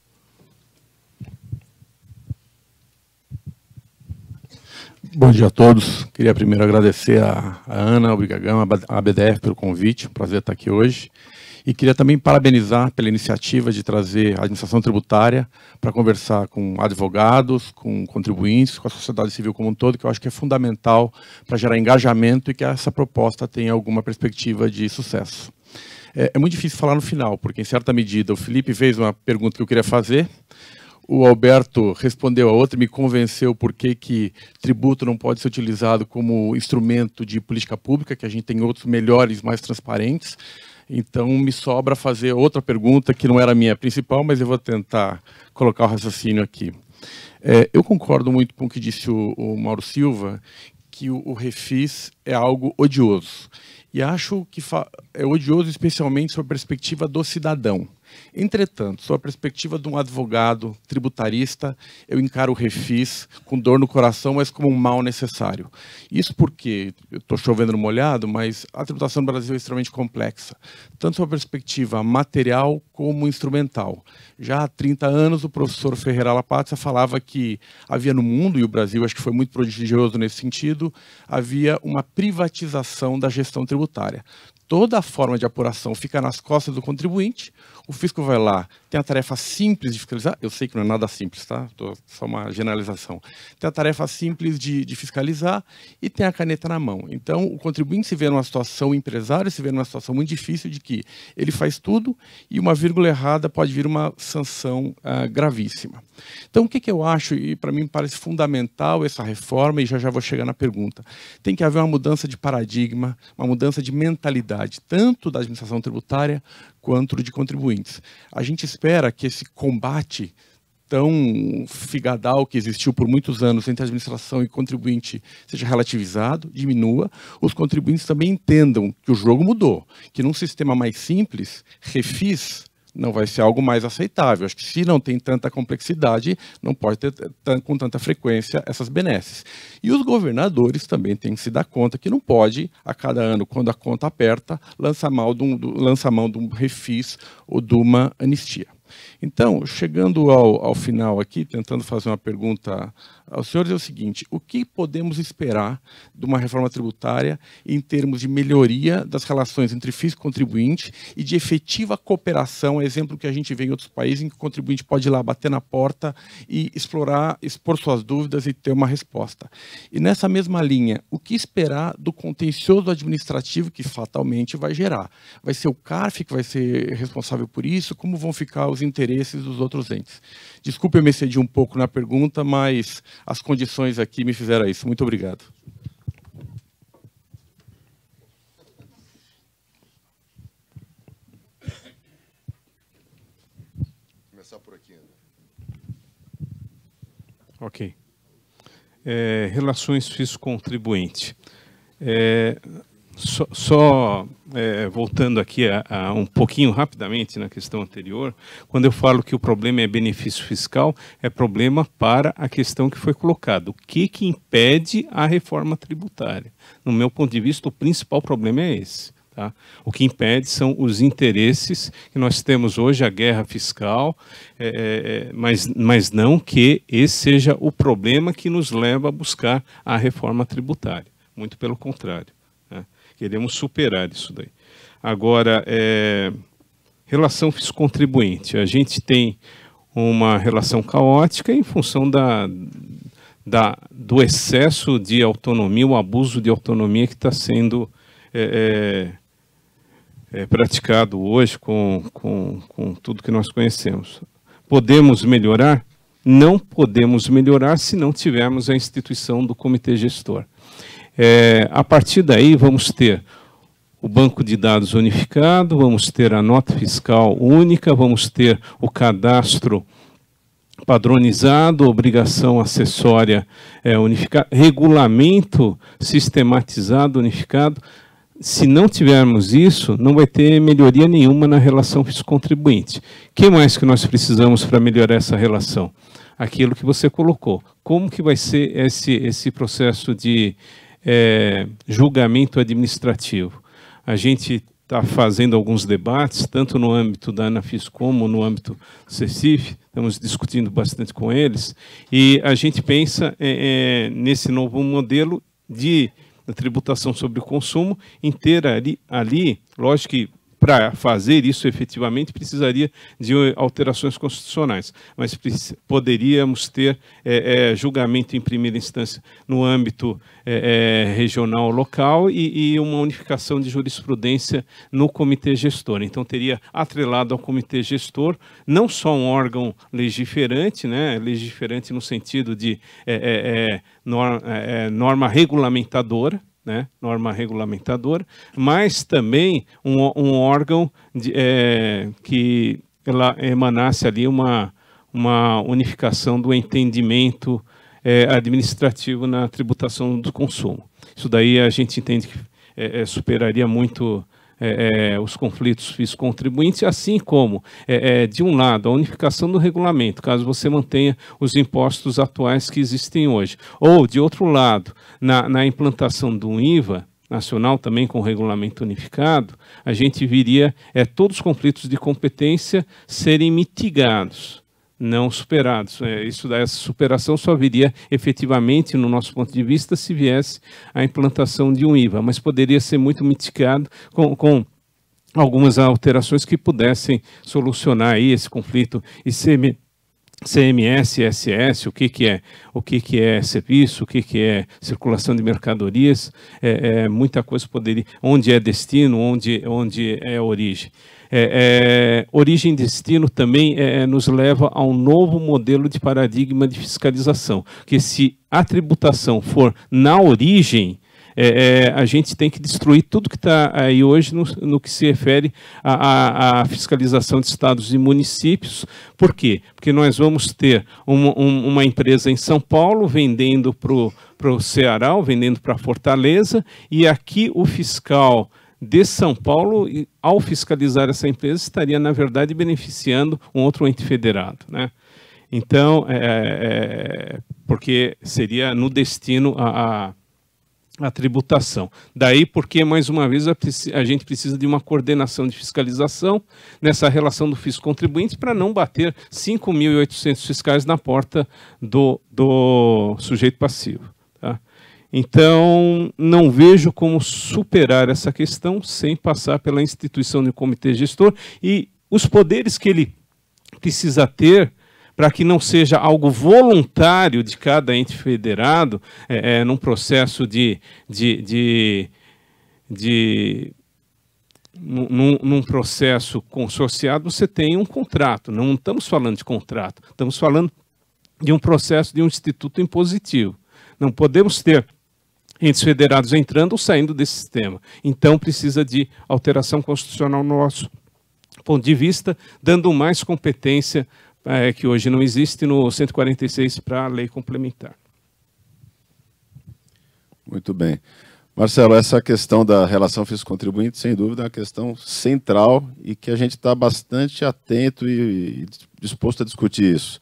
Bom dia a todos. Queria primeiro agradecer a, a Ana, ao Brigagão, à BDF pelo convite. Um prazer estar aqui hoje. E queria também parabenizar pela iniciativa de trazer a administração tributária para conversar com advogados, com contribuintes, com a sociedade civil como um todo, que eu acho que é fundamental para gerar engajamento e que essa proposta tenha alguma perspectiva de sucesso. É, é, muito difícil falar no final, porque em certa medida o Felipe fez uma pergunta que eu queria fazer, o Alberto respondeu a outra e me convenceu por que, que tributo não pode ser utilizado como instrumento de política pública, que a gente tem outros melhores, mais transparentes. Então, me sobra fazer outra pergunta que não era a minha principal, mas eu vou tentar colocar o raciocínio aqui. É, eu concordo muito com o que disse o, o Mauro Silva, que o, o refis é algo odioso. E acho que é odioso especialmente sob a perspectiva do cidadão. Entretanto, sob a perspectiva de um advogado tributarista, eu encaro o refis com dor no coração, mas como um mal necessário. Isso porque, eu estou chovendo no molhado, mas a tributação no Brasil é extremamente complexa, tanto sob a perspectiva material como instrumental. Já há 30 anos, o professor Ferreira Lapazza falava que havia no mundo, e o Brasil acho que foi muito prodigioso nesse sentido, havia uma privatização da gestão tributária toda a forma de apuração fica nas costas do contribuinte, o fisco vai lá, tem a tarefa simples de fiscalizar. Eu sei que não é nada simples, tá? Tô só uma generalização. Tem a tarefa simples de, de fiscalizar e tem a caneta na mão. Então, o contribuinte se vê numa situação, o empresário se vê numa situação muito difícil de que ele faz tudo e uma vírgula errada pode vir uma sanção ah, gravíssima. Então, o que, que eu acho, e para mim parece fundamental essa reforma, e já já vou chegar na pergunta, tem que haver uma mudança de paradigma, uma mudança de mentalidade, tanto da administração tributária quanto de contribuintes. A gente espera que esse combate tão figadal que existiu por muitos anos entre administração e contribuinte seja relativizado, diminua, os contribuintes também entendam que o jogo mudou, que num sistema mais simples, refis não vai ser algo mais aceitável. Acho que se não tem tanta complexidade, não pode ter com tanta frequência essas benesses. E os governadores também têm que se dar conta que não pode, a cada ano, quando a conta aperta, lançar mão de um, do, lançar mão de um refis ou de uma anistia. Então, chegando ao, ao final aqui, tentando fazer uma pergunta aos senhores é o seguinte: o que podemos esperar de uma reforma tributária em termos de melhoria das relações entre fisco e contribuinte e de efetiva cooperação? É exemplo que a gente vê em outros países em que o contribuinte pode ir lá bater na porta e explorar, expor suas dúvidas e ter uma resposta. E nessa mesma linha, o que esperar do contencioso administrativo que fatalmente vai gerar? Vai ser o CARF que vai ser responsável por isso? Como vão ficar os interesses dos outros entes? Desculpe eu me excedi um pouco na pergunta, mas as condições aqui me fizeram isso. Muito obrigado. Ok. É, relações fisco-contribuinte. É, só, só é, voltando aqui a, a, um pouquinho rapidamente na questão anterior, quando eu falo que o problema é benefício fiscal, é problema para a questão que foi colocada. O que, que impede a reforma tributária? No meu ponto de vista, o principal problema é esse. Tá? O que impede são os interesses que nós temos hoje, a guerra fiscal, é, é, é mas, mas não que esse seja o problema que nos leva a buscar a reforma tributária. Muito pelo contrário. Queremos superar isso daí. Agora, é, relação fisco-contribuinte. A gente tem uma relação caótica em função da, da, do excesso de autonomia, o abuso de autonomia que está sendo é, é, é praticado hoje com, com, com tudo que nós conhecemos. Podemos melhorar? Não podemos melhorar se não tivermos a instituição do comitê gestor. É, a partir daí, vamos ter o banco de dados unificado, vamos ter a nota fiscal única, vamos ter o cadastro padronizado, obrigação acessória é, unificada, regulamento sistematizado unificado. Se não tivermos isso, não vai ter melhoria nenhuma na relação fisco-contribuinte. O que mais que nós precisamos para melhorar essa relação? Aquilo que você colocou. Como que vai ser esse, esse processo de é, julgamento administrativo. A gente está fazendo alguns debates, tanto no âmbito da Anafis como no âmbito do CECIF, estamos discutindo bastante com eles, e a gente pensa é, é, nesse novo modelo de tributação sobre o consumo, inteira ali, ali lógico que para fazer isso efetivamente precisaria de eh, alterações constitucionais, mas poderíamos ter é, é, julgamento em primeira instância no âmbito é, regional local e, e, uma unificação de jurisprudência no comitê gestor. Então teria atrelado ao comitê gestor não só um órgão legiferante, né, legiferante no sentido de norma, norma regulamentadora, né, norma regulamentadora, mas também um, um órgão de, é, que ela emanasse ali uma, uma unificação do entendimento é, administrativo na tributação do consumo. Isso daí a gente entende que é, é superaria muito é, é, os conflitos fisco-contribuintes, assim como, é, é, de um lado, a unificação do regulamento, caso você mantenha os impostos atuais que existem hoje, ou, de outro lado, na, na implantação do IVA, nacional também com regulamento unificado, a gente viria é, todos os conflitos de competência serem mitigados não superados. É, isso da essa superação só viria efetivamente, no nosso ponto de vista, se viesse a implantação de um IVA, mas poderia ser muito mitigado com, com algumas alterações que pudessem solucionar aí esse conflito e ser CMS, SS, o que, que é o que, que é serviço, o que, que é circulação de mercadorias, é, é, muita coisa poderia, onde é destino, onde, onde é origem. É, é, origem e destino também é, é, nos leva a um novo modelo de paradigma de fiscalização, que se a tributação for na origem, é, é a gente tem que destruir tudo que está aí hoje no, no, que se refere à, à, fiscalização de estados e municípios. Por quê? Porque nós vamos ter uma, um, uma empresa em São Paulo vendendo para o Ceará, ou vendendo para Fortaleza, e aqui o fiscal de São Paulo, e, ao fiscalizar essa empresa, estaria, na verdade, beneficiando um outro ente federado. Né? Então, é, é, é porque seria no destino a, a, a, tributação. Daí porque, mais uma vez, a, a, gente precisa de uma coordenação de fiscalização nessa relação do fisco contribuinte para não bater 5.800 fiscais na porta do, do sujeito passivo. Então, não vejo como superar essa questão sem passar pela instituição do comitê gestor e os poderes que ele precisa ter para que não seja algo voluntário de cada ente federado, é, é, num processo de. de, de, de num, num, processo consorciado, você tem um contrato. Não estamos falando de contrato, estamos falando de um processo de um instituto impositivo. Não podemos ter entes federados entrando ou saindo desse sistema. Então precisa de alteração constitucional no nosso ponto de vista, dando mais competência é, que hoje não existe no 146 para a lei complementar. Muito bem. Marcelo, essa questão da relação fisco-contribuinte, sem dúvida, é uma questão central e que a gente está bastante atento e, e disposto a discutir isso.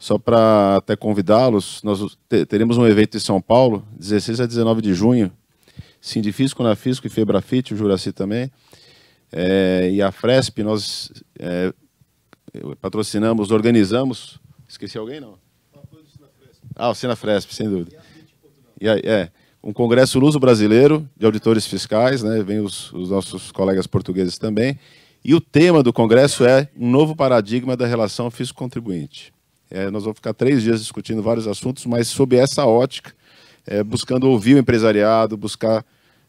Só para até convidá-los, nós teremos um evento em São Paulo, 16 a 19 de junho, Sindifisco, Nafisco e Febrafite, o Juraci também, é, e a Fresp, nós é, patrocinamos, organizamos, esqueci alguém não? Ah, o Sina Fresp, sem dúvida. E aí, é, um congresso luso-brasileiro de auditores fiscais, né, vem os, os nossos colegas portugueses também, e o tema do congresso é um novo paradigma da relação fisco-contribuinte. É, nós vamos ficar três dias discutindo vários assuntos, mas sob essa ótica, é, buscando ouvir o empresariado, buscar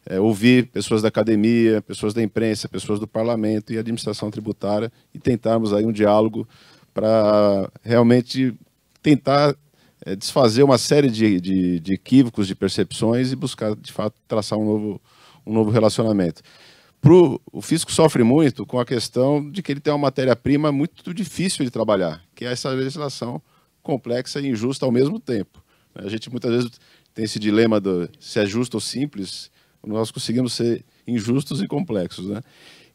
é, ouvir pessoas da academia, pessoas da imprensa, pessoas do parlamento e administração tributária e tentarmos aí um diálogo para realmente tentar é, desfazer uma série de, de, de equívocos, de percepções e buscar, de fato, traçar um novo, um novo relacionamento. Pro, o fisco sofre muito com a questão de que ele tem uma matéria-prima muito difícil de trabalhar, que é essa legislação complexa e injusta ao mesmo tempo. Né? A gente muitas vezes tem esse dilema do se é justo ou simples, nós conseguimos ser injustos e complexos. Né?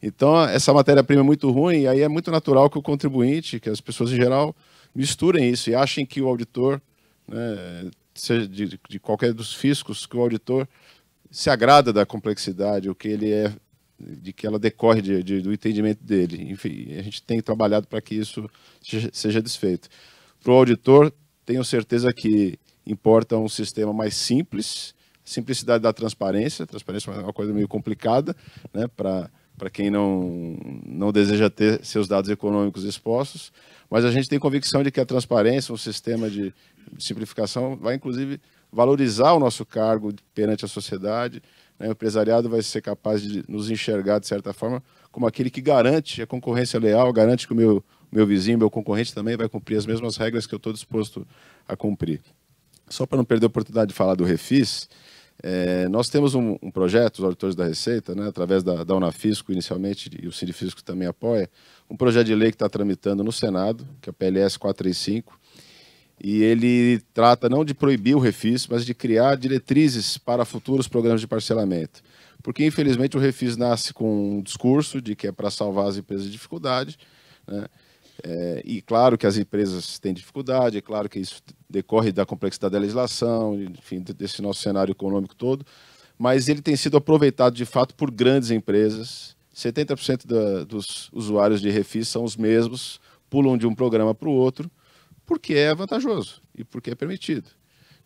Então, essa matéria-prima é muito ruim, e aí é muito natural que o contribuinte, que as pessoas em geral, misturem isso e achem que o auditor, né, seja de, de qualquer dos fiscos, que o auditor se agrada da complexidade, o que ele é de que ela decorre de, de, do entendimento dele. Enfim, a gente tem trabalhado para que isso seja, desfeito. Para o auditor, tenho certeza que importa um sistema mais simples, simplicidade da transparência. Transparência é uma coisa meio complicada né, para para quem não, não deseja ter seus dados econômicos expostos, mas a gente tem convicção de que a transparência, um sistema de simplificação, vai inclusive valorizar o nosso cargo perante a sociedade, né? O empresariado vai ser capaz de nos enxergar, de certa forma, como aquele que garante a concorrência leal, garante que o meu, meu vizinho, meu concorrente também vai cumprir as mesmas regras que eu estou disposto a cumprir. Só para não perder a oportunidade de falar do Refis, é, nós temos um, um, projeto, os auditores da Receita, né, através da, da, Unafisco inicialmente, e o Sindifisco também apoia, um projeto de lei que está tramitando no Senado, que é a PLS 435, e ele trata não de proibir o refis, mas de criar diretrizes para futuros programas de parcelamento. Porque, infelizmente, o refis nasce com um discurso de que é para salvar as empresas de dificuldade, né? É, e claro que as empresas têm dificuldade, é claro que isso decorre da complexidade da legislação, enfim, desse nosso cenário econômico todo, mas ele tem sido aproveitado de fato por grandes empresas. 70% da, dos usuários de refis são os mesmos, pulam de um programa para o outro, porque é vantajoso e porque é permitido.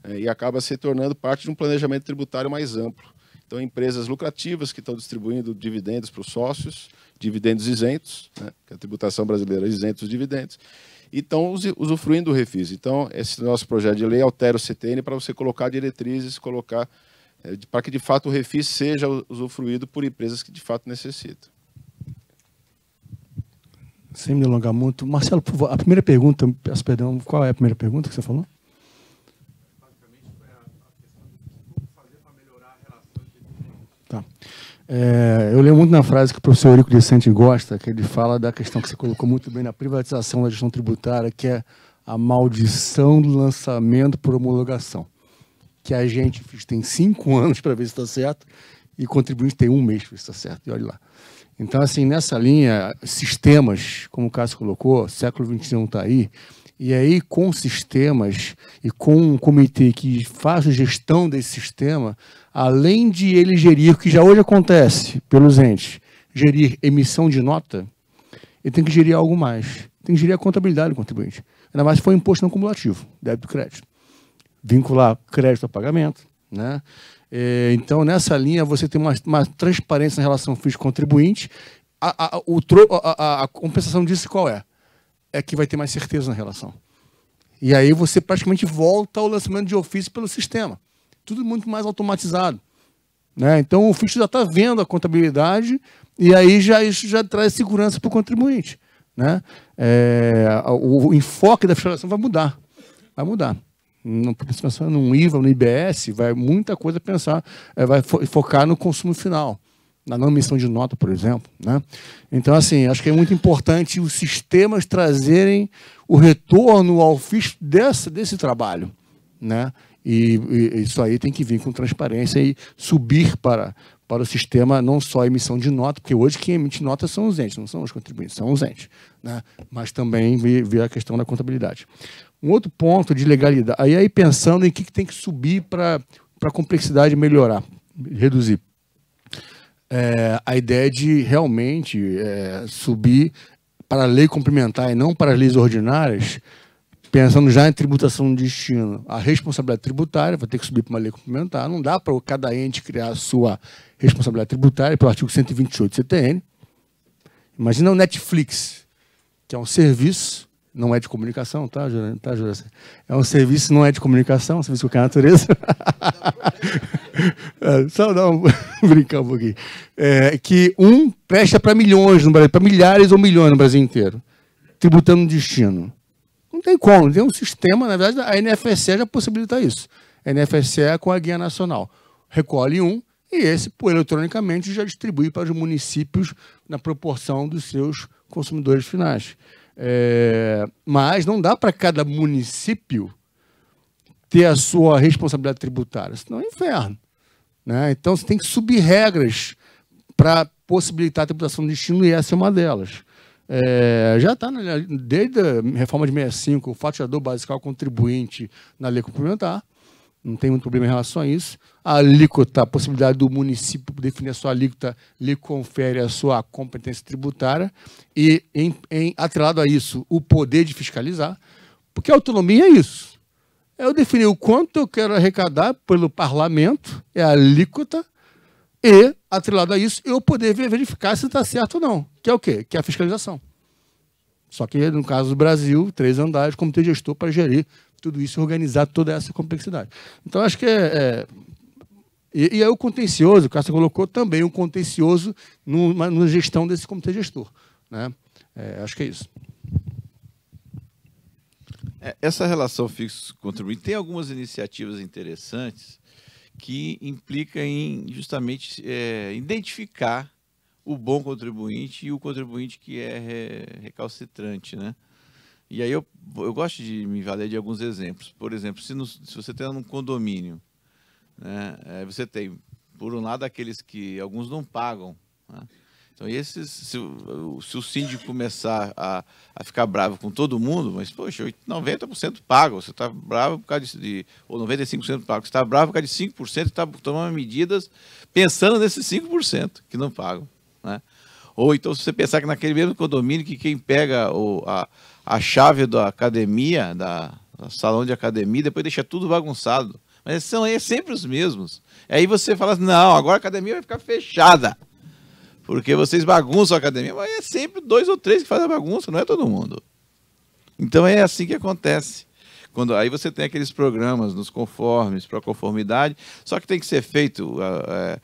Né? e acaba se tornando parte de um planejamento tributário mais amplo. Então, empresas lucrativas que estão distribuindo dividendos para os sócios, dividendos isentos, né, que a tributação brasileira é isenta os dividendos, e estão usufruindo do refis. Então, esse nosso projeto de lei altera o CTN para você colocar diretrizes, colocar é, para que de fato o refis seja usufruído por empresas que de fato necessitam. Sem me alongar muito. Marcelo, por favor, a primeira pergunta, peço perdão, qual é a primeira pergunta que você falou? É tá. É, eu leio muito na frase que o professor Eurico de Sante gosta, que ele fala da questão que você colocou muito bem na privatização da gestão tributária, que é a maldição do lançamento por homologação. Que a gente tem cinco anos para ver se está certo e o contribuinte tem um mês para ver se está certo. E olha lá. Então, assim, nessa linha, sistemas, como o Cássio colocou, século XXI está aí, e aí, com sistemas e com um comitê que faz a gestão desse sistema, além de ele gerir, o que já hoje acontece pelos entes, gerir emissão de nota, ele tem que gerir algo mais. Tem que gerir a contabilidade do contribuinte. Ainda mais se for imposto não cumulativo, débito crédito. Vincular crédito a pagamento, né? É, então, nessa linha, você tem uma, uma transparência na relação fisco-contribuinte. A, a, a, a, compensação disso qual é? É que vai ter mais certeza na relação. E aí você praticamente volta ao lançamento de ofício pelo sistema. Tudo muito mais automatizado. Né? Então, o fisco já está vendo a contabilidade e aí já, isso já traz segurança para o contribuinte. Né? É, o enfoque da fiscalização vai mudar. Vai mudar não pensando num IVA, no IBS, vai muita coisa pensar, é, vai fo focar no consumo final, na não emissão de nota, por exemplo. Né? Então, assim, acho que é muito importante os sistemas trazerem o retorno ao fisco dessa, desse trabalho. Né? E, e, isso aí tem que vir com transparência e subir para, para o sistema não só a emissão de nota, porque hoje quem emite nota são os entes, não são os contribuintes, são os entes, né? mas também ver a questão da contabilidade. Um outro ponto de legalidade, aí, aí pensando em que, que tem que subir para a complexidade melhorar, reduzir. É, a ideia de realmente é, subir para a lei complementar e não para as leis ordinárias, pensando já em tributação de destino. A responsabilidade tributária vai ter que subir para uma lei complementar. Não dá para cada ente criar a sua responsabilidade tributária pelo artigo 128 do CTN. Imagina o Netflix, que é um serviço não é de comunicação, tá, Jura? Tá, Jura? É um serviço, não é de comunicação, é um serviço com a natureza. é, só dar um, brincar um pouquinho. É, que um presta para milhões no Brasil, para milhares ou milhões no Brasil inteiro, tributando um destino. Não tem como, tem um sistema, na verdade, a NFSE já possibilita isso. A NFSE é com a guia nacional. Recolhe um e esse, por eletronicamente, já distribui para os municípios na proporção dos seus consumidores finais. É, mas não dá para cada município ter a sua responsabilidade tributária, senão é um inferno. Né? Então você tem que subir regras para possibilitar a tributação do destino, e essa é uma delas. É, já está desde a reforma de 65, o fatiador basical contribuinte na lei complementar não tem muito problema em relação a isso. A alíquota, a possibilidade do município definir a sua alíquota, lhe confere a sua competência tributária. E, em, em, atrelado a isso, o poder de fiscalizar, porque a autonomia é isso. Eu defini o quanto eu quero arrecadar pelo parlamento, é a alíquota, e, atrelado a isso, eu poder verificar se está certo ou não, que é o quê? Que é a fiscalização. Só que, no caso do Brasil, três andares, como tem gestor para gerir tudo isso, organizar toda essa complexidade. Então, acho que é. é e, e aí é o contencioso, o Cássio colocou também um contencioso numa, numa gestão desse comitê gestor. Né? É, acho que é isso. É, essa relação fixo-contribuinte tem algumas iniciativas interessantes que implicam em justamente é, identificar o bom contribuinte e o contribuinte que é recalcitrante, né? E aí eu, eu gosto de me valer de alguns exemplos. Por exemplo, se, no, se você tem um condomínio, né, é, você tem, por um lado, aqueles que alguns não pagam. Né? Então, esses, se, se, o síndico começar a, a, ficar bravo com todo mundo, mas, poxa, 90% paga, você está bravo por causa de, de ou 95% paga, você está bravo por causa de 5% e está tomando medidas pensando nesses 5% que não pagam. Né? Ou então, se você pensar que naquele mesmo condomínio que quem pega o, a, a chave da academia, da, da salão de academia, depois deixa tudo bagunçado. Mas são sempre os mesmos. Aí você fala assim, não, agora a academia vai ficar fechada. Porque vocês bagunçam a academia. Mas é sempre dois ou três que fazem a bagunça, não é todo mundo. Então é assim que acontece. Quando, aí você tem aqueles programas nos conformes, para conformidade, só que tem que ser feito. Ah, é,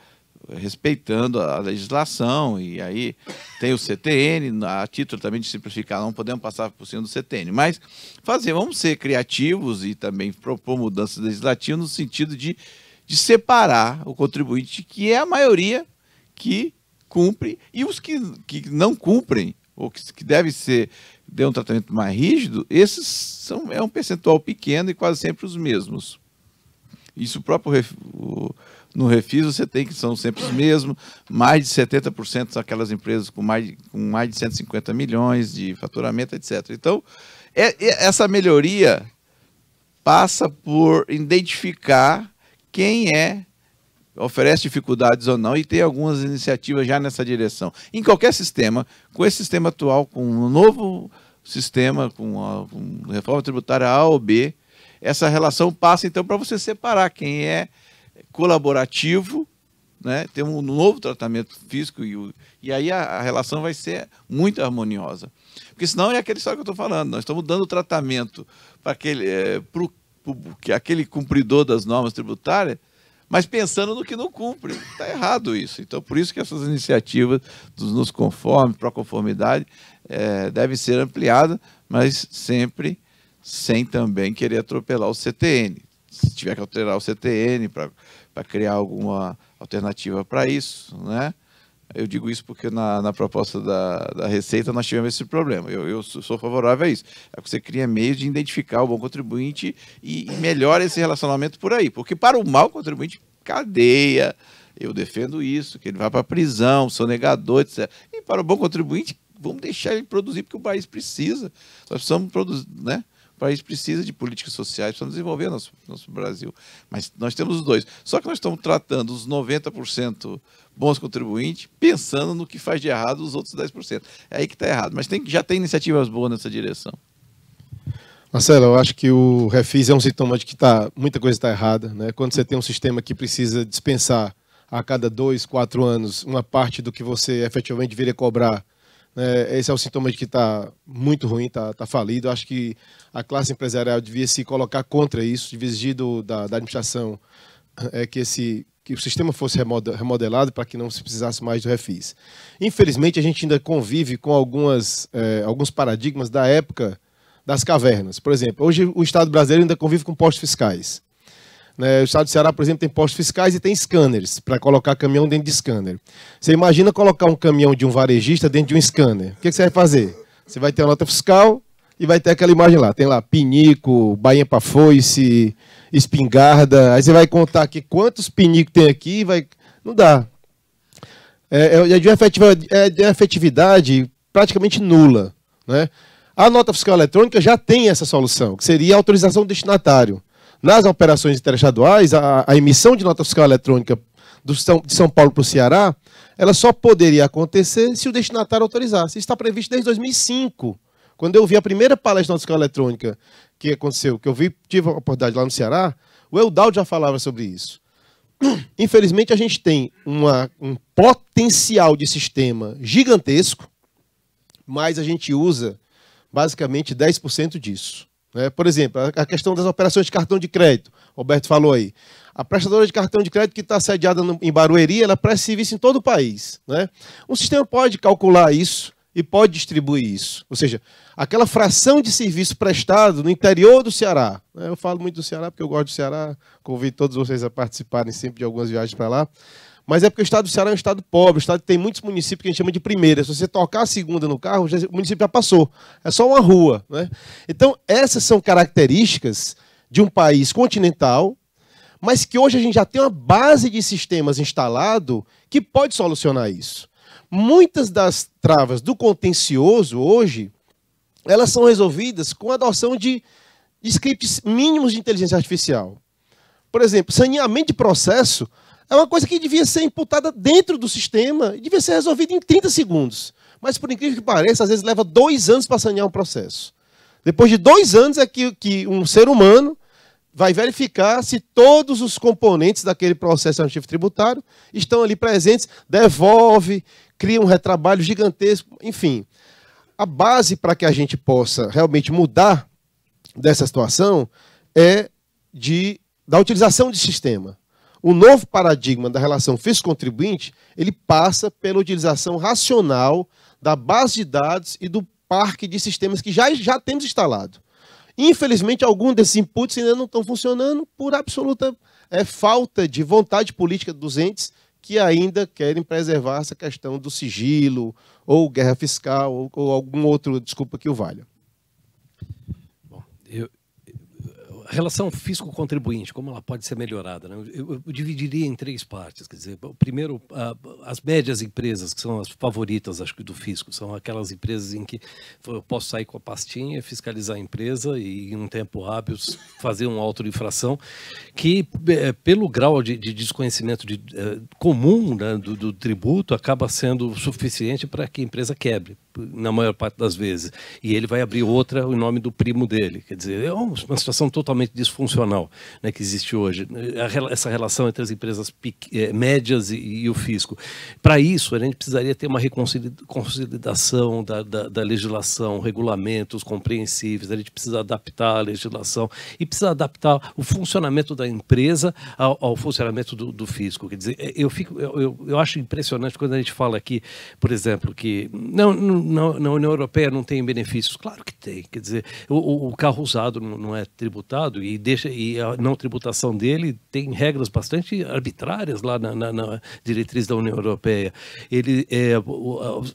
respeitando a legislação, e aí tem o CTN, a título também de simplificar, não podemos passar por cima do CTN, mas fazer, vamos ser criativos e também propor mudanças legislativas no sentido de, de separar o contribuinte, que é a maioria que cumpre, e os que, que não cumprem, ou que, que devem ser de um tratamento mais rígido, esses são, é um percentual pequeno e quase sempre os mesmos. Isso o próprio o, no refis você tem que são sempre os mesmos, mais de 70% são aquelas empresas com mais, com mais de 150 milhões de faturamento, etc. Então, é, é, essa melhoria passa por identificar quem é oferece dificuldades ou não, e tem algumas iniciativas já nessa direção. Em qualquer sistema, com esse sistema atual, com um novo sistema, com, a, com reforma tributária A ou B, essa relação passa então para você separar quem é colaborativo, né? tem um novo tratamento físico e, o, e aí a, a, relação vai ser muito harmoniosa. Porque senão é aquela história que eu estou falando, nós estamos dando tratamento para aquele, é, que é aquele cumpridor das normas tributárias, mas pensando no que não cumpre. Está errado isso. Então, por isso que essas iniciativas dos nos conforme, para conformidade, é, devem ser ampliadas, mas sempre sem também querer atropelar o CTN se tiver que alterar o CTN para criar alguma alternativa para isso, né? Eu digo isso porque na, na proposta da, da, Receita nós tivemos esse problema. Eu, eu sou favorável a isso. É que você cria meios de identificar o bom contribuinte e, e melhora esse relacionamento por aí. Porque para o mau contribuinte, cadeia. Eu defendo isso, que ele vá para a prisão, sonegador, etc. E para o bom contribuinte, vamos deixar ele produzir, porque o país precisa. Nós precisamos produzir, né? país precisa de políticas sociais para desenvolver nosso, nosso Brasil. Mas nós temos os dois. Só que nós estamos tratando os 90% bons contribuintes pensando no que faz de errado os outros 10%. É aí que está errado. Mas tem, já tem iniciativas boas nessa direção. Marcelo, eu acho que o refis é um sintoma de que tá, muita coisa está errada. Né? Quando você tem um sistema que precisa dispensar a cada dois, quatro anos uma parte do que você efetivamente deveria cobrar é, esse é o sintoma de que está muito ruim, está tá falido. acho que a classe empresarial devia se colocar contra isso, devia exigir do, da, da administração é, que esse que o sistema fosse remodelado para que não se precisasse mais do refis. Infelizmente, a gente ainda convive com algumas, é, alguns paradigmas da época das cavernas. Por exemplo, hoje o Estado brasileiro ainda convive com postos fiscais. Né? O estado do Ceará, por exemplo, tem postos fiscais e tem scanners para colocar caminhão dentro de scanner. Você imagina colocar um caminhão de um varejista dentro de um scanner. O que, você vai fazer? Você vai ter a nota fiscal e vai ter aquela imagem lá. Tem lá pinico, bainha para foice, espingarda. Aí você vai contar aqui quantos pinicos tem aqui vai. Não dá. É, é, de, efetividade, é de efetividade praticamente nula. Né? A nota fiscal eletrônica já tem essa solução, que seria a autorização do destinatário nas operações interestaduais, a, a emissão de nota fiscal eletrônica São, de São Paulo para o Ceará, ela só poderia acontecer se o destinatário autorizasse. Isso está previsto desde 2005. Quando eu vi a primeira palestra de nota fiscal eletrônica que aconteceu, que eu vi, tive a oportunidade lá no Ceará, o Eudaldo já falava sobre isso. Infelizmente, a gente tem uma, um potencial de sistema gigantesco, mas a gente usa basicamente 10% disso. Né? Por exemplo, a questão das operações de cartão de crédito, Roberto falou aí. A prestadora de cartão de crédito que está sediada no, em Barueri, ela presta serviço em todo o país. Né? Um sistema pode calcular isso e pode distribuir isso. Ou seja, aquela fração de serviço prestado no interior do Ceará. Né? Eu falo muito do Ceará porque eu gosto do Ceará, convido todos vocês a participarem sempre de algumas viagens para lá. Mas é porque o estado do Ceará é um estado pobre, o estado tem muitos municípios que a gente chama de primeira. Se você tocar a segunda no carro, o município já passou. É só uma rua. Né? Então, essas são características de um país continental, mas que hoje a gente já tem uma base de sistemas instalado que pode solucionar isso. Muitas das travas do contencioso hoje, elas são resolvidas com a adoção de, de scripts mínimos de inteligência artificial. Por exemplo, saneamento de processo é uma coisa que devia ser imputada dentro do sistema e devia ser resolvida em 30 segundos. Mas, por incrível que pareça, às vezes leva dois anos para sanear um processo. Depois de dois anos é que, que um ser humano vai verificar se todos os componentes daquele processo administrativo tributário estão ali presentes, devolve, cria um retrabalho gigantesco, enfim. A base para que a gente possa realmente mudar dessa situação é de, da utilização de sistema. O novo paradigma da relação fisco-contribuinte, ele passa pela utilização racional da base de dados e do parque de sistemas que já, já temos instalado. Infelizmente, alguns desses inputs ainda não estão funcionando por absoluta é, falta de vontade política dos entes que ainda querem preservar essa questão do sigilo, ou guerra fiscal, ou, ou algum outro desculpa que o valha. Bom, eu, a relação fisco-contribuinte, como ela pode ser melhorada? Né? Eu, eu, dividiria em três partes. Quer dizer, primeiro, a, as médias empresas, que são as favoritas acho que, do fisco, são aquelas empresas em que eu posso sair com a pastinha, fiscalizar a empresa e, em um tempo hábil, fazer uma auto-infração, que, é, pelo grau de, de desconhecimento de, é, comum né, do, do tributo, acaba sendo suficiente para que a empresa quebre na maior parte das vezes. E ele vai abrir outra em nome do primo dele. Quer dizer, é uma situação totalmente disfuncional né, que existe hoje. essa relação entre as empresas é, médias e, o fisco. Para isso, a gente precisaria ter uma consolidação da, da, da, legislação, regulamentos compreensíveis, a gente precisa adaptar a legislação e precisa adaptar o funcionamento da empresa ao, ao funcionamento do, do, fisco. Quer dizer, é, eu, fico, eu, eu, eu acho impressionante quando a gente fala aqui, por exemplo, que não na, na, União Europeia não tem benefícios? Claro que tem. Quer dizer, o, o carro usado não, não, é tributado e, deixa, e a não tributação dele tem regras bastante arbitrárias lá na, na, na diretriz da União Europeia. Ele, é,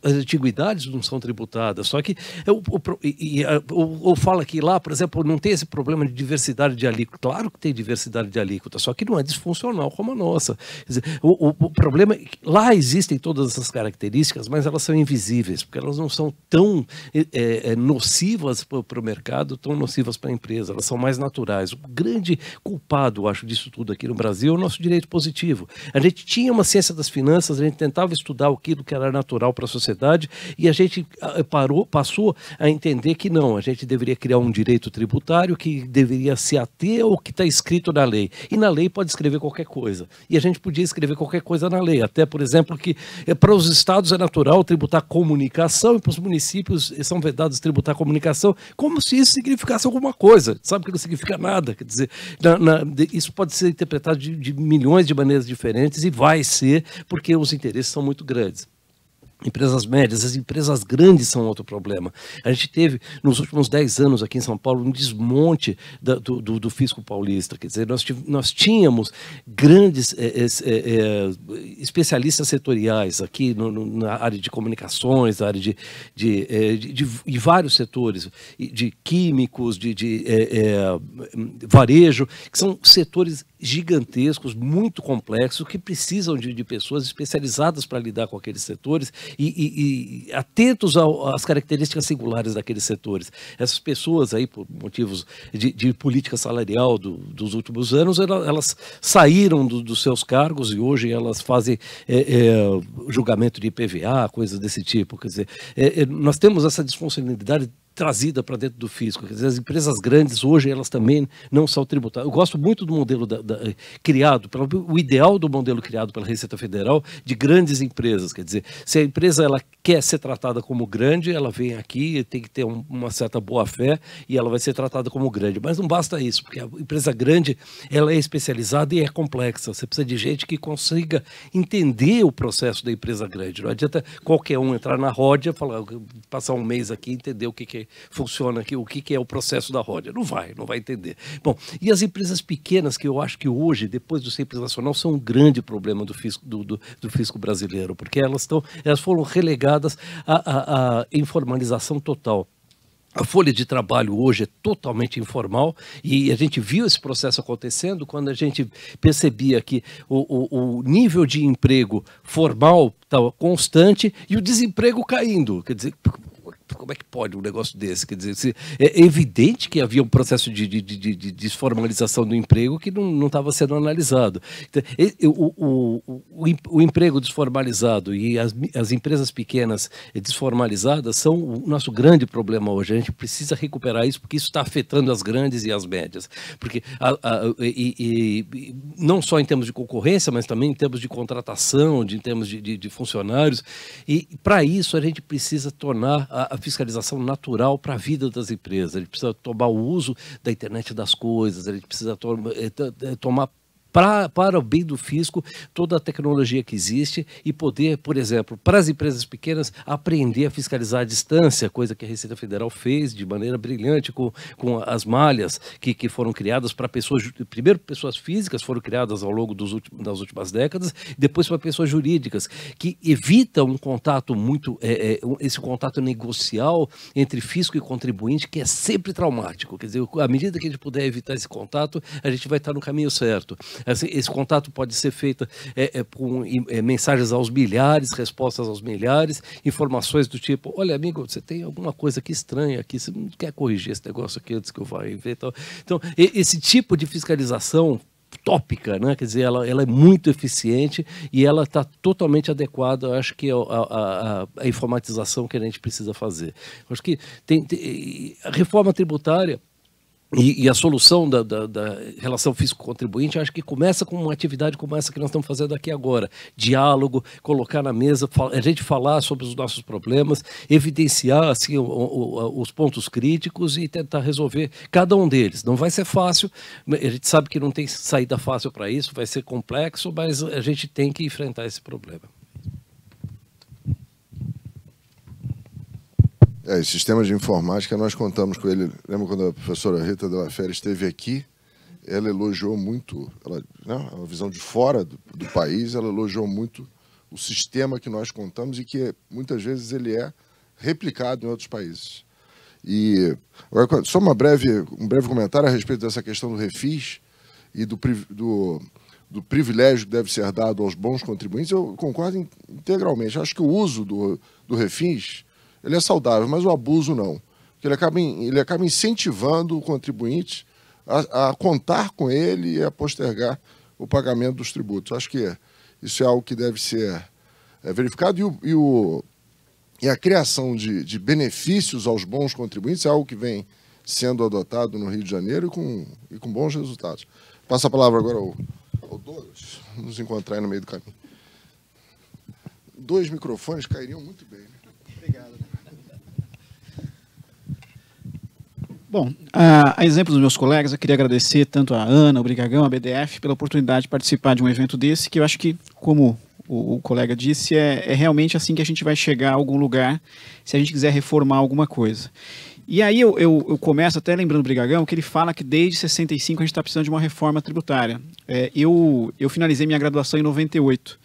as antiguidades não são tributadas, só que é o, o, e, ou fala que lá, por exemplo, não tem esse problema de diversidade de alíquota. Claro que tem diversidade de alíquota, só que não é disfuncional como a nossa. Dizer, o, o, o problema, é lá existem todas essas características, mas elas são invisíveis, porque elas elas não são tão é, nocivas para o mercado, tão nocivas para a empresa, elas são mais naturais. O grande culpado, acho, disso tudo aqui no Brasil é o nosso direito positivo. A gente tinha uma ciência das finanças, a gente tentava estudar aquilo que era natural para a sociedade e a gente ah, parou, passou a entender que não, a gente deveria criar um direito tributário que deveria se ater ao que está escrito na lei. E na lei pode escrever qualquer coisa. E a gente podia escrever qualquer coisa na lei, até, por exemplo, que para os estados é natural tributar comunicação comunicação e para os municípios são vedados tributar a comunicação, como se isso significasse alguma coisa. Sabe que não significa nada. Quer dizer, na, na, de, isso pode ser interpretado de, de milhões de maneiras diferentes e vai ser, porque os interesses são muito grandes. Empresas médias, as empresas grandes são outro problema. A gente teve, nos últimos 10 anos aqui em São Paulo, um desmonte da, do, do, do, fisco paulista. Quer dizer, nós, nós tínhamos grandes é, é, é, especialistas setoriais aqui no, no, na área de comunicações, área de, de, eh, de, de, de vários setores, de químicos, de, de eh, eh, varejo, que são setores gigantescos, muito complexos, que precisam de, de pessoas especializadas para lidar com aqueles setores e, e, e atentos ao, às características singulares daqueles setores. Essas pessoas aí, por motivos de, de política salarial do, dos últimos anos, elas, elas saíram do, dos seus cargos e hoje elas fazem é, é, julgamento de IPVA, coisas desse tipo. Quer dizer, é, é nós temos essa disfuncionalidade trazida para dentro do fisco. Dizer, as empresas grandes hoje elas também não são tributadas. Eu gosto muito do modelo da, da, criado, pelo, o ideal do modelo criado pela Receita Federal de grandes empresas. Quer dizer, se a empresa ela quer ser tratada como grande, ela vem aqui tem que ter um, uma certa boa fé e ela vai ser tratada como grande. Mas não basta isso, porque a empresa grande ela é especializada e é complexa. Você precisa de gente que consiga entender o processo da empresa grande. Não adianta qualquer um entrar na roda, falar, passar um mês aqui e entender o que, que é funciona, que, o que, que é o processo da roda. Não vai, não vai entender. Bom, e as empresas pequenas, que eu acho que hoje, depois do Simples Nacional, são um grande problema do fisco, do, do, do fisco brasileiro, porque elas, tão, elas foram relegadas à, à, à informalização total. A folha de trabalho hoje é totalmente informal e a gente viu esse processo acontecendo quando a gente percebia que o, o, o nível de emprego formal estava constante e o desemprego caindo. Quer dizer, como é que pode um negócio desse? Quer dizer, é evidente que havia um processo de, de, de, de desformalização do emprego que não estava sendo analisado. Então, o, o, o, o, emprego desformalizado e as, as empresas pequenas desformalizadas são o nosso grande problema hoje. A gente precisa recuperar isso porque isso está afetando as grandes e as médias. Porque a, a, e, e, não só em termos de concorrência, mas também em termos de contratação, de, em termos de, de, de funcionários. E para isso a gente precisa tornar a, a fiscalização natural para a vida das empresas. Ele precisa tomar o uso da internet das coisas, ele precisa to eh, eh, tomar pra, para o bem do fisco toda a tecnologia que existe e poder, por exemplo, para as empresas pequenas, aprender a fiscalizar à distância, coisa que a Receita Federal fez de maneira brilhante com, com as malhas que, que foram criadas para pessoas, primeiro pessoas físicas foram criadas ao longo dos últimos, das últimas décadas, depois para pessoas jurídicas, que evitam um contato muito, é, é, esse contato negocial entre fisco e contribuinte, que é sempre traumático. Quer dizer, à medida que a gente puder evitar esse contato, a gente vai estar no caminho certo. Esse, assim, esse contato pode ser feito é, é, é, mensagens aos milhares, respostas aos milhares, informações do tipo: olha, amigo, você tem alguma coisa aqui estranha aqui, você não quer corrigir esse negócio aqui antes que eu vá ver. Tal. Então, esse tipo de fiscalização tópica, né? quer dizer, ela, ela é muito eficiente e ela está totalmente adequada, eu acho que é a, a, a, informatização que a gente precisa fazer. Eu acho que tem, tem, a reforma tributária e, e, a solução da, da, da relação fisco-contribuinte, acho que começa com uma atividade como essa que nós estamos fazendo aqui agora. Diálogo, colocar na mesa, a gente falar sobre os nossos problemas, evidenciar assim, o, o, os pontos críticos e tentar resolver cada um deles. Não vai ser fácil, a gente sabe que não tem saída fácil para isso, vai ser complexo, mas a gente tem que enfrentar esse problema. É, sistema de informática, nós contamos com ele. Lembra quando a professora Rita de la Fera esteve aqui? Ela elogiou muito, ela, né, é uma visão de fora do, do país, ela elogiou muito o sistema que nós contamos e que muitas vezes ele é replicado em outros países. E só uma breve, um breve comentário a respeito dessa questão do refis e do, do, do privilégio que deve ser dado aos bons contribuintes. Eu concordo integralmente. Acho que o uso do, do refis ele é saudável, mas o abuso não. Porque ele acaba, ele acaba incentivando o contribuinte a, a contar com ele e a postergar o pagamento dos tributos. Acho que isso é algo que deve ser é, verificado e, o, e, o, e, a criação de, de benefícios aos bons contribuintes é algo que vem sendo adotado no Rio de Janeiro e com, e com bons resultados. Passa a palavra agora ao, ao Douglas, nos encontrar aí no meio do caminho. Dois microfones cairiam muito bem. Né? Bom, a, a, exemplo dos meus colegas, eu queria agradecer tanto a Ana, o Brigagão, a BDF, pela oportunidade de participar de um evento desse, que eu acho que, como o, o colega disse, é, é, realmente assim que a gente vai chegar a algum lugar se a gente quiser reformar alguma coisa. E aí eu, eu, eu começo até lembrando o Brigagão que ele fala que desde 65 a gente está precisando de uma reforma tributária. É, eu, eu finalizei minha graduação em 98.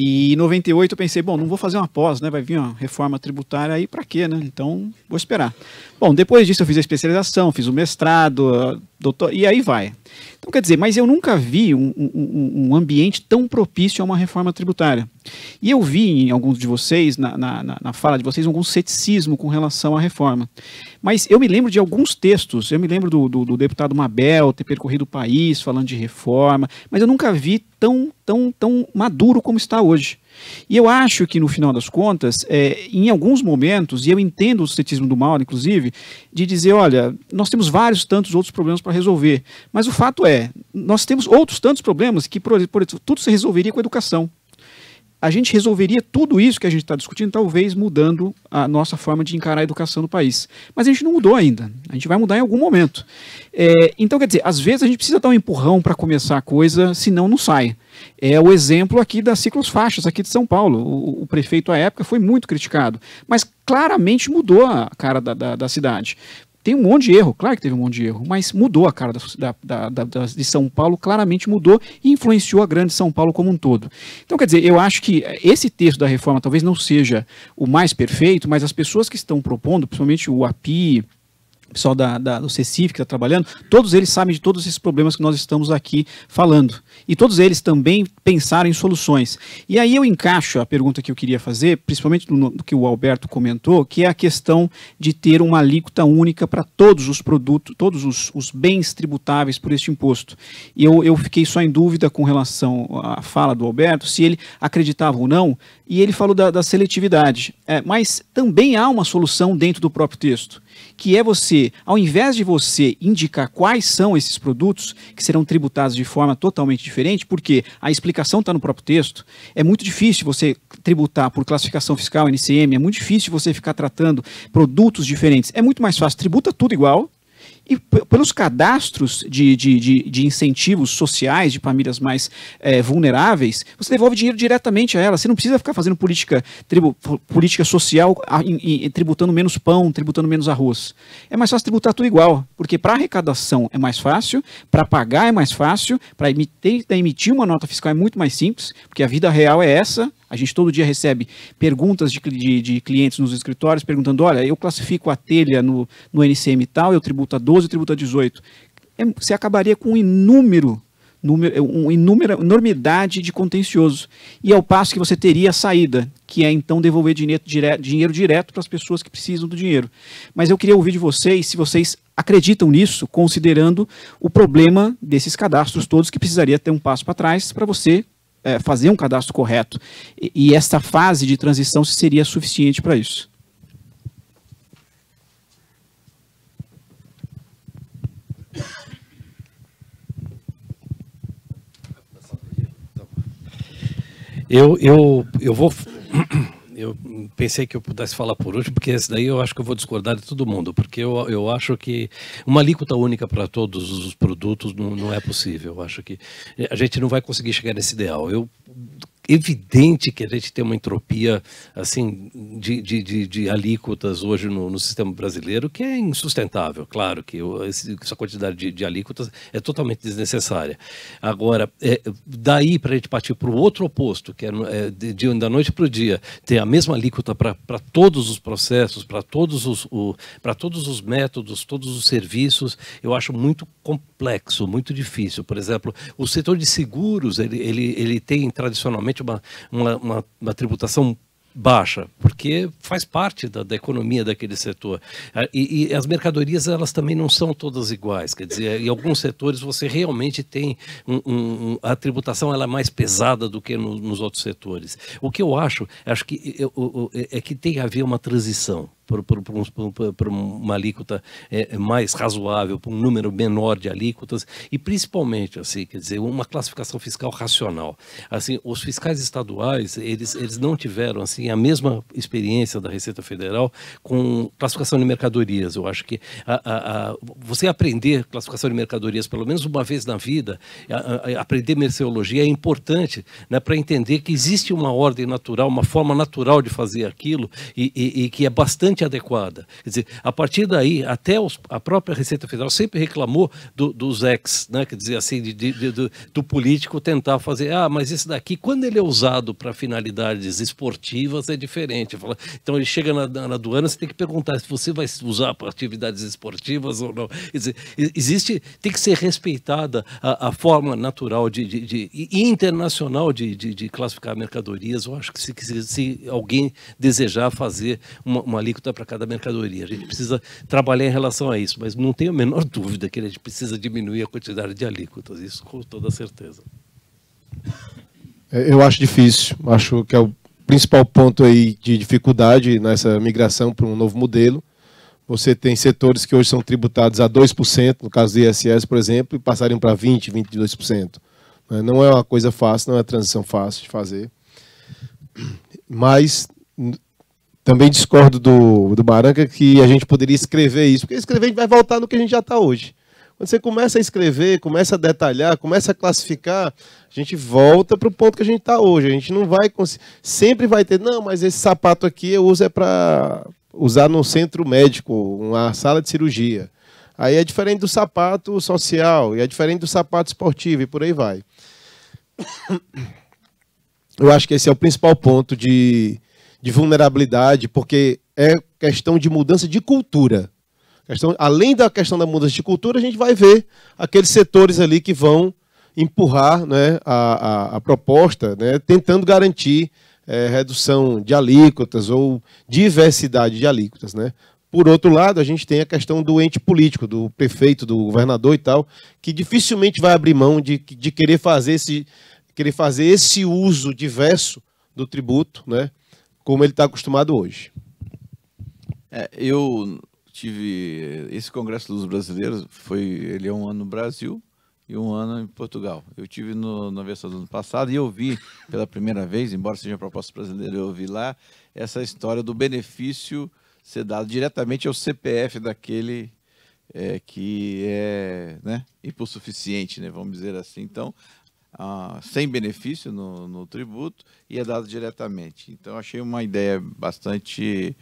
E em 98 eu pensei, bom, não vou fazer uma pós, né? Vai vir uma reforma tributária aí para quê, né? Então, vou esperar. Bom, depois disso eu fiz a especialização, fiz o mestrado, doutor, e aí vai. Então, quer dizer, mas eu nunca vi um, um, um ambiente tão propício a uma reforma tributária. E eu vi em alguns de vocês, na, na, na, fala de vocês, algum ceticismo com relação à reforma. Mas eu me lembro de alguns textos, eu me lembro do, do, do deputado Mabel ter percorrido o país falando de reforma, mas eu nunca vi tão, tão, tão maduro como está hoje. E eu acho que, no final das contas, é, em alguns momentos, e eu entendo o ceticismo do Mauro, inclusive, de dizer: olha, nós temos vários tantos outros problemas para resolver, mas o fato é, nós temos outros tantos problemas que, por, exemplo, tudo se resolveria com a educação a gente resolveria tudo isso que a gente está discutindo, talvez mudando a nossa forma de encarar a educação no país. Mas a gente não mudou ainda. A gente vai mudar em algum momento. É, então, quer dizer, às vezes a gente precisa dar um empurrão para começar a coisa, senão não sai. É o exemplo aqui das ciclos faixas aqui de São Paulo. O, o prefeito à época foi muito criticado, mas claramente mudou a cara da, da, da cidade. Tem um monte de erro, claro que teve um monte de erro, mas mudou a cara da, da, da, da, de São Paulo, claramente mudou e influenciou a grande São Paulo como um todo. Então, quer dizer, eu acho que eh, esse texto da reforma talvez não seja o mais perfeito, mas as pessoas que estão propondo, principalmente o API, pessoal da, da, do CECIF que está trabalhando, todos eles sabem de todos esses problemas que nós estamos aqui falando. E todos eles também pensaram em soluções. E aí eu encaixo a pergunta que eu queria fazer, principalmente no, do que o Alberto comentou, que é a questão de ter uma alíquota única para todos os produtos, todos os, os, bens tributáveis por este imposto. E eu, eu fiquei só em dúvida com relação à fala do Alberto, se ele acreditava ou não, e ele falou da, da seletividade. É, mas também há uma solução dentro do próprio texto que é você, ao invés de você indicar quais são esses produtos que serão tributados de forma totalmente diferente, porque a explicação está no próprio texto, é muito difícil você tributar por classificação fiscal, NCM, é muito difícil você ficar tratando produtos diferentes. É muito mais fácil, tributa tudo igual, e pelos cadastros de, de, de, de, incentivos sociais de famílias mais é, vulneráveis, você devolve dinheiro diretamente a elas. Você não precisa ficar fazendo política, tribu, política social tributando menos pão, tributando menos arroz. É mais fácil tributar tudo igual, porque para arrecadação é mais fácil, para pagar é mais fácil, para emitir, emitir uma nota fiscal é muito mais simples, porque a vida real é essa, a gente todo dia recebe perguntas de, de, de, clientes nos escritórios perguntando: olha, eu classifico a telha no, no NCM tal, eu tributo a 12, eu tributo a 18. É, você acabaria com um inúmero, número, é, um inúmera enormidade de contencioso. E é o passo que você teria a saída, que é então devolver dinheiro, dire, dinheiro direto para as pessoas que precisam do dinheiro. Mas eu queria ouvir de vocês se vocês acreditam nisso, considerando o problema desses cadastros todos, que precisaria ter um passo para trás para você é, fazer um cadastro correto. E, e esta fase de transição seria suficiente para isso. Eu, eu, eu vou eu pensei que eu pudesse falar por último, porque esse daí eu acho que eu vou discordar de todo mundo, porque eu, eu acho que uma alíquota única para todos os produtos não, não é possível. Eu acho que a gente não vai conseguir chegar nesse ideal. Eu evidente que a gente tem uma entropia assim de, de, de, de alíquotas hoje no, no, sistema brasileiro que é insustentável. Claro que esse, essa quantidade de, de, alíquotas é totalmente desnecessária. Agora, é, daí para a gente partir para o outro oposto, que é, é de, de, da noite para o dia, ter a mesma alíquota para todos os processos, para todos, os, para todos os métodos, todos os serviços, eu acho muito complexo, muito difícil. Por exemplo, o setor de seguros, ele, ele, ele tem tradicionalmente uma, uma, uma, tributação baixa, porque faz parte da, da economia daquele setor. Ah, e, e, as mercadorias, elas também não são todas iguais, quer dizer, em alguns setores você realmente tem, um, um, a tributação ela é mais pesada do que no, nos outros setores. O que eu acho, acho que eu, eu, é, é que tem a haver uma transição, para uma alíquota é, é, mais razoável, para um número menor de alíquotas e principalmente, assim, quer dizer, uma classificação fiscal racional. Assim, os fiscais estaduais, eles, eles não tiveram, assim, tem a mesma experiência da Receita Federal com classificação de mercadorias. Eu acho que a, a, a, você aprender classificação de mercadorias pelo menos uma vez na vida, aprender merceologia é importante né, para entender que existe uma ordem natural, uma forma natural de fazer aquilo e, e, e que é bastante adequada. Quer dizer, a partir daí, até os, a própria Receita Federal sempre reclamou do, dos ex, né, quer dizer, assim, de, de, do, do político tentar fazer, ah, mas esse daqui, quando ele é usado para finalidades esportivas, você é diferente. Então ele chega na, na, aduana, você tem que perguntar se você vai usar para atividades esportivas ou não. existe, tem que ser respeitada a, a forma natural de, de, de, e internacional de, de, classificar mercadorias. Eu acho que se, se alguém desejar fazer uma, uma alíquota para cada mercadoria, a gente precisa trabalhar em relação a isso, mas não tenho a menor dúvida que a gente precisa diminuir a quantidade de alíquotas, isso com toda certeza. É, eu acho difícil, acho que é o principal ponto aí de dificuldade nessa migração para um novo modelo. Você tem setores que hoje são tributados a 2%, no caso do ISS, por exemplo, e passariam para 20%, 22%. Né? Não é uma coisa fácil, não é uma transição fácil de fazer. Mas também discordo do, do Baranca que a gente poderia escrever isso, porque escrever a gente vai voltar no que a gente já está hoje. Quando você começa a escrever, começa a detalhar, começa a classificar, a gente volta para o ponto que a gente está hoje. A gente não vai conseguir. sempre vai ter, não, mas esse sapato aqui eu uso é para usar no centro médico, uma sala de cirurgia. Aí é diferente do sapato social, e é diferente do sapato esportivo, e por aí vai. Eu acho que esse é o principal ponto de, de vulnerabilidade, porque é questão de mudança de cultura. Questão, além da questão da mudança de cultura, a gente vai ver aqueles setores ali que vão empurrar né, a, a, a proposta, né, tentando garantir é, redução de alíquotas ou diversidade de alíquotas. Né? Por outro lado, a gente tem a questão do ente político, do prefeito, do governador e tal, que dificilmente vai abrir mão de, de querer, fazer esse, querer fazer esse uso diverso do tributo, né, como ele está acostumado hoje. É, eu tive esse Congresso dos Brasileiros foi ele é um ano no Brasil e um ano em Portugal. Eu tive no, na versão do ano passado e eu vi pela primeira vez, embora seja uma proposta brasileira, eu vi lá essa história do benefício ser dado diretamente ao CPF daquele é, que é né, hipossuficiente, né, vamos dizer assim. Então, ah, sem benefício no, no, tributo e é dado diretamente. Então, achei uma ideia bastante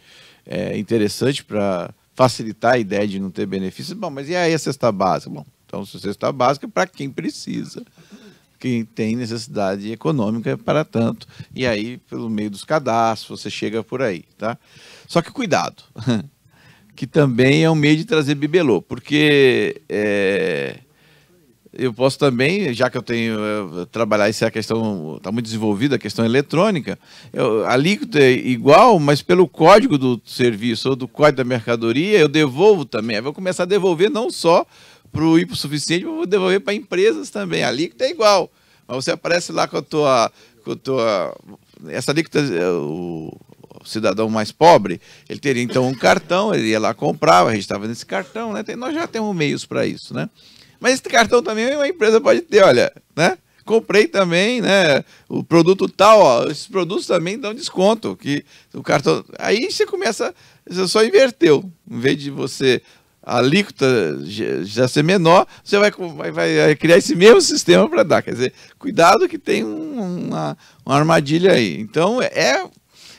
é, interessante para facilitar a ideia de não ter benefícios, Bom, mas e aí a cesta básica? Bom, então, a cesta básica é para quem precisa, quem tem necessidade econômica para tanto. E aí, pelo meio dos cadastros, você chega por aí, tá? Só que cuidado, que também é um meio de trazer bibelô, porque é, eu posso também, já que eu tenho trabalhado, eh, trabalhar isso é a questão está muito desenvolvida a questão eletrônica, eu, a alíquota é igual, mas pelo código do serviço ou do código da mercadoria eu devolvo também. Eu vou começar a devolver não só para o IPO suficiente, mas vou devolver para empresas também. A alíquota é igual, mas você aparece lá com a tua, com a tua essa alíquota eh, o, cidadão mais pobre, ele teria então um cartão, ele ia lá comprava, registrava nesse cartão, né? Tem, nós já temos meios para isso, né? Mas esse cartão também uma empresa pode ter, olha, né? Comprei também, né? O produto tal, ó, esses produtos também dão desconto. Que o cartão. Aí você começa. Você só inverteu. Em vez de você a alíquota já ser menor, você vai, vai, vai criar esse mesmo sistema para dar. Quer dizer, cuidado que tem uma, uma, armadilha aí. Então, é, é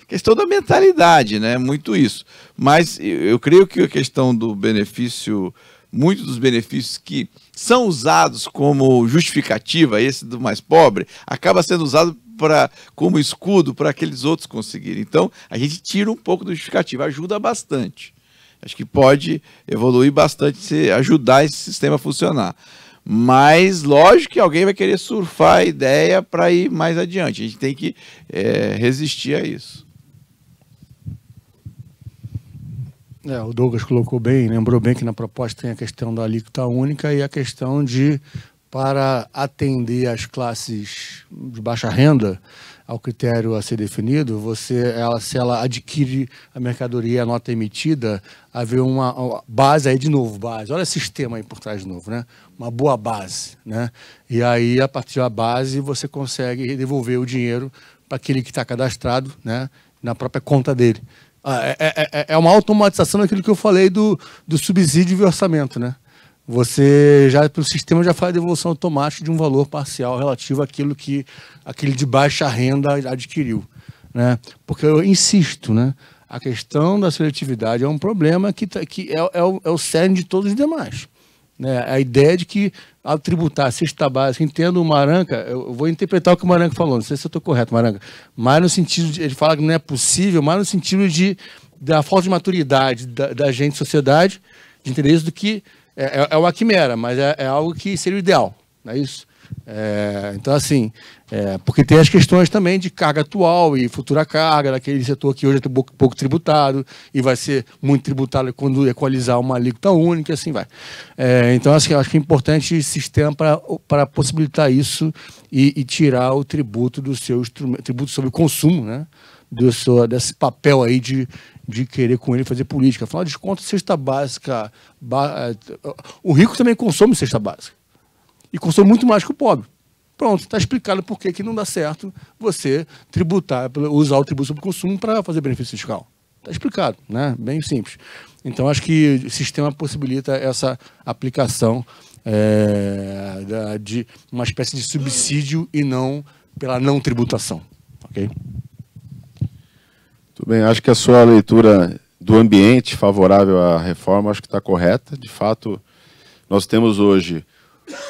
questão da mentalidade, né? Muito isso. Mas eu creio que a questão do benefício, muitos dos benefícios que são usados como justificativa, esse do mais pobre, acaba sendo usado para como escudo para aqueles outros conseguirem. Então, a gente tira um pouco do justificativo, ajuda bastante. Acho que pode evoluir bastante se ajudar esse sistema a funcionar. Mas, lógico que alguém vai querer surfar a ideia para ir mais adiante. A gente tem que é, resistir a isso. É, o Douglas colocou bem, lembrou bem que na proposta tem a questão da alíquota única e a questão de, para atender as classes de baixa renda, ao critério a ser definido, você, ela, se ela adquire a mercadoria, a nota emitida, haver uma, uma base aí de novo, base. Olha o sistema aí por trás de novo, né? Uma boa base, né? E aí, a partir da base, você consegue devolver o dinheiro para aquele que está cadastrado, né? Na própria conta dele. É, é, é uma automatização daquilo que eu falei do, do subsídio e orçamento, né? Você já pelo sistema já faz a devolução automática de um valor parcial relativo àquilo que aquele de baixa renda adquiriu, né? Porque eu insisto, né? A questão da seletividade é um problema que, que é, é, o, é o cerne de todos os demais. Né? A ideia de que, ao tributar a cesta básica, assim, entendo o Maranca, eu vou interpretar o que o Maranca falou, não sei se eu estou correto, Maranca, mas no sentido, de, ele fala que não é possível, mas no sentido de, da falta de maturidade da, da gente, sociedade, de interesse do que é, é, é uma quimera, mas é, é algo que seria o ideal, não é isso? É, então, assim, é, porque tem as questões também de carga atual e futura carga, daquele setor que hoje é pouco, pouco tributado e vai ser muito tributado quando equalizar uma alíquota única, assim vai. É, então, assim, acho que é importante esse sistema para possibilitar isso e, e, tirar o tributo do seu instrumento, tributo sobre o consumo, né? Do seu, desse papel aí de, de querer com ele fazer política. Afinal de contas, cesta básica. Ba... É, o rico também consome cesta básica. E consome muito mais que o pobre. Pronto, está explicado por que, não dá certo você tributar, usar o tributo sobre consumo para fazer benefício fiscal. Está explicado, né? Bem simples. Então, acho que o sistema possibilita essa aplicação é, da, de uma espécie de subsídio e não pela não tributação. Ok? Tudo bem. Acho que a sua leitura do ambiente favorável à reforma acho que está correta. De fato, nós temos hoje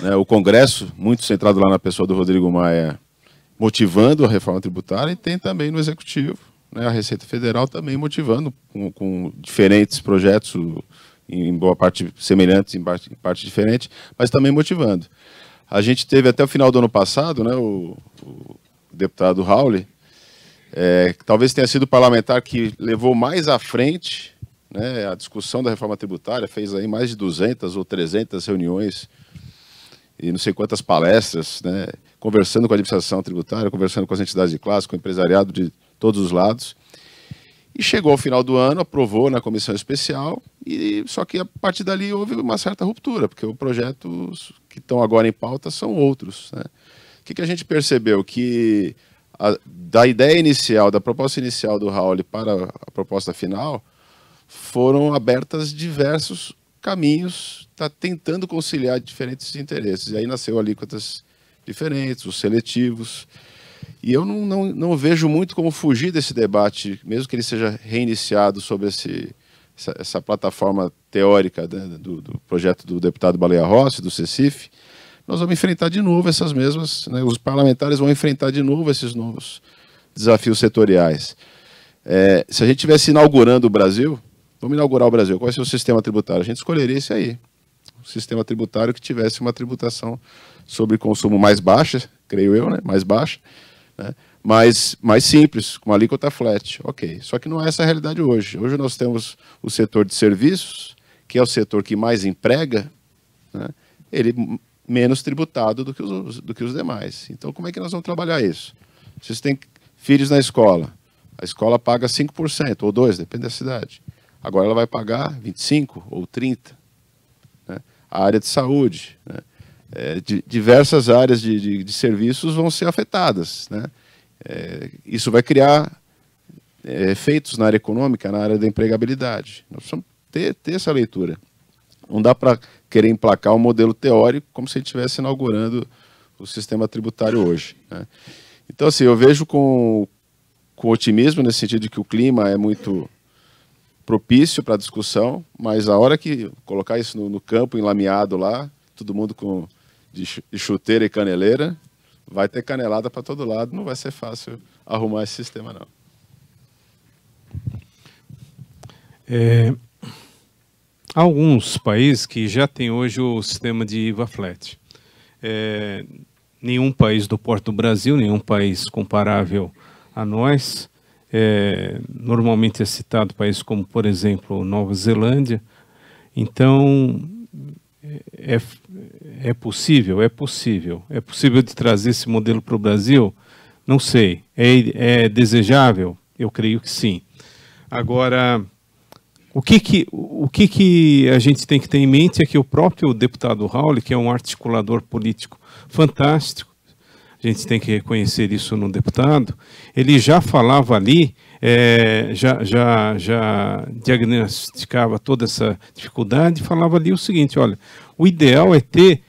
né, o Congresso, muito centrado lá na pessoa do Rodrigo Maia, motivando a reforma tributária, e tem também no Executivo, né, a Receita Federal também motivando com, com diferentes projetos, em boa parte semelhantes, em parte, em parte diferente, mas também motivando. A gente teve até o final do ano passado, né, o, o deputado Rauli, é, talvez tenha sido o parlamentar que levou mais à frente né, a discussão da reforma tributária, fez aí mais de 200 ou 300 reuniões e não sei quantas palestras, né, conversando com a administração tributária, conversando com as entidades de classe, com o empresariado de todos os lados. E chegou ao final do ano, aprovou na comissão especial, e só que a partir dali houve uma certa ruptura, porque os projetos que estão agora em pauta são outros. Né? O que, que a gente percebeu? Que a, da ideia inicial, da proposta inicial do Raul para a proposta final, foram abertas diversos caminhos, está tentando conciliar diferentes interesses. E aí nasceu alíquotas diferentes, os seletivos. E eu não, não, não vejo muito como fugir desse debate, mesmo que ele seja reiniciado sobre esse, essa, essa plataforma teórica né, do, do, projeto do deputado Baleia Rossi, do CECIF, nós vamos enfrentar de novo essas mesmas, né, os parlamentares vão enfrentar de novo esses novos desafios setoriais. É, se a gente estivesse inaugurando o Brasil, Vamos inaugurar o Brasil. Qual é o sistema tributário? A gente escolheria esse aí. Um sistema tributário que tivesse uma tributação sobre consumo mais baixa, creio eu, né? mais baixa, né? mais simples, com alíquota flat. Ok. Só que não é essa a realidade hoje. Hoje nós temos o setor de serviços, que é o setor que mais emprega, né? ele menos tributado do que, os, do que os demais. Então, como é que nós vamos trabalhar isso? Vocês têm filhos na escola. A escola paga 5% ou 2%, depende da cidade. Agora ela vai pagar 25 ou 30. Né? A área de saúde, né? é, de, diversas áreas de, de, de, serviços vão ser afetadas. Né? É, isso vai criar é, efeitos na área econômica, na área da empregabilidade. Nós precisamos ter, ter essa leitura. Não dá para querer emplacar um modelo teórico como se ele estivesse inaugurando o sistema tributário hoje. Né? Então, assim, eu vejo com, com otimismo nesse sentido de que o clima é muito propício para discussão, mas a hora que colocar isso no, no campo enlameado lá, todo mundo com de chuteira e caneleira, vai ter canelada para todo lado, não vai ser fácil arrumar esse sistema não. É, alguns países que já têm hoje o sistema de IVA flat. É, nenhum país do Porto do Brasil, nenhum país comparável a nós, é, normalmente é citado países como, por exemplo, Nova Zelândia. Então, é, é possível, é possível. É possível de trazer esse modelo para o Brasil? Não sei. É, é, desejável? Eu creio que sim. Agora, o que que, o que que a gente tem que ter em mente é que o próprio deputado Raul, que é um articulador político fantástico, a gente tem que reconhecer isso no deputado, ele já falava ali, é, já, já, já diagnosticava toda essa dificuldade, falava ali o seguinte, olha, o ideal é ter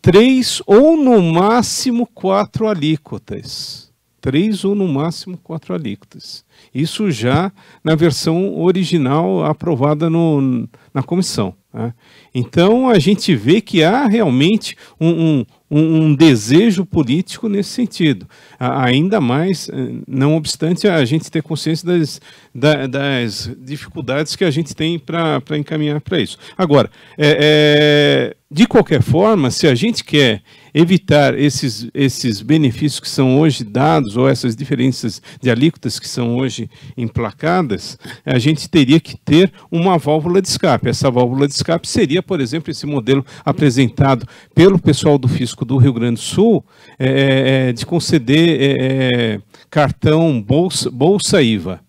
três ou no máximo quatro alíquotas. Três ou no máximo quatro alíquotas. Isso já na versão original aprovada no, na comissão. Né? Então a gente vê que há realmente um, um um, um desejo político nesse sentido. A, ainda mais, eh, não obstante a gente ter consciência das, da, das dificuldades que a gente tem para encaminhar para isso. Agora, é, é, de qualquer forma, se a gente quer evitar esses, esses benefícios que são hoje dados, ou essas diferenças de alíquotas que são hoje emplacadas, a gente teria que ter uma válvula de escape. Essa válvula de escape seria, por exemplo, esse modelo apresentado pelo pessoal do Fisco do Rio Grande do Sul, é, é, é de conceder é, é, cartão bolsa, bolsa IVA.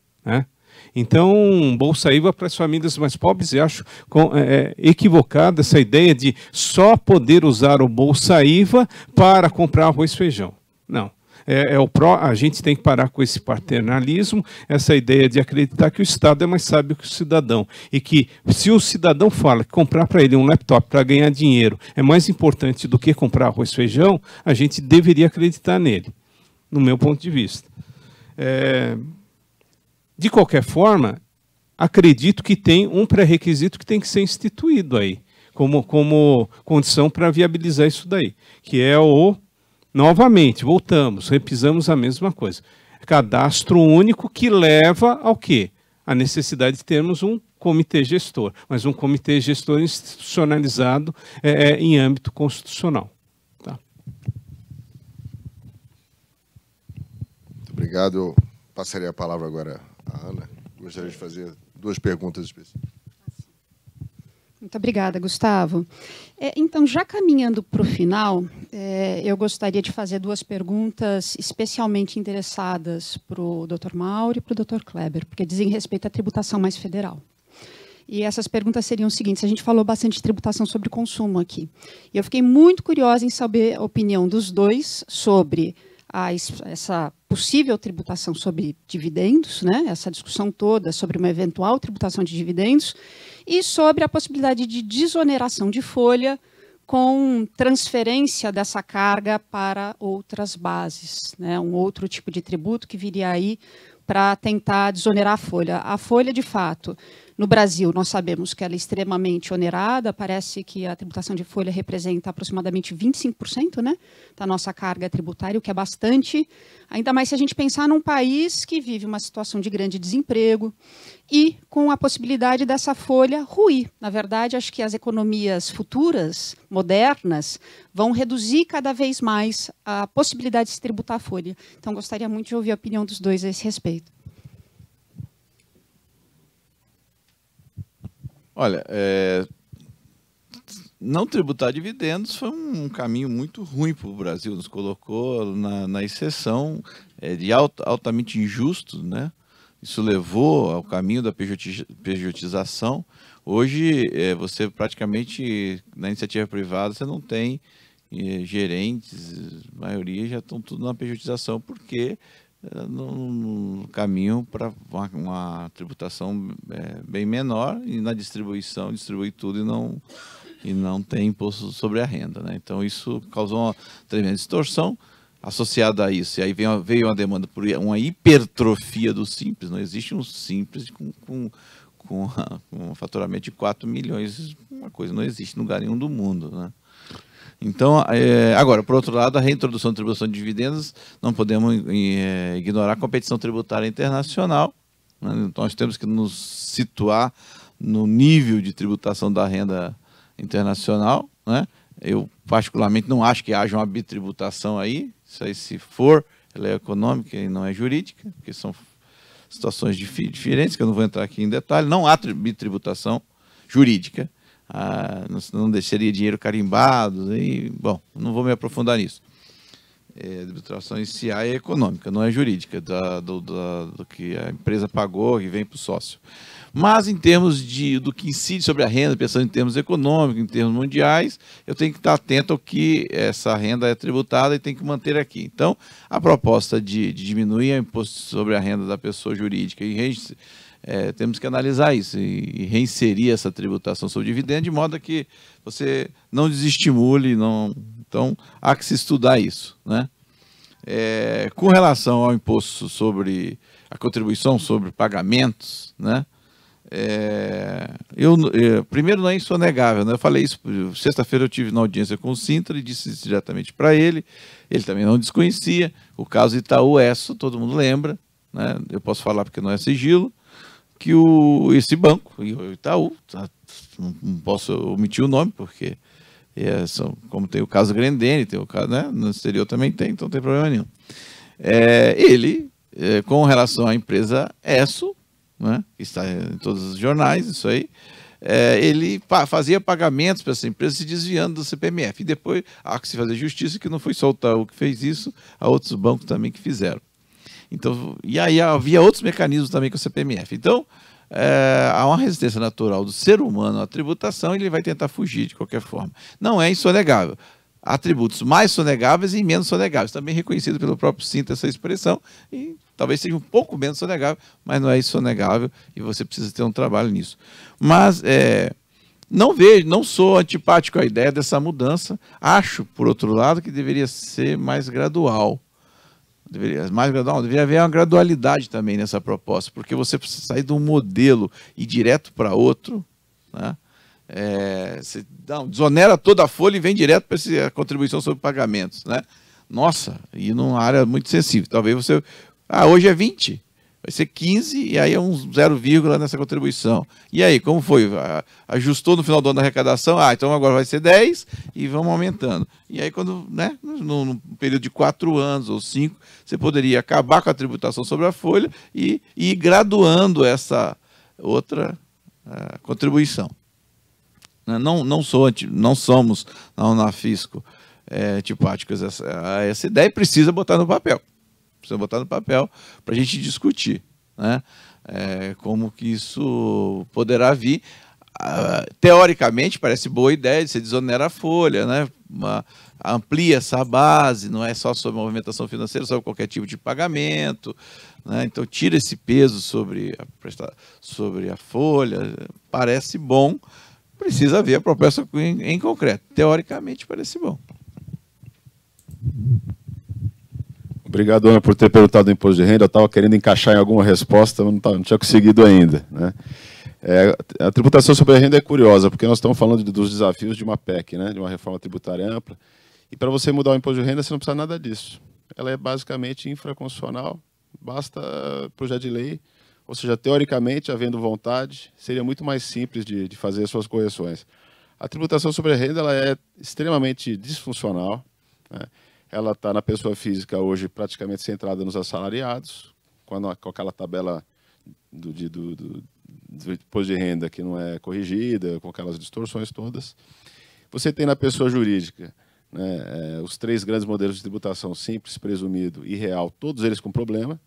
Então, Bolsa IVA para as famílias mais pobres, eu acho é, é, equivocada essa ideia de só poder usar o Bolsa IVA para comprar arroz e feijão. Não. É, é, o pró, a gente tem que parar com esse paternalismo, essa ideia de acreditar que o Estado é mais sábio que o cidadão. E que se o cidadão fala que comprar para ele um laptop para ganhar dinheiro é mais importante do que comprar arroz e feijão, a gente deveria acreditar nele, no meu ponto de vista. É, de qualquer forma, acredito que tem um pré-requisito que tem que ser instituído aí, como, como condição para viabilizar isso daí, que é o, novamente, voltamos, repisamos a mesma coisa, cadastro único que leva ao quê? A necessidade de termos um comitê gestor, mas um comitê gestor institucionalizado é, é em âmbito constitucional. Tá? Muito obrigado. Passarei a palavra agora Ana gostaria de fazer duas perguntas específicas. Muito obrigada, Gustavo. É, então, já caminhando para o final, é, eu gostaria de fazer duas perguntas especialmente interessadas para o Dr. Mauro e para o Dr. Kleber, porque dizem respeito à tributação mais federal. E essas perguntas seriam as seguintes: a gente falou bastante de tributação sobre consumo aqui. E eu fiquei muito curiosa em saber a opinião dos dois sobre a essa possível tributação sobre dividendos, né, essa discussão toda sobre uma eventual tributação de dividendos e sobre a possibilidade de desoneração de folha com transferência dessa carga para outras bases, né, um outro tipo de tributo que viria aí para tentar desonerar a folha. A folha, de fato, no Brasil, nós sabemos que ela é extremamente onerada, parece que a tributação de folha representa aproximadamente 25% né, da nossa carga tributária, o que é bastante, ainda mais se a gente pensar num país que vive uma situação de grande desemprego e com a possibilidade dessa folha ruir. Na verdade, acho que as economias futuras, modernas, vão reduzir cada vez mais a possibilidade de se tributar a folha. Então, gostaria muito de ouvir a opinião dos dois a esse respeito. Olha, é... não tributar dividendos foi um caminho muito ruim para o Brasil, nos colocou na, na exceção é, de alt, altamente injusto, né? Isso levou ao caminho da pejotização. Hoje, é, você praticamente, na iniciativa privada, você não tem é, gerentes, maioria já estão tudo na pejotização, porque é, no caminho para uma, uma, tributação é, bem menor e na distribuição distribui tudo e não e não tem imposto sobre a renda, né? Então isso causou uma tremenda distorção associada a isso. E aí veio, veio uma demanda por uma hipertrofia do simples. Não existe um simples com, com, com, com um faturamento de 4 milhões. Uma coisa não existe em lugar nenhum do mundo, né? Então, é, agora, por outro lado, a reintrodução da tributação de dividendos, não podemos é, ignorar a competição tributária internacional. Né? Então, nós temos que nos situar no nível de tributação da renda internacional. Né? Eu, particularmente, não acho que haja uma bitributação aí. Isso aí, se for, ela é econômica e não é jurídica, porque são situações diferentes, que eu não vou entrar aqui em detalhe. Não há bitributação jurídica ah, não deixaria dinheiro carimbado, e, bom, não vou me aprofundar nisso. É, tributação em é econômica, não é jurídica, da, do, da, do que a empresa pagou e vem para o sócio. Mas em termos de, do que incide sobre a renda, pensando em termos econômicos, em termos mundiais, eu tenho que estar atento ao que essa renda é tributada e tenho que manter aqui. Então, a proposta de, de diminuir o imposto sobre a renda da pessoa jurídica e é, temos que analisar isso e, e, reinserir essa tributação sobre dividendos de modo que você não desestimule, não. Então há que se estudar isso, né? É, com relação ao imposto sobre a contribuição sobre pagamentos, né? É, eu, eu, é, primeiro não é insonegável, né? Eu falei isso sexta-feira eu tive na audiência com o Sintra e disse isso diretamente para ele. Ele também não desconhecia o caso Itaú Esso, todo mundo lembra, né? Eu posso falar porque não é sigilo que o, esse banco, o Itaú, tá, não posso omitir o nome, porque é, são, como tem o caso Grendene, tem o caso, né, no exterior também tem, então não tem problema nenhum. É, ele, é, com relação à empresa ESSO, né, que está em todos os jornais, isso aí, é, ele pa fazia pagamentos para essa empresa se desviando do CPMF. E depois há que se fazer justiça, que não foi só o Itaú que fez isso, há outros bancos também que fizeram. Então, e aí havia outros mecanismos também com o CPMF. Então, é, há uma resistência natural do ser humano à tributação, e ele vai tentar fugir de qualquer forma. Não é insonegável. Há tributos mais sonegáveis e menos sonegáveis. Também reconhecido pelo próprio Cinto essa expressão, e talvez seja um pouco menos sonegável, mas não é insonegável e você precisa ter um trabalho nisso. Mas é, não vejo, não sou antipático à ideia dessa mudança. Acho, por outro lado, que deveria ser mais gradual deveria, mais gradual, deveria haver uma gradualidade também nessa proposta, porque você precisa sair de um modelo e ir direto para outro, né? É, você não, desonera toda a folha e vem direto para a contribuição sobre pagamentos, né? Nossa, e numa área muito sensível. Talvez você. Ah, hoje é 20 vai ser 15 e aí é um zero vírgula nessa contribuição. E aí, como foi? Ajustou no final do ano a arrecadação? Ah, então agora vai ser 10 e vamos aumentando. E aí, quando, né, num, período de quatro anos ou cinco, você poderia acabar com a tributação sobre a folha e, e ir graduando essa outra uh, contribuição. Né, não, não, sou anti, não somos na Unafisco é, antipáticos a essa, essa ideia e precisa botar no papel precisa botar no papel para a gente discutir, né? É, como que isso poderá vir. Ah, teoricamente parece boa ideia de se desonera a folha, né? Uma, amplia essa base, não é só sobre movimentação financeira, sobre qualquer tipo de pagamento, né? então tira esse peso sobre a, sobre a folha, parece bom, precisa ver a proposta em, em concreto. Teoricamente parece bom. Obrigado, Ana, né, por ter perguntado o imposto de renda. Eu estava querendo encaixar em alguma resposta, mas não, não tinha conseguido ainda. Né? É, a tributação sobre a renda é curiosa, porque nós estamos falando de, dos desafios de uma PEC, né, de uma reforma tributária ampla. E para você mudar o imposto de renda, você não precisa nada disso. Ela é basicamente infraconstitucional, basta projeto de lei, ou seja, teoricamente, havendo vontade, seria muito mais simples de, de fazer as suas correções. A tributação sobre a renda ela é extremamente disfuncional. Né? Ela está na pessoa física hoje praticamente centrada nos assalariados, com, a, com aquela tabela do, de, do, do, do imposto de renda que não é corrigida, com aquelas distorções todas. Você tem na pessoa jurídica né, é, os três grandes modelos de tributação, simples, presumido e real, todos eles com problema.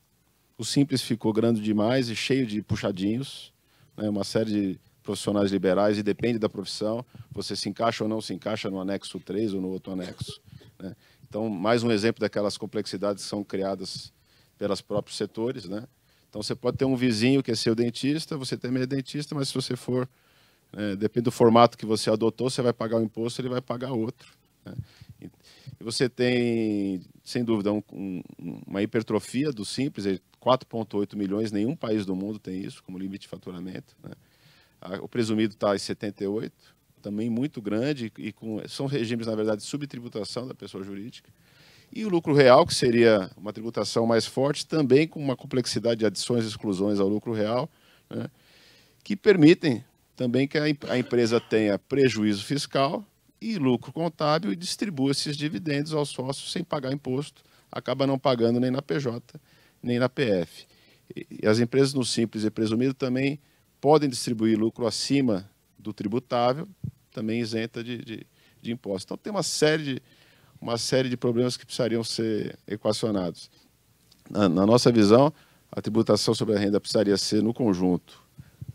O simples ficou grande demais e cheio de puxadinhos, né, uma série de profissionais liberais e depende da profissão, você se encaixa ou não se encaixa no anexo 3 ou no outro anexo. Né? Então, mais um exemplo daquelas complexidades que são criadas pelos próprios setores, né? Então, você pode ter um vizinho que é seu dentista, você também é dentista, mas se você for, né, depende do formato que você adotou, você vai pagar o um imposto, ele vai pagar outro. Né? E você tem, sem dúvida, um, um, uma hipertrofia do simples, 4,8 é milhões, nenhum país do mundo tem isso como limite de faturamento. Né? Ah, o presumido está em 78, também muito grande e com, são regimes, na verdade, de subtributação da pessoa jurídica. E o lucro real, que seria uma tributação mais forte, também com uma complexidade de adições e exclusões ao lucro real, né, que permitem também que a, a, empresa tenha prejuízo fiscal e lucro contábil e distribua esses dividendos aos sócios sem pagar imposto, acaba não pagando nem na PJ, nem na PF. E, e as empresas no simples e presumido também podem distribuir lucro acima do tributável, também isenta de, de, de impostos. Então tem uma série de, uma série de problemas que precisariam ser equacionados. Na, na nossa visão, a tributação sobre a renda precisaria ser, no conjunto,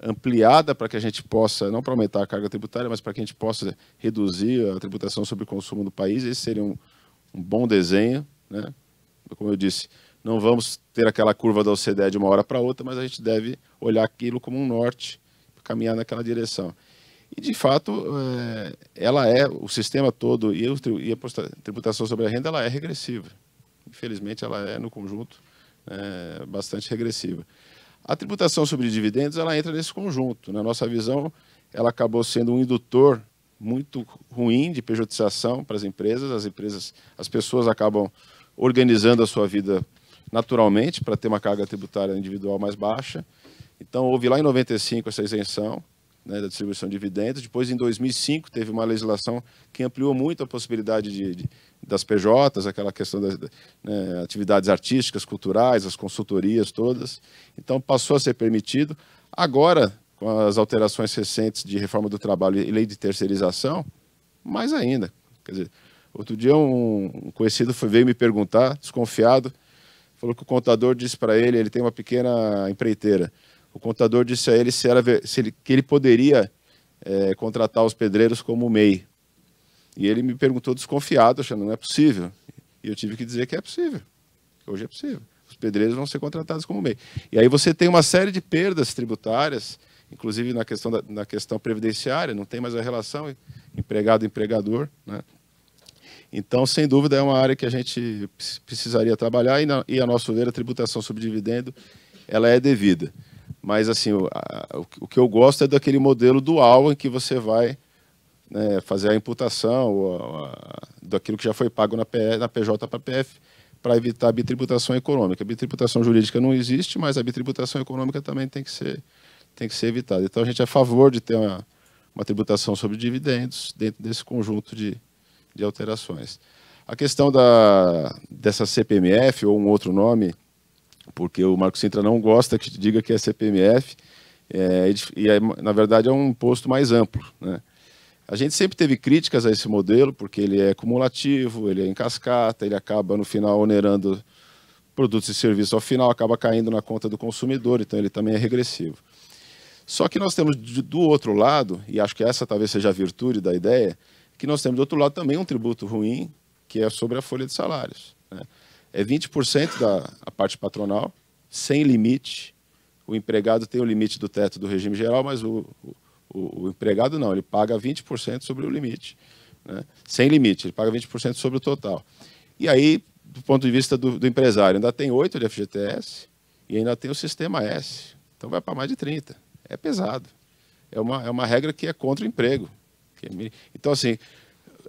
ampliada para que a gente possa, não para aumentar a carga tributária, mas para que a gente possa reduzir a tributação sobre o consumo do país. Esse seria um, um bom desenho. Né? Como eu disse, não vamos ter aquela curva da OCDE de uma hora para outra, mas a gente deve olhar aquilo como um norte, caminhar naquela direção. E, de fato, é, ela é, o sistema todo e, e a tributação sobre a renda, ela é regressiva. Infelizmente, ela é, no conjunto, é, bastante regressiva. A tributação sobre dividendos, ela entra nesse conjunto. Na né? nossa visão, ela acabou sendo um indutor muito ruim de pejotização para as empresas. As empresas, as pessoas acabam organizando a sua vida naturalmente para ter uma carga tributária individual mais baixa. Então, houve lá em 95 essa isenção né, da distribuição de dividendos. Depois, em 2005, teve uma legislação que ampliou muito a possibilidade de, de das PJs, aquela questão das né, atividades artísticas, culturais, as consultorias todas. Então, passou a ser permitido. Agora, com as alterações recentes de reforma do trabalho e lei de terceirização, mais ainda. Quer dizer, outro dia um conhecido foi, veio me perguntar, desconfiado, falou que o contador disse para ele, ele tem uma pequena empreiteira, o contador disse a ele, se era, se ele que ele poderia é, contratar os pedreiros como MEI. E ele me perguntou desconfiado, achando não é possível. E eu tive que dizer que é possível, que hoje é possível. Os pedreiros vão ser contratados como MEI. E aí você tem uma série de perdas tributárias, inclusive na questão, da, na questão previdenciária, não tem mais a relação empregado-empregador, né? Então, sem dúvida, é uma área que a gente precisaria trabalhar e, na, e a nosso ver, a tributação sobre dividendo, ela é devida. Mas assim, o, a, o, que eu gosto é daquele modelo dual em que você vai né, fazer a imputação ou a, a, daquilo que já foi pago na, na PJ para PF para evitar a bitributação econômica. A bitributação jurídica não existe, mas a bitributação econômica também tem que ser, tem que ser evitada. Então a gente é a favor de ter uma, uma tributação sobre dividendos dentro desse conjunto de, de alterações. A questão da, dessa CPMF ou um outro nome porque o Marco Sintra não gosta que diga que é CPMF, é, e é, na verdade é um imposto mais amplo. Né? A gente sempre teve críticas a esse modelo, porque ele é cumulativo, ele é em cascata, ele acaba no final onerando produtos e serviços ao final, acaba caindo na conta do consumidor, então ele também é regressivo. Só que nós temos do outro lado, e acho que essa talvez seja a virtude da ideia, que nós temos do outro lado também um tributo ruim, que é sobre a folha de salários. Né? é 20% da a parte patronal, sem limite. O empregado tem o limite do teto do regime geral, mas o, o, o empregado não, ele paga 20% sobre o limite. Né? Sem limite, ele paga 20% sobre o total. E aí, do ponto de vista do, do empresário, ainda tem 8 de FGTS e ainda tem o sistema S. Então vai para mais de 30. É pesado. É uma, é uma regra que é contra o emprego. É então, assim,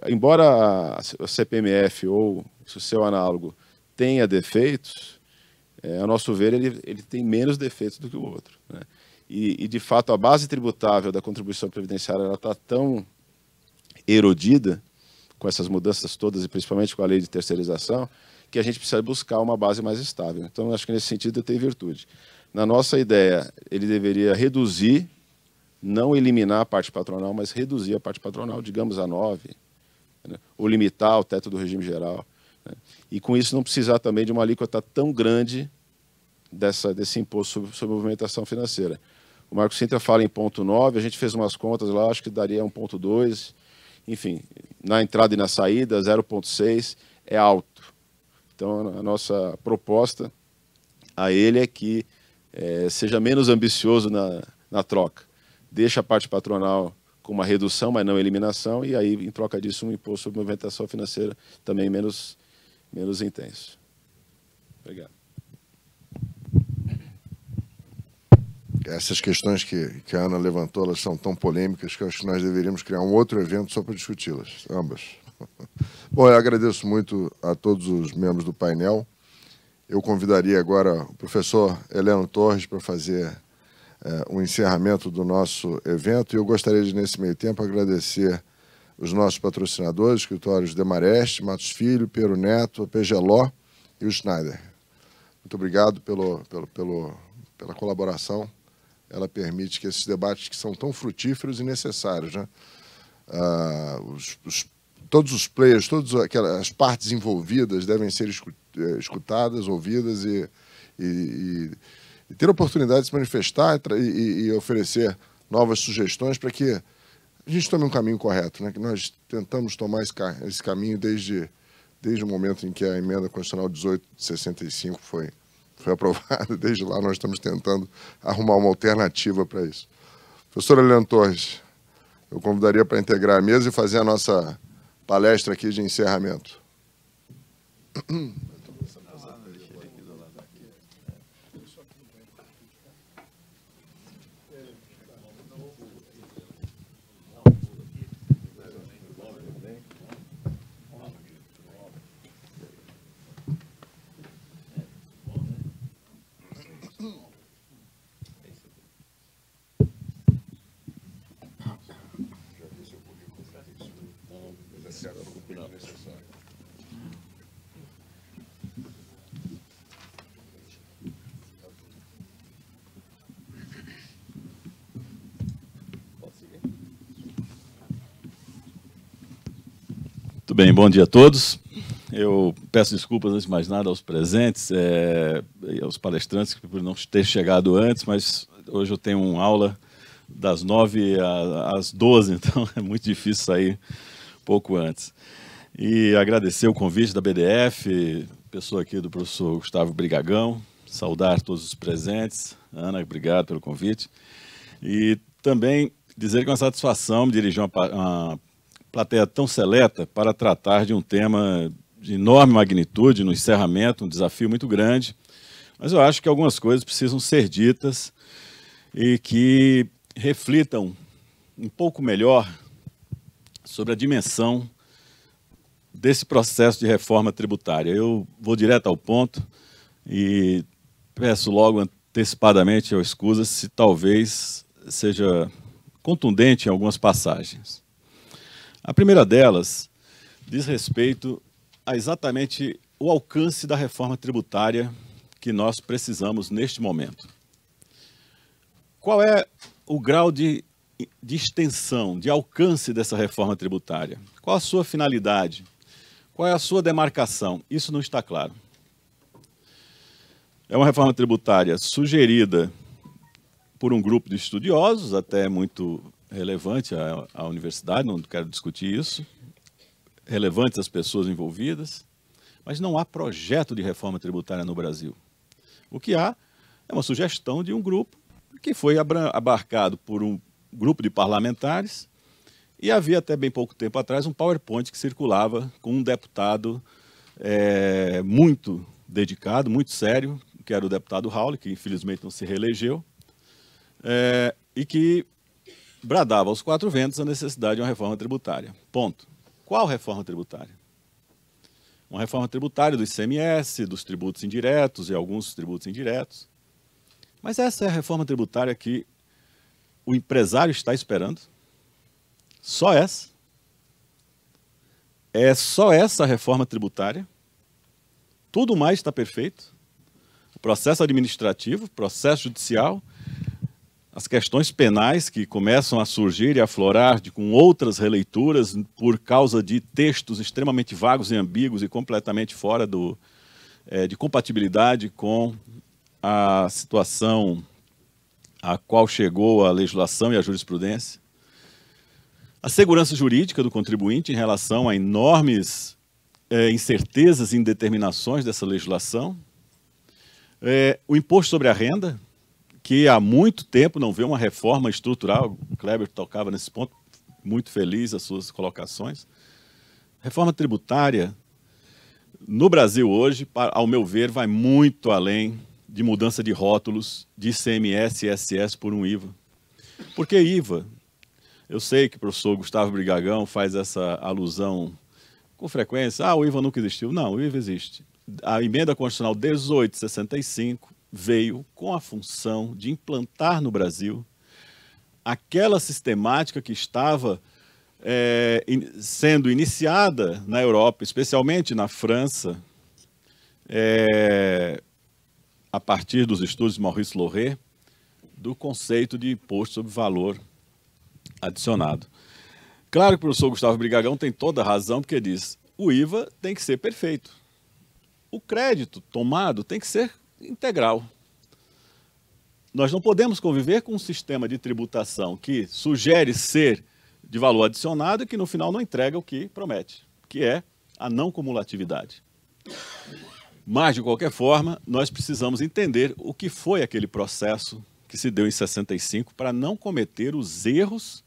embora a CPMF ou o seu análogo tenha defeitos, é, a nosso ver, ele, ele tem menos defeitos do que o outro. Né? E, e, de fato, a base tributável da contribuição previdenciária está tão erodida com essas mudanças todas, e principalmente com a lei de terceirização, que a gente precisa buscar uma base mais estável. Então, acho que nesse sentido tem virtude. Na nossa ideia, ele deveria reduzir, não eliminar a parte patronal, mas reduzir a parte patronal, digamos a 9, né? ou limitar o teto do regime geral. Né? E com isso não precisar também de uma alíquota tão grande dessa, desse imposto sobre, sobre movimentação financeira. O Marco Sintra fala em ponto 9, a gente fez umas contas lá, acho que daria 1.2, enfim, na entrada e na saída, 0.6 é alto. Então a nossa proposta a ele é que é, seja menos ambicioso na, na troca. Deixa a parte patronal com uma redução, mas não eliminação, e aí, em troca disso, um imposto sobre movimentação financeira também menos menos intenso. Obrigado. Essas questões que, que a Ana levantou, elas são tão polêmicas que acho que nós deveríamos criar um outro evento só para discuti-las, ambas. Bom, eu agradeço muito a todos os membros do painel. Eu convidaria agora o professor Heleno Torres para fazer eh, o um encerramento do nosso evento e eu gostaria de, nesse meio tempo, agradecer os nossos patrocinadores, escritórios Demarest, Matos Filho, Pero Neto, Pegeló e o Schneider. Muito obrigado pelo, pelo, pelo, pela colaboração. Ela permite que esses debates que são tão frutíferos e necessários, né? Ah, os, os, todos os players, todas aquelas partes envolvidas devem ser eh, escutadas, ouvidas e, e, e ter a oportunidade de se manifestar e, e oferecer novas sugestões para que a gente tome um caminho correto, né? que nós tentamos tomar esse, esse caminho desde, desde o momento em que a emenda constitucional 1865 foi, foi aprovada, desde lá nós estamos tentando arrumar uma alternativa para isso. Professor Leandro Torres, eu convidaria para integrar a mesa e fazer a nossa palestra aqui de encerramento. Muito bem, bom dia a todos. Eu peço desculpas, antes de mais nada, aos presentes é, e aos palestrantes por não ter chegado antes, mas hoje eu tenho uma aula das nove às doze, então é muito difícil sair pouco antes. E agradecer o convite da BDF, pessoa aqui do professor Gustavo Brigagão, saudar todos os presentes. Ana, obrigado pelo convite. E também dizer que é uma satisfação me dirigir a uma, uma plateia tão seleta para tratar de um tema de enorme magnitude, no encerramento, um desafio muito grande. Mas eu acho que algumas coisas precisam ser ditas e que reflitam um pouco melhor sobre a dimensão desse processo de reforma tributária. Eu vou direto ao ponto e peço logo antecipadamente ao escusa se talvez seja contundente em algumas passagens. A primeira delas diz respeito a exatamente o alcance da reforma tributária que nós precisamos neste momento. Qual é o grau de, de extensão, de alcance dessa reforma tributária? Qual a sua finalidade? Qual é a sua demarcação? Isso não está claro. É uma reforma tributária sugerida por um grupo de estudiosos, até muito relevante à, universidade, não quero discutir isso, Relevantes às pessoas envolvidas, mas não há projeto de reforma tributária no Brasil. O que há é uma sugestão de um grupo que foi abarcado por um grupo de parlamentares e havia até bem pouco tempo atrás um PowerPoint que circulava com um deputado é, muito dedicado, muito sério, que era o deputado Raul, que infelizmente não se reelegeu, é, e que bradava aos quatro ventos a necessidade de uma reforma tributária. Ponto. Qual reforma tributária? Uma reforma tributária do ICMS, dos tributos indiretos e alguns tributos indiretos. Mas essa é a reforma tributária que o empresário está esperando? Só essa? É só essa reforma tributária? Tudo mais está perfeito? processo administrativo, processo judicial, as questões penais que começam a surgir e aflorar de, com outras releituras por causa de textos extremamente vagos e ambíguos e completamente fora do, é, de compatibilidade com a situação a qual chegou a legislação e a jurisprudência. A segurança jurídica do contribuinte em relação a enormes é, incertezas e indeterminações dessa legislação. É, o imposto sobre a renda, que há muito tempo não vê uma reforma estrutural. O Kleber tocava nesse ponto, muito feliz as suas colocações. Reforma tributária, no Brasil hoje, ao meu ver, vai muito além de mudança de rótulos de ICMS e ISS por um IVA. Porque IVA? Eu sei que o professor Gustavo Brigagão faz essa alusão com frequência. Ah, o IVA nunca existiu. Não, o IVA existe. A emenda constitucional 1865 veio com a função de implantar no Brasil aquela sistemática que estava é, in, sendo iniciada na Europa, especialmente na França, é, a partir dos estudos de Maurice Lauré, do conceito de imposto sobre valor adicionado. Claro que o professor Gustavo Brigagão tem toda a razão, porque diz o IVA tem que ser perfeito. O crédito tomado tem que ser integral. Nós não podemos conviver com um sistema de tributação que sugere ser de valor adicionado e que no final não entrega o que promete, que é a não cumulatividade. Mas, de qualquer forma, nós precisamos entender o que foi aquele processo que se deu em 65 para não cometer os erros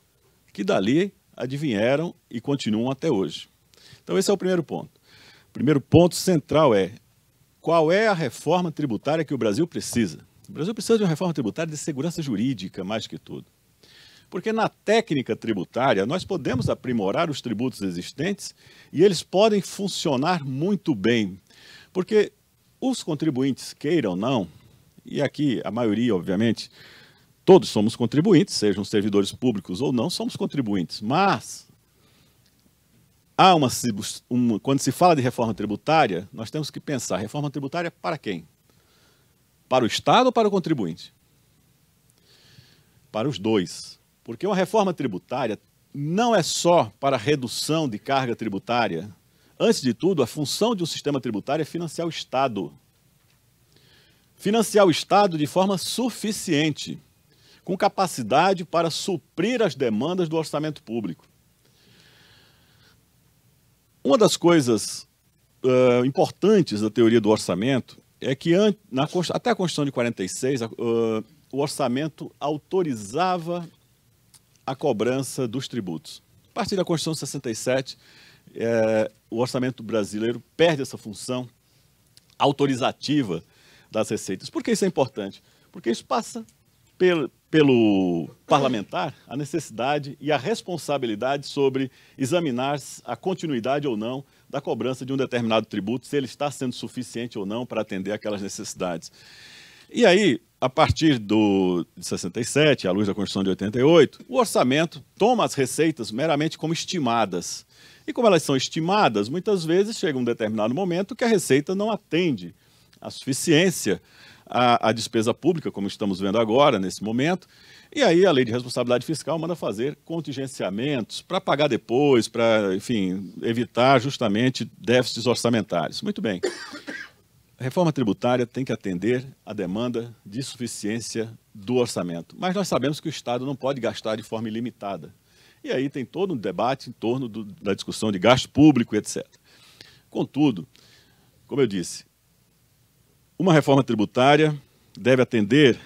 que dali advieram e continuam até hoje. Então, esse é o primeiro ponto. O primeiro ponto central é qual é a reforma tributária que o Brasil precisa? O Brasil precisa de uma reforma tributária de segurança jurídica, mais que tudo. Porque na técnica tributária, nós podemos aprimorar os tributos existentes e eles podem funcionar muito bem. Porque os contribuintes, queiram ou não, e aqui a maioria, obviamente, todos somos contribuintes, sejam servidores públicos ou não, somos contribuintes. Mas há uma, uma, quando se fala de reforma tributária, nós temos que pensar: reforma tributária para quem? Para o Estado ou para o contribuinte? Para os dois. Porque uma reforma tributária não é só para redução de carga tributária. Antes de tudo, a função de um sistema tributário é financiar o Estado. Financiar o Estado de forma suficiente, com capacidade para suprir as demandas do orçamento público. Uma das coisas uh, importantes da teoria do orçamento é que na, até a Constituição de 46, uh, o orçamento autorizava a cobrança dos tributos. A partir da Constituição de 67, é, o orçamento brasileiro perde essa função autorizativa das receitas. Por que isso é importante? Porque isso passa pelo, pelo parlamentar a necessidade e a responsabilidade sobre examinar a continuidade ou não da cobrança de um determinado tributo, se ele está sendo suficiente ou não para atender aquelas necessidades. E aí, a partir do, de 67, à luz da Constituição de 88, o orçamento toma as receitas meramente como estimadas. E como elas são estimadas, muitas vezes chega um determinado momento que a receita não atende à suficiência a, a despesa pública, como estamos vendo agora, nesse momento. E aí a lei de responsabilidade fiscal manda fazer contingenciamentos para pagar depois, para, enfim, evitar justamente déficits orçamentários. Muito bem. A reforma tributária tem que atender à demanda de suficiência do orçamento. Mas nós sabemos que o Estado não pode gastar de forma ilimitada. E aí tem todo um debate em torno do, da discussão de gasto público, etc. Contudo, como eu disse, uma reforma tributária deve atender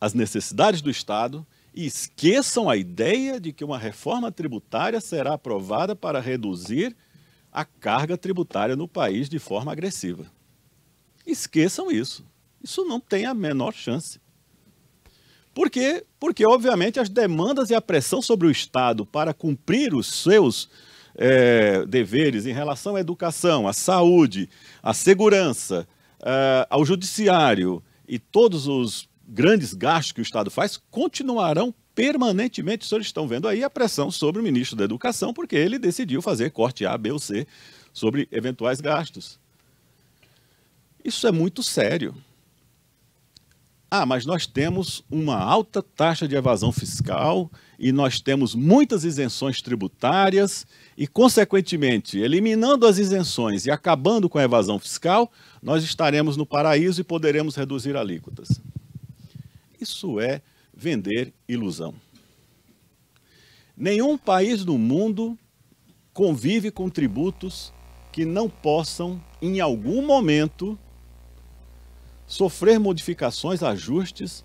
às necessidades do Estado e esqueçam a ideia de que uma reforma tributária será aprovada para reduzir a carga tributária no país de forma agressiva. Esqueçam isso. Isso não tem a menor chance. Por quê? Porque, obviamente, as demandas e a pressão sobre o Estado para cumprir os seus é, deveres em relação à educação, à saúde, à segurança, uh, ao judiciário e todos os grandes gastos que o Estado faz continuarão permanentemente. Os senhores estão vendo aí a pressão sobre o ministro da Educação, porque ele decidiu fazer corte A, B ou C sobre eventuais gastos. Isso é muito sério. Ah, mas nós temos uma alta taxa de evasão fiscal e nós temos muitas isenções tributárias e, consequentemente, eliminando as isenções e acabando com a evasão fiscal, nós estaremos no paraíso e poderemos reduzir alíquotas. Isso é vender ilusão. Nenhum país do mundo convive com tributos que não possam, em algum momento, sofrer modificações, ajustes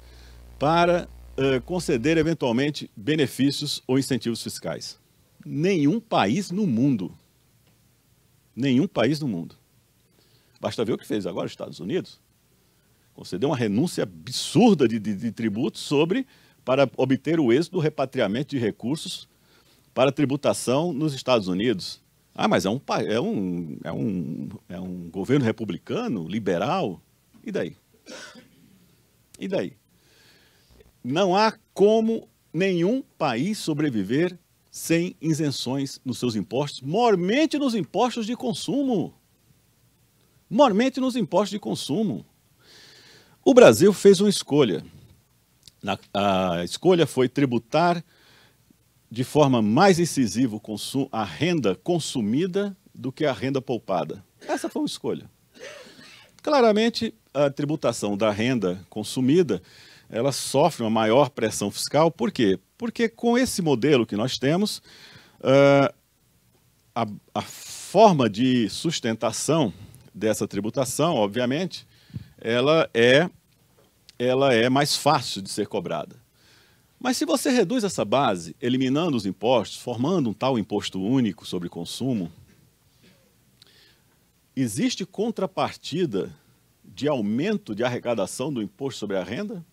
para uh, conceder eventualmente benefícios ou incentivos fiscais. Nenhum país no mundo. Nenhum país no mundo. Basta ver o que fez agora os Estados Unidos. Concedeu uma renúncia absurda de, de, de tributos sobre para obter o êxito do repatriamento de recursos para tributação nos Estados Unidos. Ah, mas é um, é um, é um, é um governo republicano, liberal? E daí? E daí? Não há como nenhum país sobreviver sem isenções nos seus impostos, mormente nos impostos de consumo mormente nos impostos de consumo. O Brasil fez uma escolha. a escolha foi tributar de forma mais incisiva a renda consumida do que a renda poupada. Essa foi uma escolha. Claramente, a tributação da renda consumida ela sofre uma maior pressão fiscal. Por quê? Porque com esse modelo que nós temos, uh, a, a, forma de sustentação dessa tributação, obviamente, ela é, ela é mais fácil de ser cobrada. Mas se você reduz essa base, eliminando os impostos, formando um tal imposto único sobre consumo, existe contrapartida de aumento de arrecadação do imposto sobre a renda?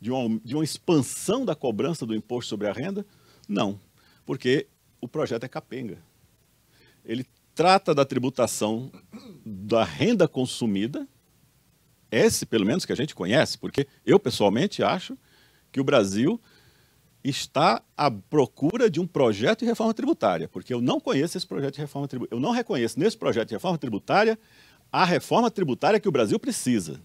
De uma, de uma expansão da cobrança do imposto sobre a renda? Não, porque o projeto é capenga. Ele trata da tributação da renda consumida, esse pelo menos que a gente conhece, porque eu pessoalmente acho que o Brasil está à procura de um projeto de reforma tributária, porque eu não conheço esse projeto de reforma tributária. Eu não reconheço nesse projeto de reforma tributária a reforma tributária que o Brasil precisa.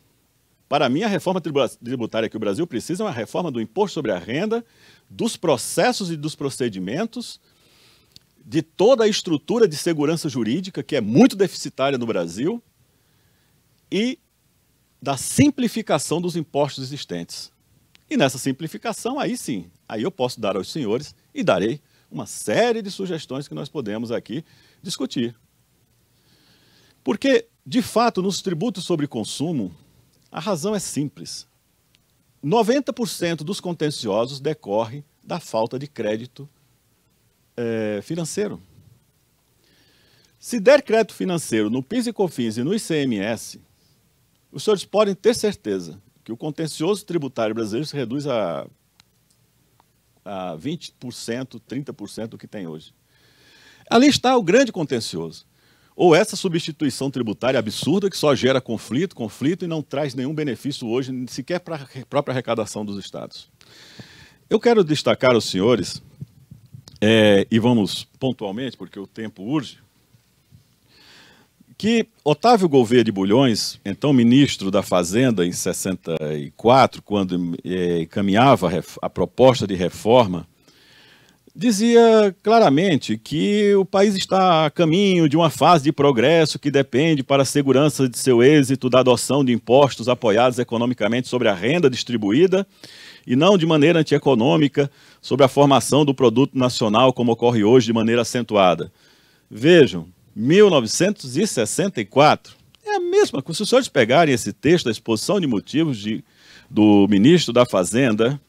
Para mim, a reforma tributária que o Brasil precisa é uma reforma do imposto sobre a renda, dos processos e dos procedimentos, de toda a estrutura de segurança jurídica, que é muito deficitária no Brasil, e da simplificação dos impostos existentes. E nessa simplificação, aí sim, aí eu posso dar aos senhores e darei uma série de sugestões que nós podemos aqui discutir. Porque, de fato, nos tributos sobre consumo, a razão é simples. 90% dos contenciosos decorre da falta de crédito é, financeiro. Se der crédito financeiro no PIS e COFINS e no ICMS, os senhores podem ter certeza que o contencioso tributário brasileiro se reduz a, a 20%, 30% do que tem hoje. Ali está o grande contencioso. Ou essa substituição tributária absurda que só gera conflito, conflito e não traz nenhum benefício hoje, sequer para a própria arrecadação dos estados. Eu quero destacar aos senhores é, e vamos pontualmente, porque o tempo urge, que Otávio Gouveia de Bulhões, então ministro da Fazenda em 64, quando é, caminhava a proposta de reforma, dizia claramente que o país está a caminho de uma fase de progresso que depende para a segurança de seu êxito da adoção de impostos apoiados economicamente sobre a renda distribuída e não de maneira antieconômica, sobre a formação do produto nacional como ocorre hoje de maneira acentuada. Vejam, 1964 é a mesma coisa. Se os senhores pegarem esse texto, da exposição de motivos de, do ministro da Fazenda,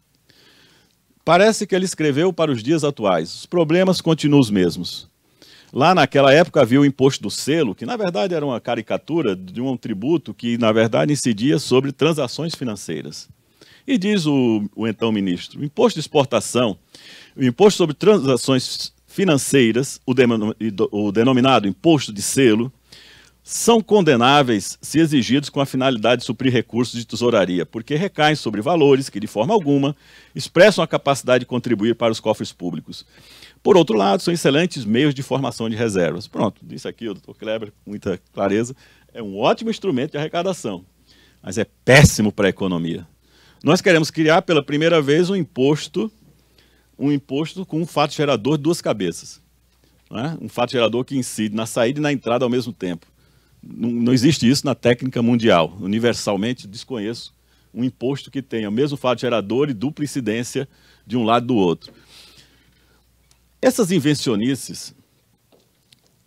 parece que ele escreveu para os dias atuais. Os problemas continuam os mesmos. Lá naquela época havia o imposto do selo, que na verdade era uma caricatura de um tributo que na verdade incidia sobre transações financeiras. E diz o, o então ministro: o imposto de exportação, o imposto sobre transações financeiras, o, denom o denominado imposto de selo, são condenáveis se exigidos com a finalidade de suprir recursos de tesouraria, porque recaem sobre valores que, de forma alguma, expressam a capacidade de contribuir para os cofres públicos. Por outro lado, são excelentes meios de formação de reservas. Pronto, disse aqui o doutor Kleber com muita clareza, é um ótimo instrumento de arrecadação, mas é péssimo para a economia. Nós queremos criar pela primeira vez um imposto, um imposto com um fato gerador de duas cabeças. Né? Um fato gerador que incide na saída e na entrada ao mesmo tempo. Não, não existe isso na técnica mundial. Universalmente, desconheço um imposto que tenha o mesmo fato gerador e dupla incidência de um lado do outro. Essas invencionices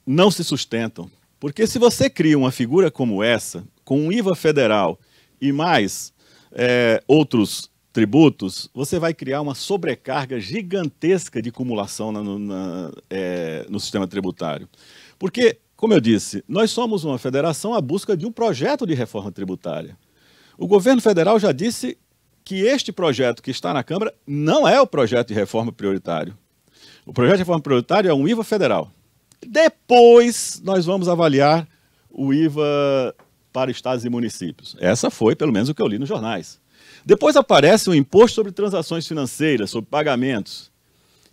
não se sustentam, porque se você cria uma figura como essa, com um IVA federal e mais é, outros tributos, você vai criar uma sobrecarga gigantesca de acumulação na, na, é, no sistema tributário. Porque, como eu disse, nós somos uma federação à busca de um projeto de reforma tributária. O governo federal já disse que este projeto que está na Câmara não é o projeto de reforma prioritário. O projeto de reforma prioritário é um IVA federal. Depois nós vamos avaliar o IVA para estados e municípios. Essa foi, pelo menos, o que eu li nos jornais. Depois aparece o imposto sobre transações financeiras, sobre pagamentos,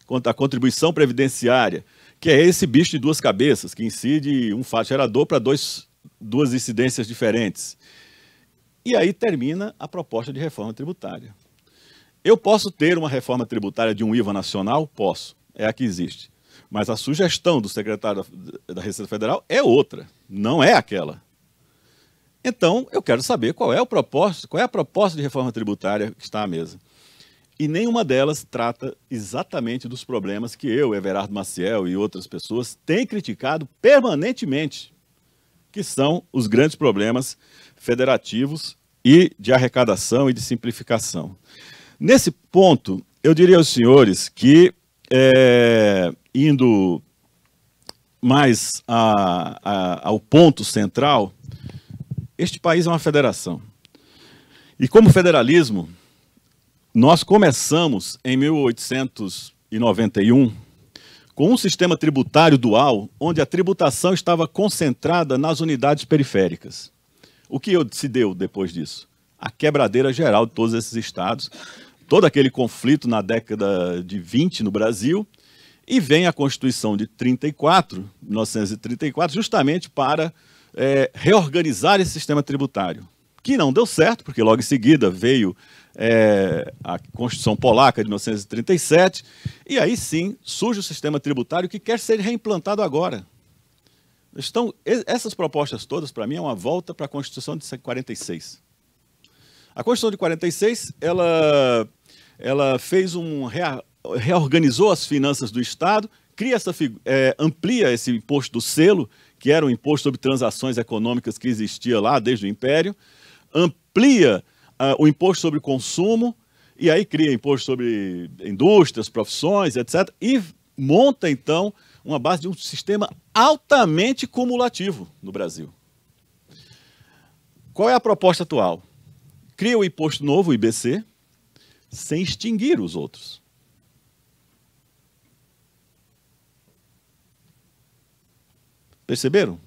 quanto à contribuição previdenciária, que é esse bicho de duas cabeças, que incide um fato gerador para dois, duas incidências diferentes. E aí termina a proposta de reforma tributária. Eu posso ter uma reforma tributária de um IVA nacional? Posso. É a que existe. Mas a sugestão do secretário da Receita Federal é outra, não é aquela. Então, eu quero saber qual é o propósito, qual é a proposta de reforma tributária que está à mesa. E nenhuma delas trata exatamente dos problemas que eu, Everardo Maciel e outras pessoas têm criticado permanentemente, que são os grandes problemas federativos e de arrecadação e de simplificação. Nesse ponto, eu diria aos senhores que, é, indo mais a, a, ao ponto central, este país é uma federação. E como federalismo, nós começamos em 1891 com um sistema tributário dual, onde a tributação estava concentrada nas unidades periféricas. O que se deu depois disso? A quebradeira geral de todos esses estados, todo aquele conflito na década de 20 no Brasil, e vem a Constituição de 34, 1934, justamente para é, reorganizar esse sistema tributário, que não deu certo, porque logo em seguida veio é, a Constituição Polaca de 1937, e aí sim surge o sistema tributário que quer ser reimplantado agora. Então essas propostas todas, para mim, é uma volta para a Constituição de 1946. A Constituição de 46, ela, ela fez um rea, reorganizou as finanças do Estado, cria essa é, amplia esse imposto do selo, que era o imposto sobre transações econômicas que existia lá desde o Império, amplia uh, o imposto sobre consumo, e aí cria imposto sobre indústrias, profissões, etc., e monta, então, uma base de um sistema altamente cumulativo no Brasil. Qual é a proposta atual? Cria o imposto novo, o IBC, sem extinguir os outros. Perceberam?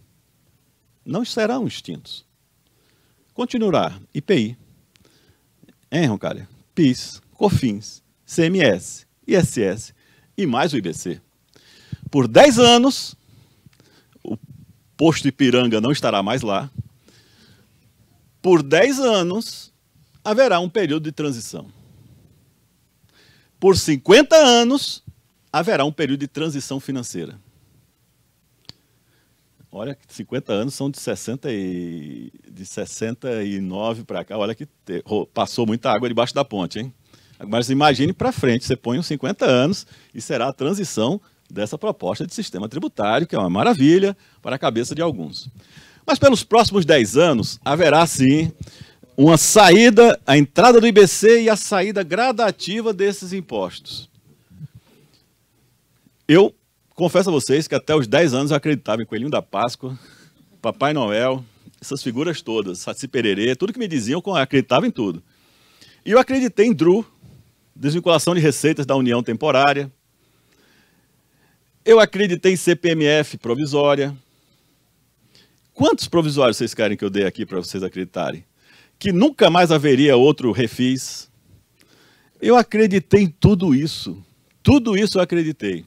Não serão extintos. Continuará IPI, Enroncalha, PIS, COFINS, CMS, ISS e mais o IBC. Por 10 anos, o posto Ipiranga não estará mais lá. Por 10 anos, haverá um período de transição. Por 50 anos, haverá um período de transição financeira. Olha que 50 anos são de 60 e de 69 para cá. Olha que te... passou muita água debaixo da ponte, hein? Mas imagine para frente, você põe uns 50 anos e será a transição dessa proposta de sistema tributário, que é uma maravilha para a cabeça de alguns. Mas pelos próximos 10 anos haverá sim uma saída, a entrada do IBC e a saída gradativa desses impostos. Eu Confesso a vocês que até os 10 anos eu acreditava em Coelhinho da Páscoa, Papai Noel, essas figuras todas, Saci Pererê, tudo que me diziam, eu acreditava em tudo. E eu acreditei em Drew, desvinculação de receitas da União Temporária. Eu acreditei em CPMF provisória. Quantos provisórios vocês querem que eu dê aqui para vocês acreditarem? Que nunca mais haveria outro refis. Eu acreditei em tudo isso. Tudo isso eu acreditei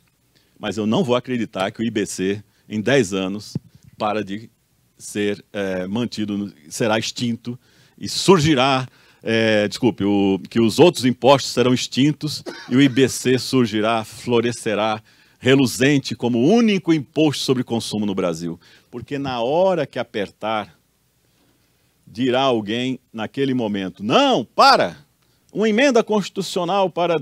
mas eu não vou acreditar que o IBC, em 10 anos, para de ser é, mantido, será extinto e surgirá, é, desculpe, o, que os outros impostos serão extintos e o IBC surgirá, florescerá, reluzente como o único imposto sobre consumo no Brasil. Porque na hora que apertar, dirá alguém naquele momento: não, para! uma emenda constitucional para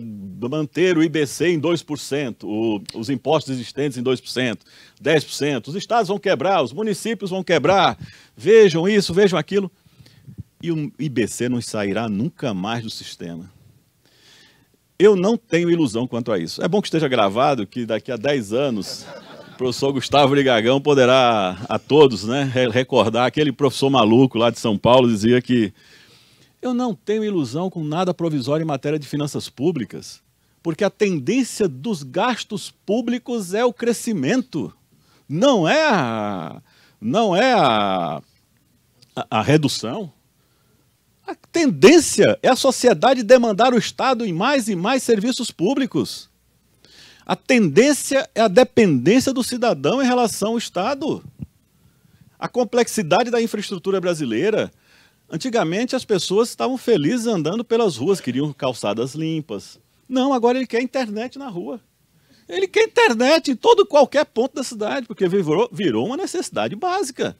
manter o IBC em 2%, o, os impostos existentes em 2%, 10%. Os estados vão quebrar, os municípios vão quebrar. Vejam isso, vejam aquilo. E o IBC não sairá nunca mais do sistema. Eu não tenho ilusão quanto a isso. É bom que esteja gravado que daqui a 10 anos o professor Gustavo Ligagão poderá a todos né, recordar aquele professor maluco lá de São Paulo dizia que eu não tenho ilusão com nada provisório em matéria de finanças públicas, porque a tendência dos gastos públicos é o crescimento, não é a, não é a, a, a redução. A tendência é a sociedade demandar o Estado em mais e mais serviços públicos. A tendência é a dependência do cidadão em relação ao Estado. A complexidade da infraestrutura brasileira, Antigamente as pessoas estavam felizes andando pelas ruas, queriam calçadas limpas. Não, agora ele quer internet na rua. Ele quer internet em todo qualquer ponto da cidade, porque virou, virou uma necessidade básica.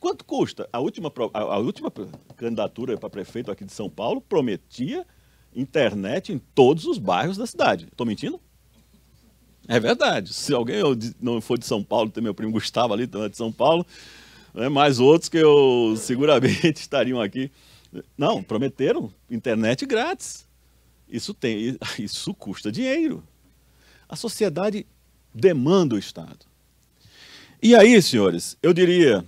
Quanto custa? A última, a, a última candidatura para prefeito aqui de São Paulo prometia internet em todos os bairros da cidade. Estou mentindo? É verdade. Se alguém não for de São Paulo, tem meu primo Gustavo ali, também é de São Paulo, né? outros que eu seguramente estariam aqui. Não, prometeram internet grátis. Isso tem, isso custa dinheiro. A sociedade demanda o Estado. E aí, senhores, eu diria,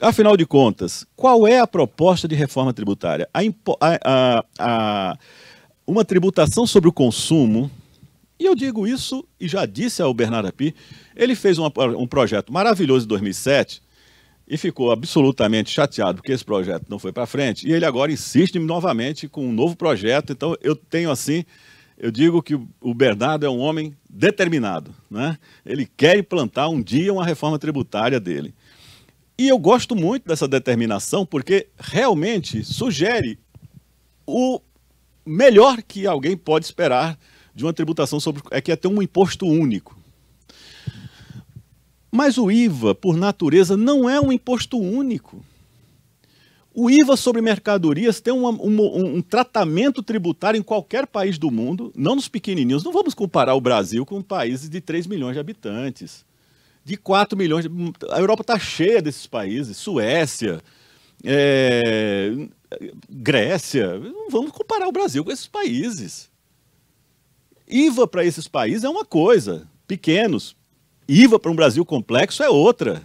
afinal de contas, qual é a proposta de reforma tributária? A, a, a, uma tributação sobre o consumo. E eu digo isso, e já disse ao Bernardo Api, ele fez uma, um projeto maravilhoso em 2007, e ficou absolutamente chateado porque esse projeto não foi para frente. E ele agora insiste novamente com um novo projeto. Então eu tenho assim, eu digo que o Bernardo é um homem determinado, né? Ele quer implantar um dia uma reforma tributária dele. E eu gosto muito dessa determinação porque realmente sugere o melhor que alguém pode esperar de uma tributação sobre é que é ter um imposto único. Mas o IVA, por natureza, não é um imposto único. O IVA sobre mercadorias tem uma, um, tratamento tributário em qualquer país do mundo, não nos pequenininhos. Não vamos comparar o Brasil com países de 3 milhões de habitantes, de 4 milhões. De... A Europa está cheia desses países Suécia, é... Grécia. Não vamos comparar o Brasil com esses países. IVA para esses países é uma coisa, pequenos, IVA para um Brasil complexo é outra.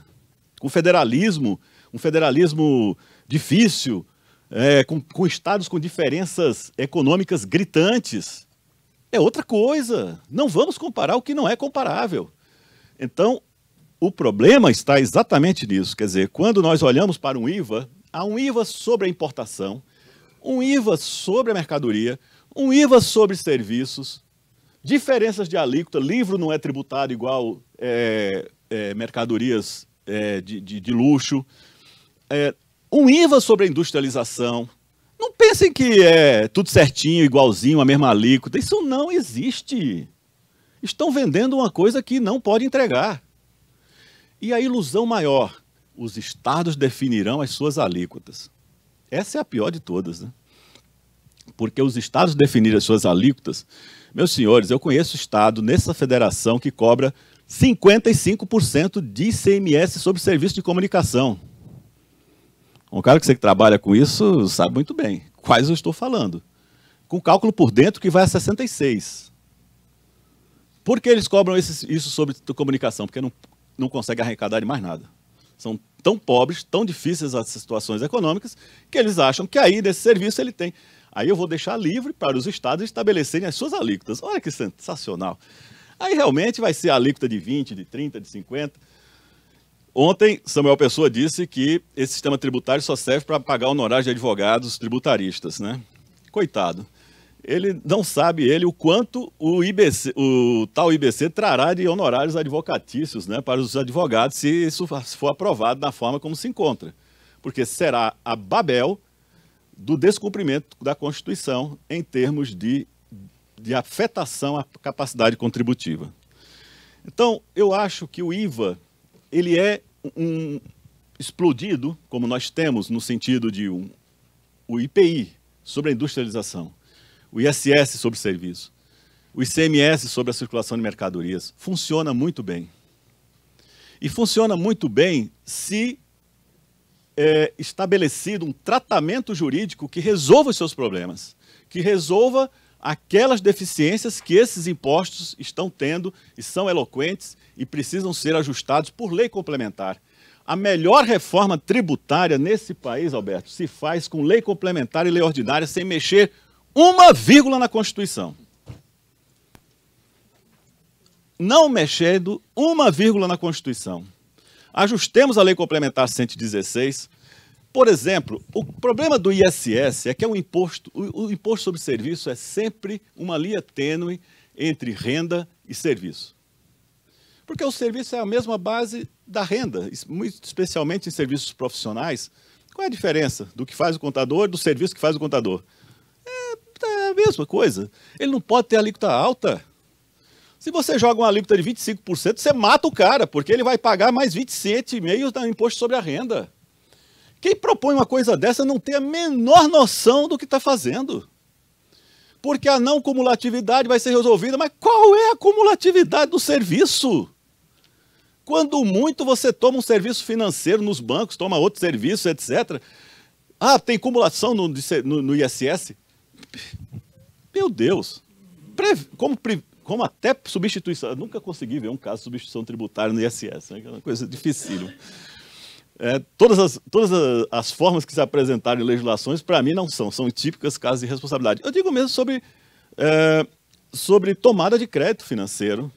Com federalismo, um federalismo difícil, é, com, com estados com diferenças econômicas gritantes. É outra coisa. Não vamos comparar o que não é comparável. Então, o problema está exatamente nisso. Quer dizer, quando nós olhamos para um IVA, há um IVA sobre a importação, um IVA sobre a mercadoria, um IVA sobre serviços, Diferenças de alíquota, livro não é tributado igual é, é, mercadorias é, de, de, de, luxo. É, um IVA sobre a industrialização. Não pensem que é tudo certinho, igualzinho, a mesma alíquota. Isso não existe. Estão vendendo uma coisa que não pode entregar. E a ilusão maior: os estados definirão as suas alíquotas. Essa é a pior de todas, né? Porque os estados definirem as suas alíquotas meus senhores, eu conheço Estado nessa federação que cobra 55% de ICMS sobre serviço de comunicação. Um cara que você que trabalha com isso sabe muito bem quais eu estou falando. Com cálculo por dentro que vai a 66. Por que eles cobram isso sobre comunicação? Porque não, não conseguem arrecadar de mais nada. São tão pobres, tão difíceis as situações econômicas, que eles acham que aí desse serviço ele tem Aí eu vou deixar livre para os estados estabelecerem as suas alíquotas. Olha que sensacional. Aí realmente vai ser a alíquota de 20, de 30, de 50. Ontem, Samuel Pessoa disse que esse sistema tributário só serve para pagar honorários de advogados tributaristas, né? Coitado. Ele não sabe ele o quanto o IBC, o tal IBC trará de honorários advocatícios, né, para os advogados se isso for aprovado da forma como se encontra. Porque será a Babel do descumprimento da Constituição em termos de, de afetação à capacidade contributiva. Então, eu acho que o IVA ele é um explodido, como nós temos no sentido de um, o IPI sobre a industrialização, o ISS sobre serviço, o ICMS sobre a circulação de mercadorias, funciona muito bem. E funciona muito bem se é, estabelecido um tratamento jurídico que resolva os seus problemas, que resolva aquelas deficiências que esses impostos estão tendo e são eloquentes e precisam ser ajustados por lei complementar. A melhor reforma tributária nesse país, Alberto, se faz com lei complementar e lei ordinária sem mexer uma vírgula na Constituição. Não mexendo uma vírgula na Constituição ajustemos a Lei Complementar 116. Por exemplo, o problema do ISS é que é um imposto, o, o imposto sobre serviço é sempre uma linha tênue entre renda e serviço. Porque o serviço é a mesma base da renda, muito especialmente em serviços profissionais. Qual é a diferença do que faz o contador do serviço que faz o contador? É, é a mesma coisa. Ele não pode ter alíquota alta. Se você joga uma alíquota de 25%, você mata o cara, porque ele vai pagar mais 27,5% de imposto sobre a renda. Quem propõe uma coisa dessa não tem a menor noção do que está fazendo. Porque a não cumulatividade vai ser resolvida, mas qual é a cumulatividade do serviço? Quando muito você toma um serviço financeiro nos bancos, toma outro serviço, etc. Ah, tem cumulação no, no, no ISS? Meu Deus! Pre, como pre, como até substituição. Eu nunca consegui ver um caso de substituição tributária no ISS, né? é uma coisa difícil. É, todas as, todas as formas que se apresentaram em legislações, para mim, não são. São típicas casos de responsabilidade. Eu digo mesmo sobre, é, sobre tomada de crédito financeiro,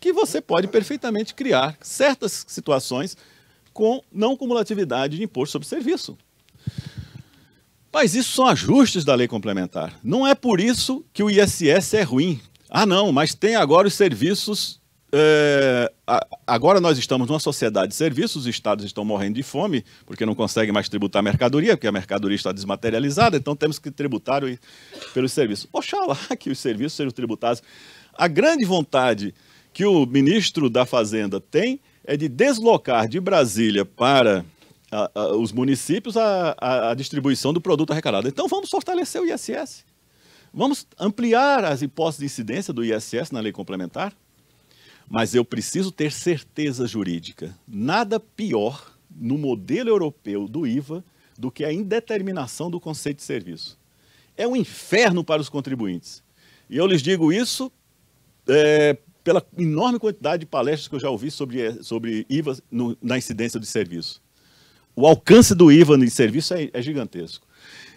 que você pode perfeitamente criar certas situações com não cumulatividade de imposto sobre serviço. Mas isso são ajustes da lei complementar. Não é por isso que o ISS é ruim, ah, não, mas tem agora os serviços. É, agora nós estamos numa sociedade de serviços, os estados estão morrendo de fome, porque não conseguem mais tributar a mercadoria, porque a mercadoria está desmaterializada, então temos que tributar pelos serviços. Oxalá que os serviços sejam tributados. A grande vontade que o ministro da Fazenda tem é de deslocar de Brasília para a, a, os municípios a, a distribuição do produto arrecadado. Então vamos fortalecer o ISS. Vamos ampliar as hipóteses de incidência do ISS na lei complementar? Mas eu preciso ter certeza jurídica. Nada pior no modelo europeu do IVA do que a indeterminação do conceito de serviço. É um inferno para os contribuintes. E eu lhes digo isso é, pela enorme quantidade de palestras que eu já ouvi sobre, é, sobre IVA no, na incidência de serviço. O alcance do IVA em serviço é, é gigantesco.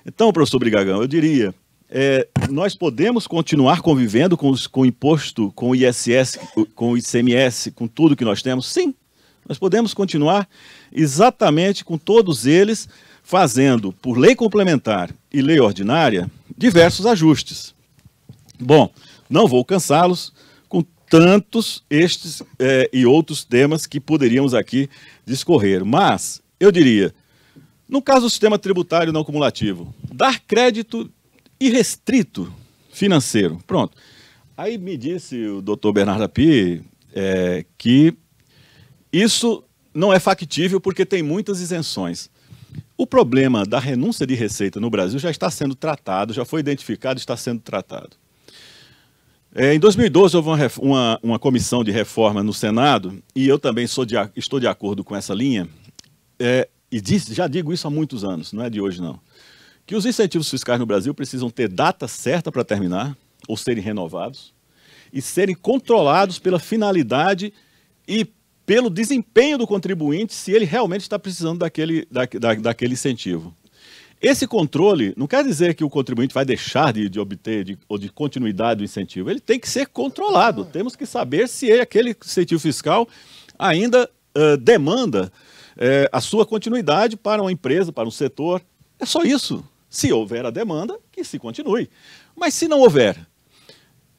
Então, professor Brigagão, eu diria é, nós podemos continuar convivendo com, os, com o imposto, com o ISS, com o ICMS, com tudo que nós temos? Sim, nós podemos continuar exatamente com todos eles, fazendo, por lei complementar e lei ordinária, diversos ajustes. Bom, não vou cansá-los com tantos estes é, e outros temas que poderíamos aqui discorrer, mas eu diria. No caso do sistema tributário não cumulativo, dar crédito irrestrito financeiro. Pronto. Aí me disse o doutor Bernardo Api é, que isso não é factível porque tem muitas isenções. O problema da renúncia de receita no Brasil já está sendo tratado, já foi identificado, está sendo tratado. É, em 2012 houve uma, uma, uma, comissão de reforma no Senado e eu também de, estou de acordo com essa linha. É, e disse, já digo isso há muitos anos, não é de hoje não que os incentivos fiscais no Brasil precisam ter data certa para terminar ou serem renovados e serem controlados pela finalidade e pelo desempenho do contribuinte se ele realmente está precisando daquele, da, da, daquele incentivo. Esse controle não quer dizer que o contribuinte vai deixar de, de obter de, ou de continuidade do incentivo. Ele tem que ser controlado. Ah. Temos que saber se aquele incentivo fiscal ainda uh, demanda uh, a sua continuidade para uma empresa, para um setor. É só isso. Se houver a demanda, que se continue. Mas se não houver,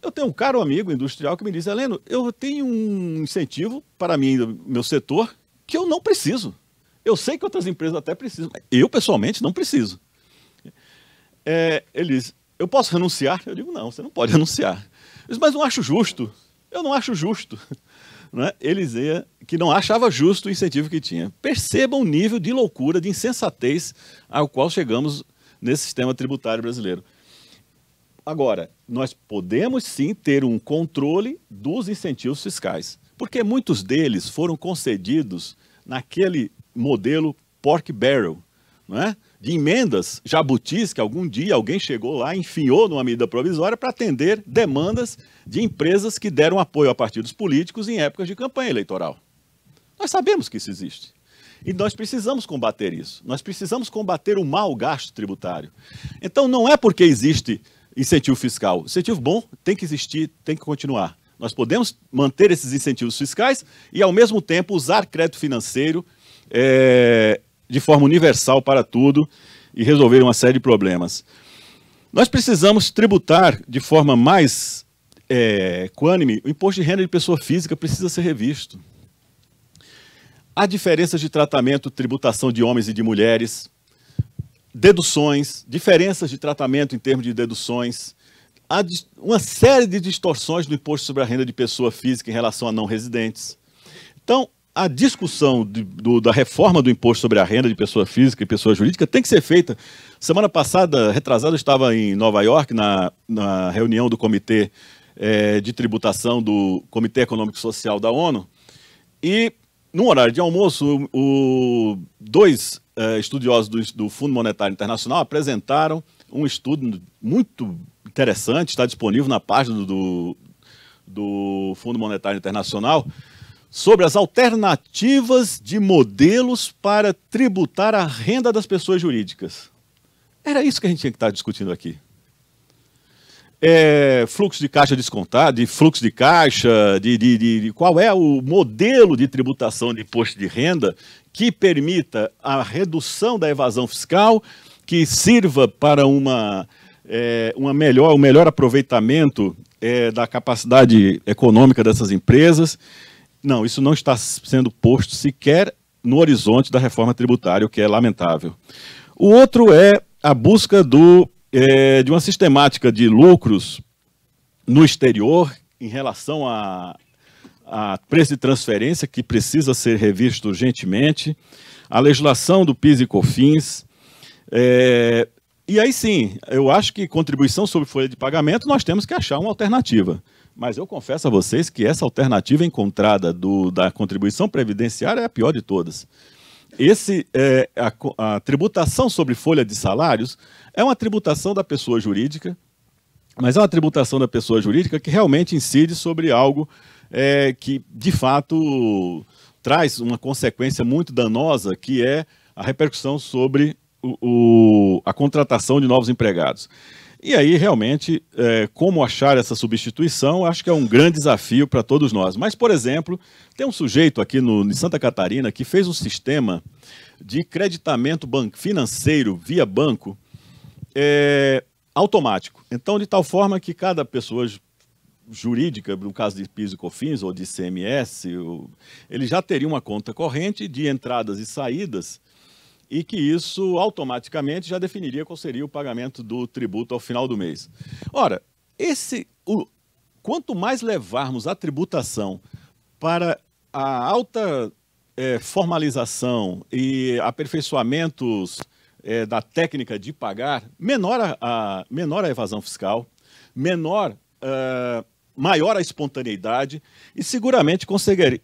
eu tenho um caro amigo industrial que me diz, Heleno, eu tenho um incentivo para mim, meu setor, que eu não preciso. Eu sei que outras empresas até precisam, mas eu pessoalmente não preciso. É, ele diz, eu posso renunciar? Eu digo, não, você não pode renunciar. Ele diz, mas não acho justo. Eu não acho justo. Né? Ele dizia que não achava justo o incentivo que tinha. Perceba o nível de loucura, de insensatez ao qual chegamos nesse sistema tributário brasileiro. Agora, nós podemos sim ter um controle dos incentivos fiscais, porque muitos deles foram concedidos naquele modelo pork barrel, não é? de emendas jabutis que algum dia alguém chegou lá e enfiou numa medida provisória para atender demandas de empresas que deram apoio a partidos políticos em épocas de campanha eleitoral. Nós sabemos que isso existe. E nós precisamos combater isso. Nós precisamos combater o mau gasto tributário. Então, não é porque existe incentivo fiscal. Incentivo bom tem que existir, tem que continuar. Nós podemos manter esses incentivos fiscais e, ao mesmo tempo, usar crédito financeiro é, de forma universal para tudo e resolver uma série de problemas. Nós precisamos tributar de forma mais é, equânime. O imposto de renda de pessoa física precisa ser revisto. Há diferenças de tratamento, tributação de homens e de mulheres, deduções, diferenças de tratamento em termos de deduções. Há uma série de distorções no imposto sobre a renda de pessoa física em relação a não residentes. Então, a discussão de, do, da reforma do imposto sobre a renda de pessoa física e pessoa jurídica tem que ser feita. Semana passada, retrasada, eu estava em Nova York, na, na reunião do Comitê é, de Tributação do Comitê Econômico Social da ONU, e no horário de almoço, o, dois é, estudiosos do, do, Fundo Monetário Internacional apresentaram um estudo muito interessante, está disponível na página do, do Fundo Monetário Internacional, sobre as alternativas de modelos para tributar a renda das pessoas jurídicas. Era isso que a gente tinha que estar discutindo aqui é, fluxo de caixa descontado, de fluxo de caixa, de, de, de, de, qual é o modelo de tributação de imposto de renda que permita a redução da evasão fiscal, que sirva para uma, é, uma melhor, um melhor aproveitamento é, da capacidade econômica dessas empresas. Não, isso não está sendo posto sequer no horizonte da reforma tributária, o que é lamentável. O outro é a busca do é, de uma sistemática de lucros no exterior em relação a, a preço de transferência que precisa ser revisto urgentemente, a legislação do PIS e COFINS. É, e aí sim, eu acho que contribuição sobre folha de pagamento nós temos que achar uma alternativa. Mas eu confesso a vocês que essa alternativa encontrada do, da contribuição previdenciária é a pior de todas. Esse, é, a, a tributação sobre folha de salários é uma tributação da pessoa jurídica, mas é uma tributação da pessoa jurídica que realmente incide sobre algo é, que, de fato, traz uma consequência muito danosa, que é a repercussão sobre o, o, a contratação de novos empregados. E aí, realmente, é, como achar essa substituição, acho que é um grande desafio para todos nós. Mas, por exemplo, tem um sujeito aqui no, em Santa Catarina que fez um sistema de creditamento financeiro via banco é automático. Então, de tal forma que cada pessoa jurídica, no caso de PIS e COFINS ou de CMS, ele já teria uma conta corrente de entradas e saídas e que isso automaticamente já definiria qual seria o pagamento do tributo ao final do mês. Ora, esse o, quanto mais levarmos a tributação para a alta é, formalização e aperfeiçoamentos é, da técnica de pagar, menor a, a, menor a evasão fiscal, menor, uh, maior a espontaneidade e seguramente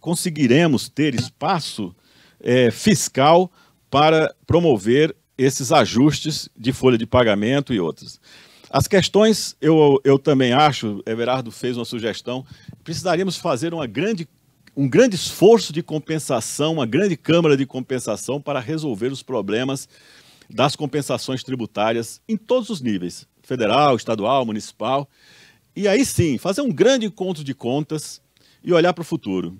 conseguiremos ter espaço é, fiscal para promover esses ajustes de folha de pagamento e outras. As questões, eu, eu também acho, Everardo fez uma sugestão, precisaríamos fazer uma grande um grande esforço de compensação, uma grande câmara de compensação para resolver os problemas das compensações tributárias em todos os níveis, federal, estadual, municipal. E aí sim, fazer um grande encontro de contas e olhar para o futuro.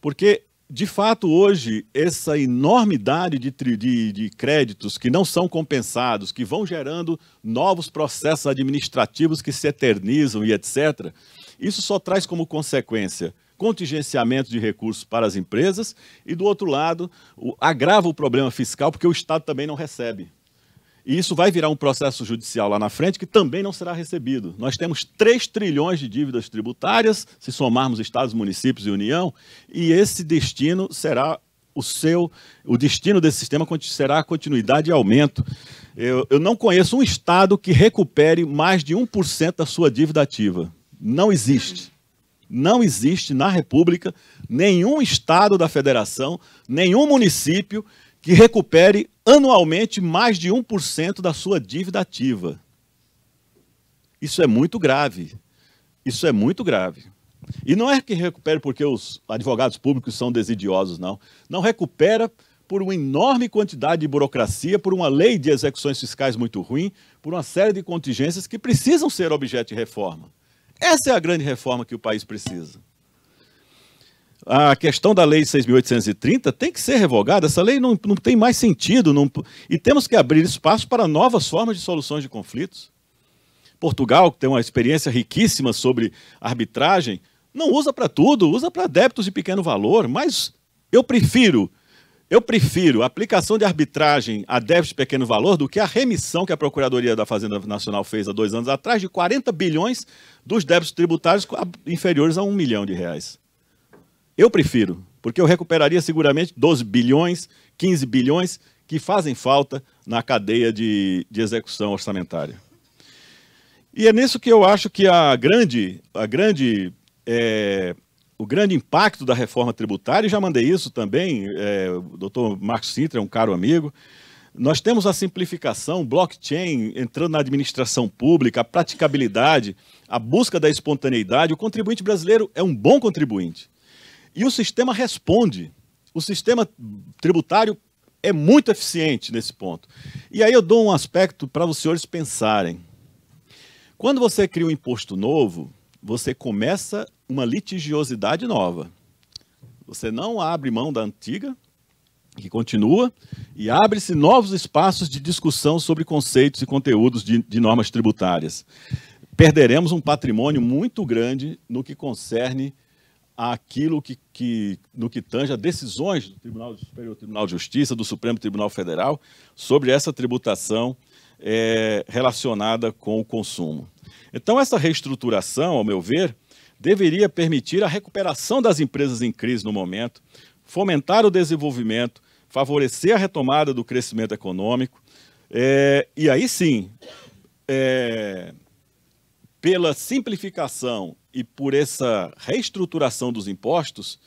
Porque, de fato, hoje, essa enormidade de, de, de, créditos que não são compensados, que vão gerando novos processos administrativos que se eternizam e etc., isso só traz como consequência contingenciamento de recursos para as empresas, e do outro lado, o, agrava o problema fiscal porque o Estado também não recebe. E isso vai virar um processo judicial lá na frente que também não será recebido. Nós temos 3 trilhões de dívidas tributárias, se somarmos estados, municípios e União, e esse destino será o seu, o destino desse sistema será a continuidade e aumento. Eu, eu não conheço um estado que recupere mais de 1% da sua dívida ativa. Não existe. Não existe na República nenhum estado da federação, nenhum município que recupere anualmente mais de 1% da sua dívida ativa. Isso é muito grave. Isso é muito grave. E não é que recupere porque os advogados públicos são desidiosos, não. Não recupera por uma enorme quantidade de burocracia, por uma lei de execuções fiscais muito ruim, por uma série de contingências que precisam ser objeto de reforma. Essa é a grande reforma que o país precisa. A questão da lei 6.830 tem que ser revogada. Essa lei não, não tem mais sentido. Não, e temos que abrir espaço para novas formas de soluções de conflitos. Portugal, que tem uma experiência riquíssima sobre arbitragem, não usa para tudo, usa para débitos de pequeno valor, mas eu prefiro eu prefiro a aplicação de arbitragem a débitos de pequeno valor do que a remissão que a Procuradoria da Fazenda Nacional fez há dois anos atrás de 40 bilhões dos débitos tributários inferiores a um milhão de reais. Eu prefiro, porque eu recuperaria seguramente 12 bilhões, 15 bilhões que fazem falta na cadeia de, de execução orçamentária. E é nisso que eu acho que a grande, a grande é, o grande impacto da reforma tributária, e já mandei isso também, é, o doutor Marcos Sintra é um caro amigo. Nós temos a simplificação, blockchain entrando na administração pública, a praticabilidade, a busca da espontaneidade. O contribuinte brasileiro é um bom contribuinte. E o sistema responde. O sistema tributário é muito eficiente nesse ponto. E aí eu dou um aspecto para os senhores pensarem. Quando você cria um imposto novo, você começa uma litigiosidade nova. Você não abre mão da antiga, que continua, e abre-se novos espaços de discussão sobre conceitos e conteúdos de, de, normas tributárias. Perderemos um patrimônio muito grande no que concerne aquilo que, que no que tange a decisões do Tribunal do Superior Tribunal de Justiça, do Supremo Tribunal Federal, sobre essa tributação é, relacionada com o consumo. Então, essa reestruturação, ao meu ver, deveria permitir a recuperação das empresas em crise no momento, fomentar o desenvolvimento, favorecer a retomada do crescimento econômico, é, e aí sim, é, pela simplificação e por essa reestruturação dos impostos,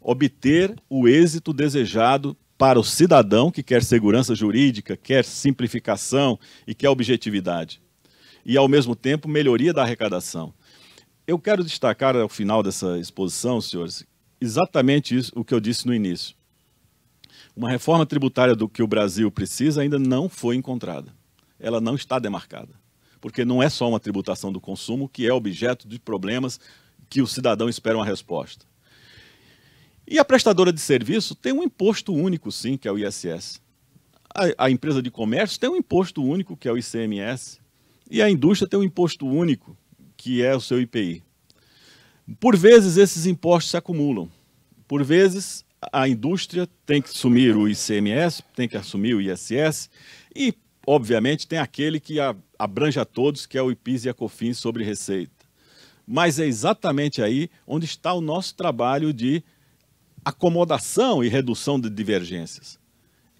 obter o êxito desejado para o cidadão que quer segurança jurídica, quer simplificação e quer objetividade e, ao mesmo tempo, melhoria da arrecadação. Eu quero destacar, ao final dessa exposição, senhores, exatamente isso, o que eu disse no início. Uma reforma tributária do que o Brasil precisa ainda não foi encontrada. Ela não está demarcada. Porque não é só uma tributação do consumo que é objeto de problemas que o cidadão espera uma resposta. E a prestadora de serviço tem um imposto único, sim, que é o ISS. A, a empresa de comércio tem um imposto único, que é o ICMS. E a indústria tem um imposto único, que é o seu IPI. Por vezes esses impostos se acumulam. Por vezes a indústria tem que assumir o ICMS, tem que assumir o ISS e, obviamente, tem aquele que abrange a todos, que é o IPIS e a COFINS sobre receita. Mas é exatamente aí onde está o nosso trabalho de acomodação e redução de divergências.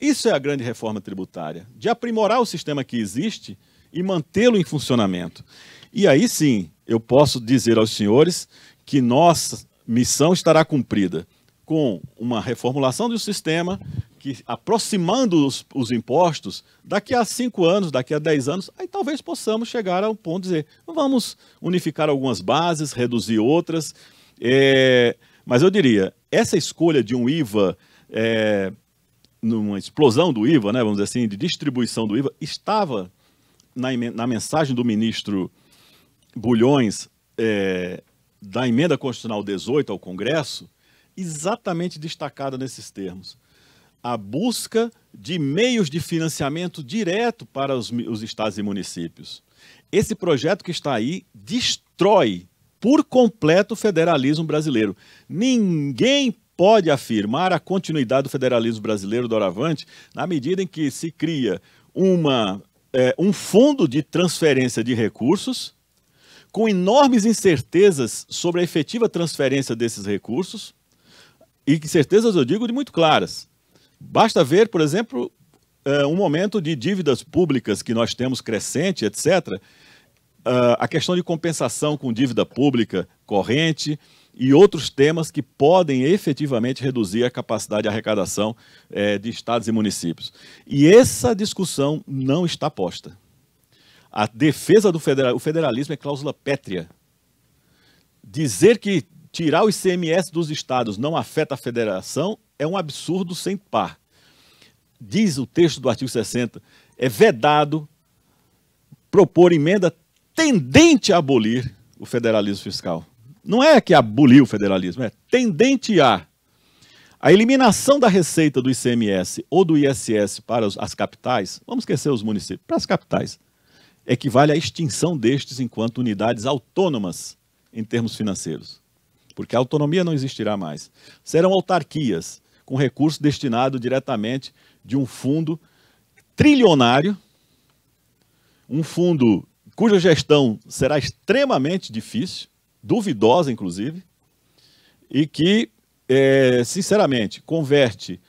Isso é a grande reforma tributária, de aprimorar o sistema que existe e mantê-lo em funcionamento. E aí sim, eu posso dizer aos senhores que nossa missão estará cumprida com uma reformulação do sistema, que aproximando os, os, impostos, daqui a cinco anos, daqui a dez anos, aí talvez possamos chegar ao ponto de dizer, vamos unificar algumas bases, reduzir outras. É, mas eu diria, essa escolha de um IVA, é, numa explosão do IVA, né, vamos dizer assim, de distribuição do IVA, estava na, na mensagem do ministro Bulhões é, da emenda constitucional 18 ao Congresso, exatamente destacada nesses termos. A busca de meios de financiamento direto para os, os estados e municípios. Esse projeto que está aí destrói por completo o federalismo brasileiro. Ninguém pode afirmar a continuidade do federalismo brasileiro doravante na medida em que se cria uma é, um fundo de transferência de recursos, com enormes incertezas sobre a efetiva transferência desses recursos, e incertezas eu digo de muito claras. Basta ver, por exemplo, é, um momento de dívidas públicas que nós temos crescente, etc., Uh, é, a questão de compensação com dívida pública corrente, e outros temas que podem efetivamente reduzir a capacidade de arrecadação é, de estados e municípios. E essa discussão não está posta. A defesa do federal, federalismo é cláusula pétrea. Dizer que tirar o ICMS dos estados não afeta a federação é um absurdo sem par. Diz o texto do artigo 60, é vedado propor emenda tendente a abolir o federalismo fiscal não é que aboliu o federalismo, é tendente a a eliminação da receita do ICMS ou do ISS para as capitais, vamos esquecer os municípios, para as capitais, equivale à extinção destes enquanto unidades autônomas em termos financeiros. Porque a autonomia não existirá mais. Serão autarquias com recurso destinado diretamente de um fundo trilionário, um fundo cuja gestão será extremamente difícil, duvidosa, inclusive, e que, é, sinceramente, converte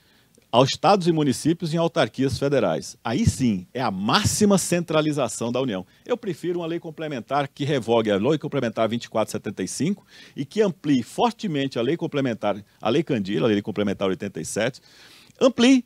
aos estados e municípios em autarquias federais. Aí sim, é a máxima centralização da União. Eu prefiro uma lei complementar que revogue a Lei Complementar 2475 e que amplie fortemente a Lei Complementar, a Lei Candila, a Lei Complementar 87, amplie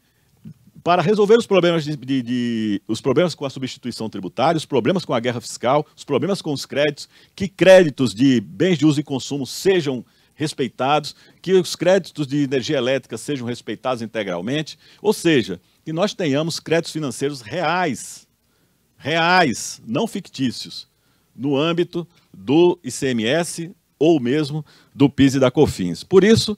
para resolver os problemas de, de, de, os problemas com a substituição tributária, os problemas com a guerra fiscal, os problemas com os créditos, que créditos de bens de uso e consumo sejam respeitados, que os créditos de energia elétrica sejam respeitados integralmente, ou seja, que nós tenhamos créditos financeiros reais, reais, não fictícios, no âmbito do ICMS ou mesmo do PIS e da COFINS. Por isso,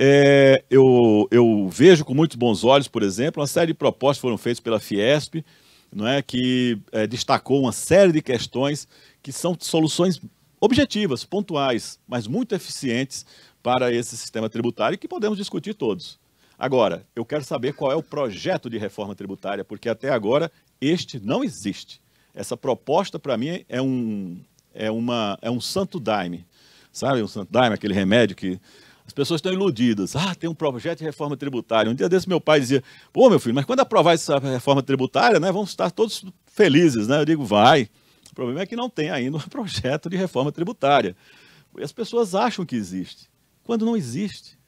é, eu, eu, vejo com muitos bons olhos, por exemplo, uma série de propostas foram feitas pela Fiesp, não é, que é, destacou uma série de questões que são soluções objetivas, pontuais, mas muito eficientes para esse sistema tributário que podemos discutir todos. Agora, eu quero saber qual é o projeto de reforma tributária, porque até agora este não existe. Essa proposta, para mim, é um, é, uma, é um santo daime. Sabe um santo daime, aquele remédio que as pessoas estão iludidas. Ah, tem um projeto de reforma tributária. Um dia desse meu pai dizia: Pô, meu filho, mas quando aprovar essa reforma tributária, né, vamos estar todos felizes, né? Eu digo: Vai. O problema é que não tem ainda um projeto de reforma tributária. E as pessoas acham que existe, quando não existe.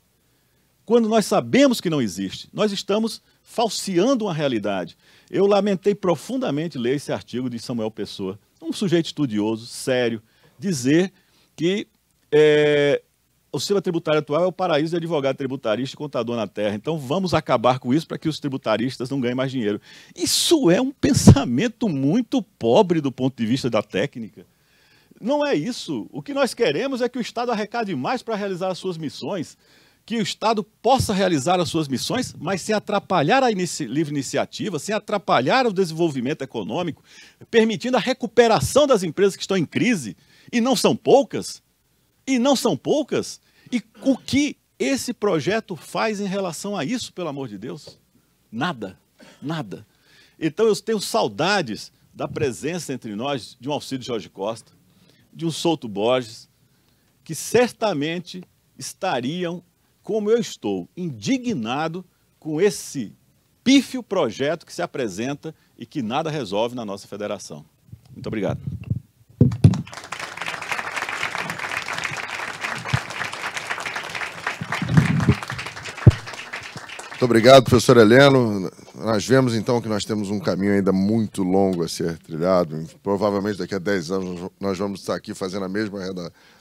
Quando nós sabemos que não existe, nós estamos falseando uma realidade. Eu lamentei profundamente ler esse artigo de Samuel Pessoa, um sujeito estudioso, sério, dizer que é, o sistema tributário atual é o paraíso de advogado tributarista e contador na terra. Então vamos acabar com isso para que os tributaristas não ganhem mais dinheiro. Isso é um pensamento muito pobre do ponto de vista da técnica. Não é isso. O que nós queremos é que o Estado arrecade mais para realizar as suas missões, que o Estado possa realizar as suas missões, mas sem atrapalhar a inici livre iniciativa, sem atrapalhar o desenvolvimento econômico, permitindo a recuperação das empresas que estão em crise, e não são poucas e não são poucas, e o que esse projeto faz em relação a isso, pelo amor de Deus? Nada, nada. Então eu tenho saudades da presença entre nós de um auxílio Jorge Costa, de um Souto Borges, que certamente estariam, como eu estou, indignado com esse pífio projeto que se apresenta e que nada resolve na nossa federação. Muito obrigado. Muito obrigado, professor Heleno. Nós vemos, então, que nós temos um caminho ainda muito longo a ser trilhado. Provavelmente daqui a 10 anos nós vamos estar aqui fazendo a mesma,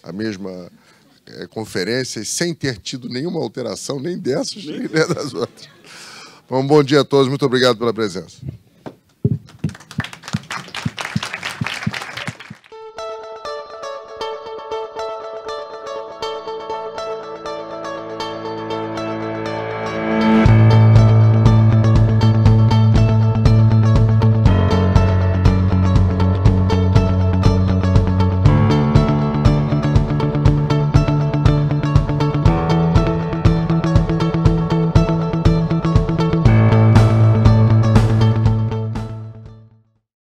a mesma é, conferência sem ter tido nenhuma alteração, nem dessas, nem, nem né, das outras. Bom, bom dia a todos. Muito obrigado pela presença.